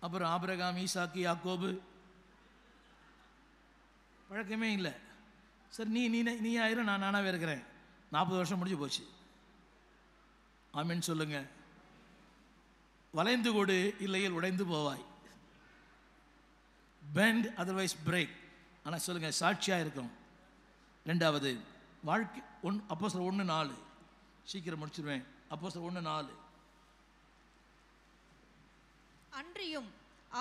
அப்புறம் ஆபிரகாம் ஈசாக்கி யாக்கோபு பழக்கமே இல்லை சரி நீ நீ நீ ஆயிரும் நான் நானாகவே இருக்கிறேன் நாற்பது வருஷம் முடிஞ்சு போச்சு ஆமின்னு சொல்லுங்க வளைந்து கொடு இல்லையில் உடைந்து போவாய் பெண்ட் அதர்வைஸ் பிரேக் ஆனால் சொல்லுங்கள் சாட்சியாக இருக்கும் ரெண்டாவது வாழ்க்கை ஒன் அப்போ சார் ஒன்று நாலு சீக்கிரம் முடிச்சிருவேன் அப்போ சார் ஒன்று நாலு அன்றியும்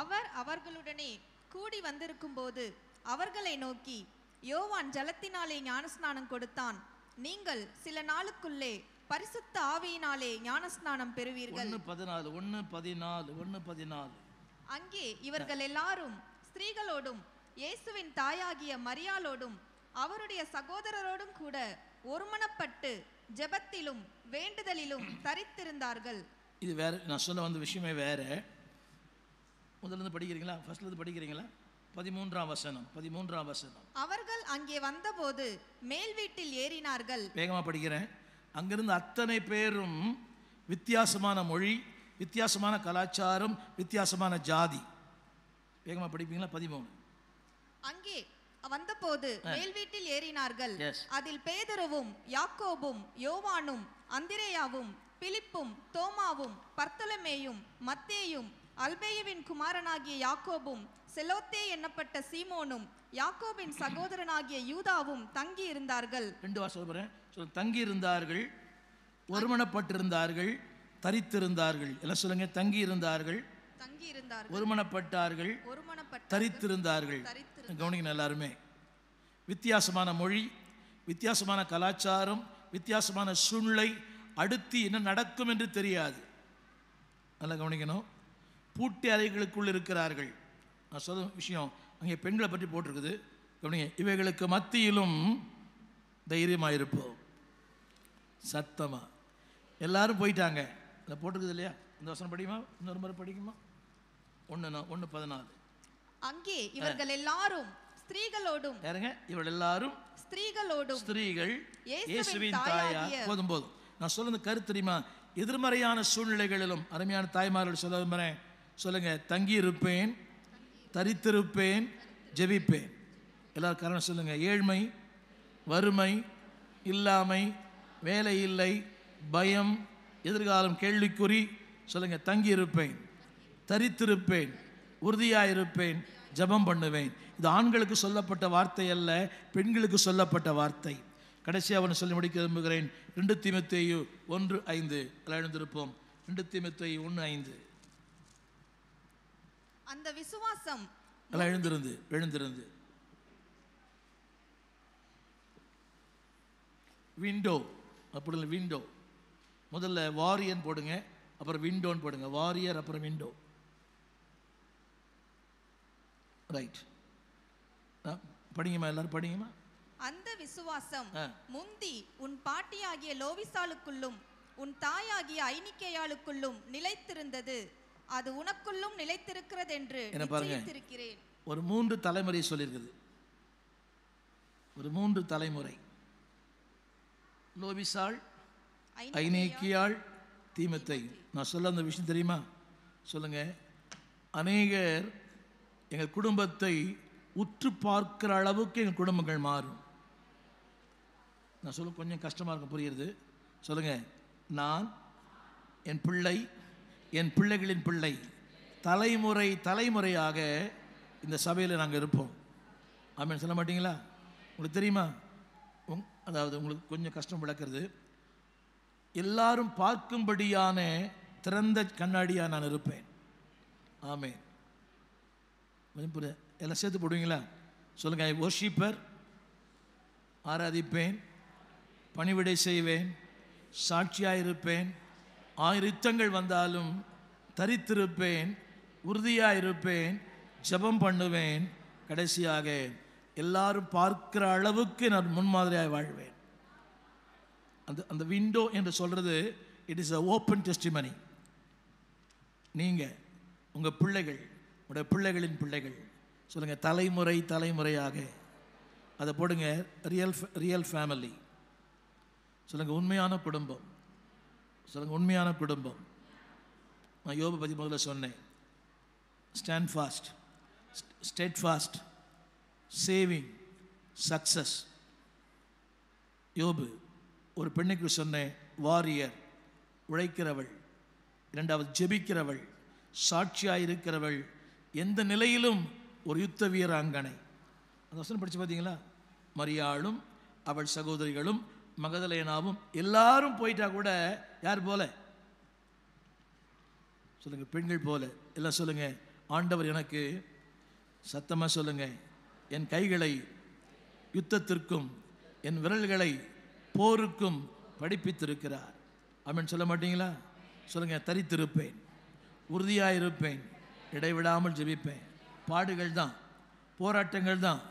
அவர் அவர்களுடனே கூடி வந்திருக்கும் போது அவர்களை நோக்கி யோவான் ஜலத்தினாலே ஞானஸ்நானம் கொடுத்தான் நீங்கள் சில நாளுக்குள்ளே பரிசுத்த ஆவியினாலே ஞானஸ்நானம் பெறுவீர்கள் ஒன்று பதினாலு ஒன்று பதினாலு ஒன்று பதினாலு அங்கே இவர்கள் எல்லாரும் ஸ்திரீகளோடும் இயேசுவின் தாயாகிய மரியாளோடும் அவருடைய சகோதரரோடும் கூட ஒருமனப்பட்டு ஜெபத்திலும் வேண்டுதலிலும் தரித்திருந்தார்கள் இது வேற நான் சொல்ல வந்த விஷயமே வேற முதல்ல இருந்து படிக்கிறீங்களா ஃபர்ஸ்ட்ல இருந்து படிக்கிறீங்களா பதிமூன்றாம் வசனம் பதிமூன்றாம் வசனம் அவர்கள் அங்கே வந்தபோது மேல் வீட்டில் ஏறினார்கள் வேகமா படிக்கிறேன் அங்கிருந்து அத்தனை பேரும் வித்தியாசமான மொழி வித்தியாசமான கலாச்சாரம் வித்தியாசமான ஜாதி வேகமா படிப்பீங்களா பதிமூணு அங்கே வந்தபோது மேல் வீட்டில் ஏறினார்கள் அதில் பேதரவும் யாக்கோபும் யோவானும் அந்திரேயாவும் பிலிப்பும் தோமாவும் பர்த்தலமேயும் மத்தேயும் அல்பேயுவின் குமாரனாகிய யாக்கோபும் செலோத்தே என்னப்பட்ட சீமோனும் யாக்கோபின் சகோதரனாகிய யூதாவும் தங்கி இருந்தார்கள் ரெண்டு வாசம் சொல்றேன் சொல் தங்கி இருந்தார்கள் ஒருமணப்பட்டிருந்தார்கள் தரித்திருந்தார்கள் எல்லாம் சொல்லுங்க தங்கி இருந்தார்கள் தங்கி இருந்தார்கள் ஒருமணப்பட்டார்கள் ஒருமனப்பட்ட தரித்திருந்தார்கள் கவனிக்கணும் எல்லாருமே வித்தியாசமான மொழி வித்தியாசமான கலாச்சாரம் வித்தியாசமான சூழ்நிலை அடுத்து என்ன நடக்கும் என்று தெரியாது நல்லா கவனிக்கணும் பூட்டி அறைகளுக்குள் இருக்கிறார்கள் நான் சொல்ல விஷயம் அங்கே பெண்களை பற்றி போட்டிருக்குது கவனிங்க இவைகளுக்கு மத்தியிலும் தைரியமாக இருப்போம் சத்தமாக எல்லாரும் போயிட்டாங்க இதை போட்டிருக்குது இல்லையா இந்த வசனம் படிக்குமா இன்னொரு முறை படிக்குமா ஒன்று ஒன்று பதினாலு அங்கே இவர்கள் எல்லாரும் ஸ்திரீகளோடும் யாருங்க இவள் எல்லாரும் ஸ்திரீகளோடும் ஸ்திரீகள் இயேசுவின் தாயார் போதும் போதும் நான் சொல்லுங்க கருத்து தெரியுமா எதிர்மறையான சூழ்நிலைகளிலும் அருமையான தாய்மார்கள் சொல்ல விரும்புகிறேன் சொல்லுங்க தங்கி இருப்பேன் தரித்திருப்பேன் ஜெபிப்பேன் எல்லா காரணம் சொல்லுங்கள் ஏழ்மை வறுமை இல்லாமை வேலை இல்லை பயம் எதிர்காலம் கேள்விக்குறி சொல்லுங்கள் தங்கியிருப்பேன் தரித்திருப்பேன் உறுதியாக இருப்பேன் ஜபம் பண்ணுவேன் இது ஆண்களுக்கு சொல்லப்பட்ட வார்த்தை அல்ல பெண்களுக்கு சொல்லப்பட்ட வார்த்தை கடைசியாக அவனை சொல்லி முடிக்க விரும்புகிறேன் ரெண்டு தீமத்தேயு ஒன்று ஐந்து எழுந்திருப்போம் ரெண்டு தீமத்தேயு ஒன்று ஐந்து அந்த விசுவாசம் எழுந்திருந்து எழுந்திருந்து விண்டோ அப்படி இல்லை விண்டோ முதல்ல வாரியன் போடுங்க அப்புறம் விண்டோன்னு போடுங்க வாரியர் அப்புறம் விண்டோ ரைட் படிங்கம்மா எல்லாரும் படிங்கம்மா அந்த விசுவாசம் முந்தி உன் பாட்டியாகிய லோவிசாலுக்குள்ளும் உன் தாயாகிய ஐனிக்கேயாளுக்குள்ளும் நிலைத்திருந்தது அது உனக்குள்ளும் நிலைத்திருக்கிறது என்று நிச்சயித்திருக்கிறேன் ஒரு மூன்று தலைமுறை சொல்லியிருக்குது ஒரு மூன்று தலைமுறை லோபிசாள் ஐநேக்கியாள் தீமத்தை நான் சொல்ல அந்த விஷயம் தெரியுமா சொல்லுங்க அநேகர் எங்கள் குடும்பத்தை உற்று பார்க்கிற அளவுக்கு எங்கள் குடும்பங்கள் மாறும் நான் சொல்ல கொஞ்சம் கஷ்டமாக இருக்கும் புரியுறது சொல்லுங்கள் நான் என் பிள்ளை என் பிள்ளைகளின் பிள்ளை தலைமுறை தலைமுறையாக இந்த சபையில் நாங்கள் இருப்போம் ஆமேன் சொல்ல மாட்டிங்களா உங்களுக்கு தெரியுமா உங் அதாவது உங்களுக்கு கொஞ்சம் கஷ்டம் விளக்கிறது எல்லாரும் பார்க்கும்படியான திறந்த கண்ணாடியாக நான் இருப்பேன் ஆமே எல்லாம் சேர்த்து போடுவீங்களா சொல்லுங்கள் ஐ ஒர்ஷிப்பர் ஆராதிப்பேன் பணிவிடை செய்வேன் சாட்சியாக இருப்பேன் ஆயிரம் யுத்தங்கள் வந்தாலும் தரித்திருப்பேன் உறுதியாக இருப்பேன் ஜபம் பண்ணுவேன் கடைசியாக எல்லாரும் பார்க்கிற அளவுக்கு நான் முன்மாதிரியாக வாழ்வேன் அந்த அந்த விண்டோ என்று சொல்கிறது it is a open testimony நீங்கள் உங்கள் பிள்ளைகள் உடைய பிள்ளைகளின் பிள்ளைகள் சொல்லுங்கள் தலைமுறை தலைமுறையாக அதை போடுங்க ரியல் ரியல் ஃபேமிலி சொல்லுங்கள் உண்மையான குடும்பம் சொல்லுங்கள் உண்மையான குடும்பம் நான் யோபு பற்றி முதல்ல சொன்னேன் stand fast state fast saving success யோபு ஒரு பெண்ணுக்கு சொன்னேன் வாரியர் உழைக்கிறவள் இரண்டாவது ஜெபிக்கிறவள் சாட்சியாக இருக்கிறவள் எந்த நிலையிலும் ஒரு யுத்த வீராங்கனை அந்த வசனம் படித்து பார்த்தீங்களா மரியாளும் அவள் சகோதரிகளும் மகதலேனாவும் எல்லாரும் போயிட்டா கூட யார் போல சொல்லுங்க பெண்கள் போல எல்லாம் சொல்லுங்க ஆண்டவர் எனக்கு சத்தமாக சொல்லுங்க என் கைகளை யுத்தத்திற்கும் என் விரல்களை போருக்கும் படிப்பித்திருக்கிறார் அப்படின்னு சொல்ல மாட்டீங்களா சொல்லுங்க தரித்திருப்பேன் உறுதியாக இருப்பேன் இடைவிடாமல் ஜெபிப்பேன் பாடுகள் தான் போராட்டங்கள் தான்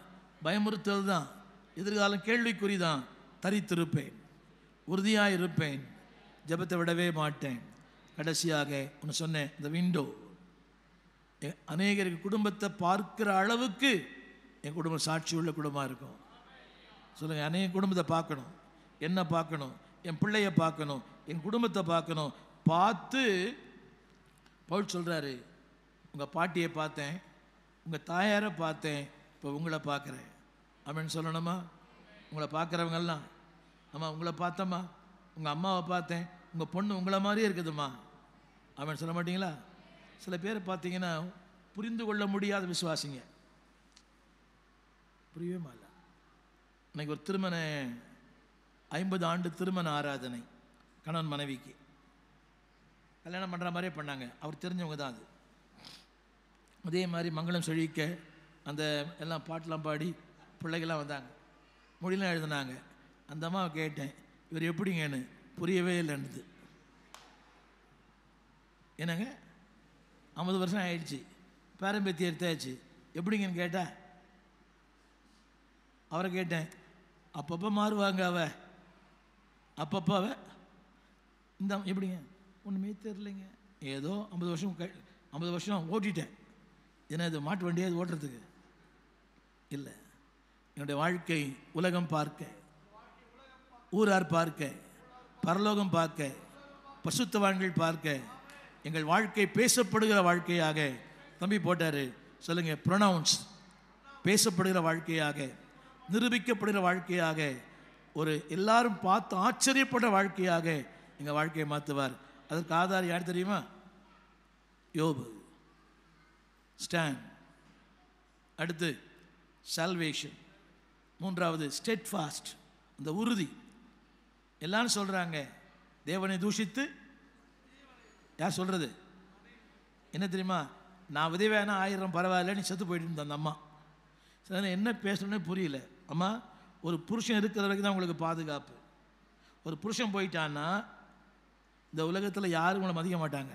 பயமுறுத்தல் தான் எதிர்காலம் கேள்விக்குறி தான் தரித்திருப்பேன் உறுதியாக இருப்பேன் ஜபத்தை விடவே மாட்டேன் கடைசியாக ஒன்று சொன்னேன் இந்த விண்டோ அநேகருக்கு குடும்பத்தை பார்க்குற அளவுக்கு என் குடும்பம் சாட்சி உள்ள குடும்பமாக இருக்கும் சொல்லுங்கள் அநேக குடும்பத்தை பார்க்கணும் என்ன பார்க்கணும் என் பிள்ளைய பார்க்கணும் என் குடும்பத்தை பார்க்கணும் பார்த்து பவுல் சொல்கிறாரு உங்கள் பாட்டியை பார்த்தேன் உங்கள் தாயாரை பார்த்தேன் இப்போ உங்களை பார்க்குறேன் அப்படின்னு சொல்லணுமா உங்களை பார்க்குறவங்கெல்லாம் ஆமாம் உங்களை பார்த்தம்மா உங்கள் அம்மாவை பார்த்தேன் உங்கள் பொண்ணு உங்களை மாதிரியே இருக்குதுமா அவன் சொல்ல மாட்டிங்களா சில பேர் பார்த்தீங்கன்னா புரிந்து கொள்ள முடியாத விசுவாசிங்க புரியவே மால இன்னைக்கு ஒரு திருமண ஐம்பது ஆண்டு திருமண ஆராதனை கணவன் மனைவிக்கு கல்யாணம் பண்ணுற மாதிரியே பண்ணாங்க அவர் தெரிஞ்சவங்க தான் அது அதே மாதிரி மங்களம் செழிக்க அந்த எல்லாம் பாட்டெலாம் பாடி பிள்ளைகள்லாம் வந்தாங்க மொழியெலாம் எழுதினாங்க அந்த அம்மாவை கேட்டேன் இவர் எப்படிங்கன்னு புரியவே இல்லைன்னுது என்னங்க ஐம்பது வருஷம் ஆயிடுச்சு பேரம்பேத்தி எடுத்தாச்சு எப்படிங்கன்னு கேட்டேன் அவரை கேட்டேன் அப்பப்போ மாறுவாங்க அவ அப்பப்போ அவ இந்த எப்படிங்க ஒன்றுமே தெரிலங்க ஏதோ ஐம்பது வருஷம் க ஐம்பது வருஷம் ஓட்டிட்டேன் ஏன்னா இது மாட்டு இது ஓட்டுறதுக்கு இல்லை என்னுடைய வாழ்க்கை உலகம் பார்க்க ஊரார் பார்க்க பரலோகம் பார்க்க பசுத்தவான்கள் பார்க்க எங்கள் வாழ்க்கை பேசப்படுகிற வாழ்க்கையாக தம்பி போட்டார் சொல்லுங்கள் ப்ரொனவுன்ஸ் பேசப்படுகிற வாழ்க்கையாக நிரூபிக்கப்படுகிற வாழ்க்கையாக ஒரு எல்லாரும் பார்த்து ஆச்சரியப்படுற வாழ்க்கையாக எங்கள் வாழ்க்கையை மாற்றுவார் அதற்கு ஆதார் யார் தெரியுமா யோபு ஸ்டான் அடுத்து சால்வேஷன் மூன்றாவது ஸ்டெட் ஃபாஸ்ட் அந்த உறுதி எல்லாரும் சொல்கிறாங்க தேவனை தூஷித்து யார் சொல்கிறது என்ன தெரியுமா நான் வேணா ஆயிரம் பரவாயில்லன்னு செத்து போயிட்டு இருந்தேன் அந்த அம்மா சரி என்ன பேசணுன்னே புரியல அம்மா ஒரு புருஷன் இருக்கிற வரைக்கும் தான் உங்களுக்கு பாதுகாப்பு ஒரு புருஷன் போயிட்டான்னா இந்த உலகத்தில் யாரும் உங்களை மதிக்க மாட்டாங்க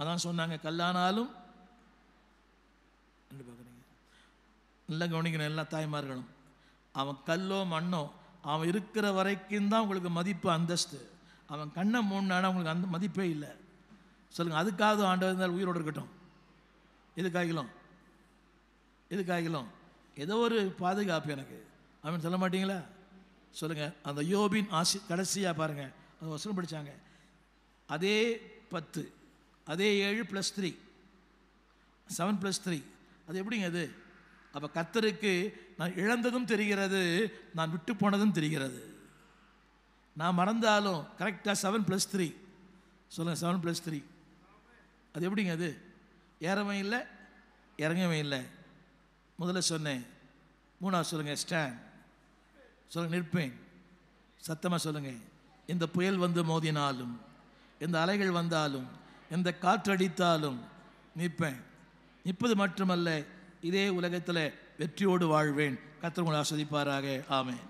அதான் சொன்னாங்க கல்லானாலும் பார்க்குறீங்க நல்லா கவனிக்கணும் எல்லா தாய்மார்களும் அவன் கல்லோ மண்ணோ அவன் இருக்கிற வரைக்கும் தான் உங்களுக்கு மதிப்பு அந்தஸ்து அவன் கண்ணை மூணுனா உங்களுக்கு அந்த மதிப்பே இல்லை சொல்லுங்கள் அதுக்காக ஆண்டவர் இருந்தால் உயிரோடு இருக்கட்டும் எதுக்காகலாம் எதுக்காகலாம் ஏதோ ஒரு பாதுகாப்பு எனக்கு அவன் சொல்ல மாட்டீங்களா சொல்லுங்கள் அந்த யோபின் ஆசி கடைசியாக பாருங்கள் அது வசனம் படித்தாங்க அதே பத்து அதே ஏழு plus three seven plus three அது எப்படிங்க அது அப்போ கத்தருக்கு நான் இழந்ததும் தெரிகிறது நான் விட்டு போனதும் தெரிகிறது நான் மறந்தாலும் கரெக்டாக செவன் ப்ளஸ் த்ரீ சொல்லுங்கள் செவன் ப்ளஸ் த்ரீ அது எப்படிங்க அது ஏறவன் இல்லை இறங்கவன் இல்லை முதல்ல சொன்னேன் மூணாவது சொல்லுங்கள் ஸ்டாண்ட் சொல்லுங்கள் நிற்பேன் சத்தமாக சொல்லுங்கள் இந்த புயல் வந்து மோதினாலும் இந்த அலைகள் வந்தாலும் இந்த காற்றடித்தாலும் நிற்பேன் நிற்பது மட்டுமல்ல இதே உலகத்தில் வெற்றியோடு வாழ்வேன் கத்திரங்களை ஆஸ்வதிப்பாராக ஆமேன்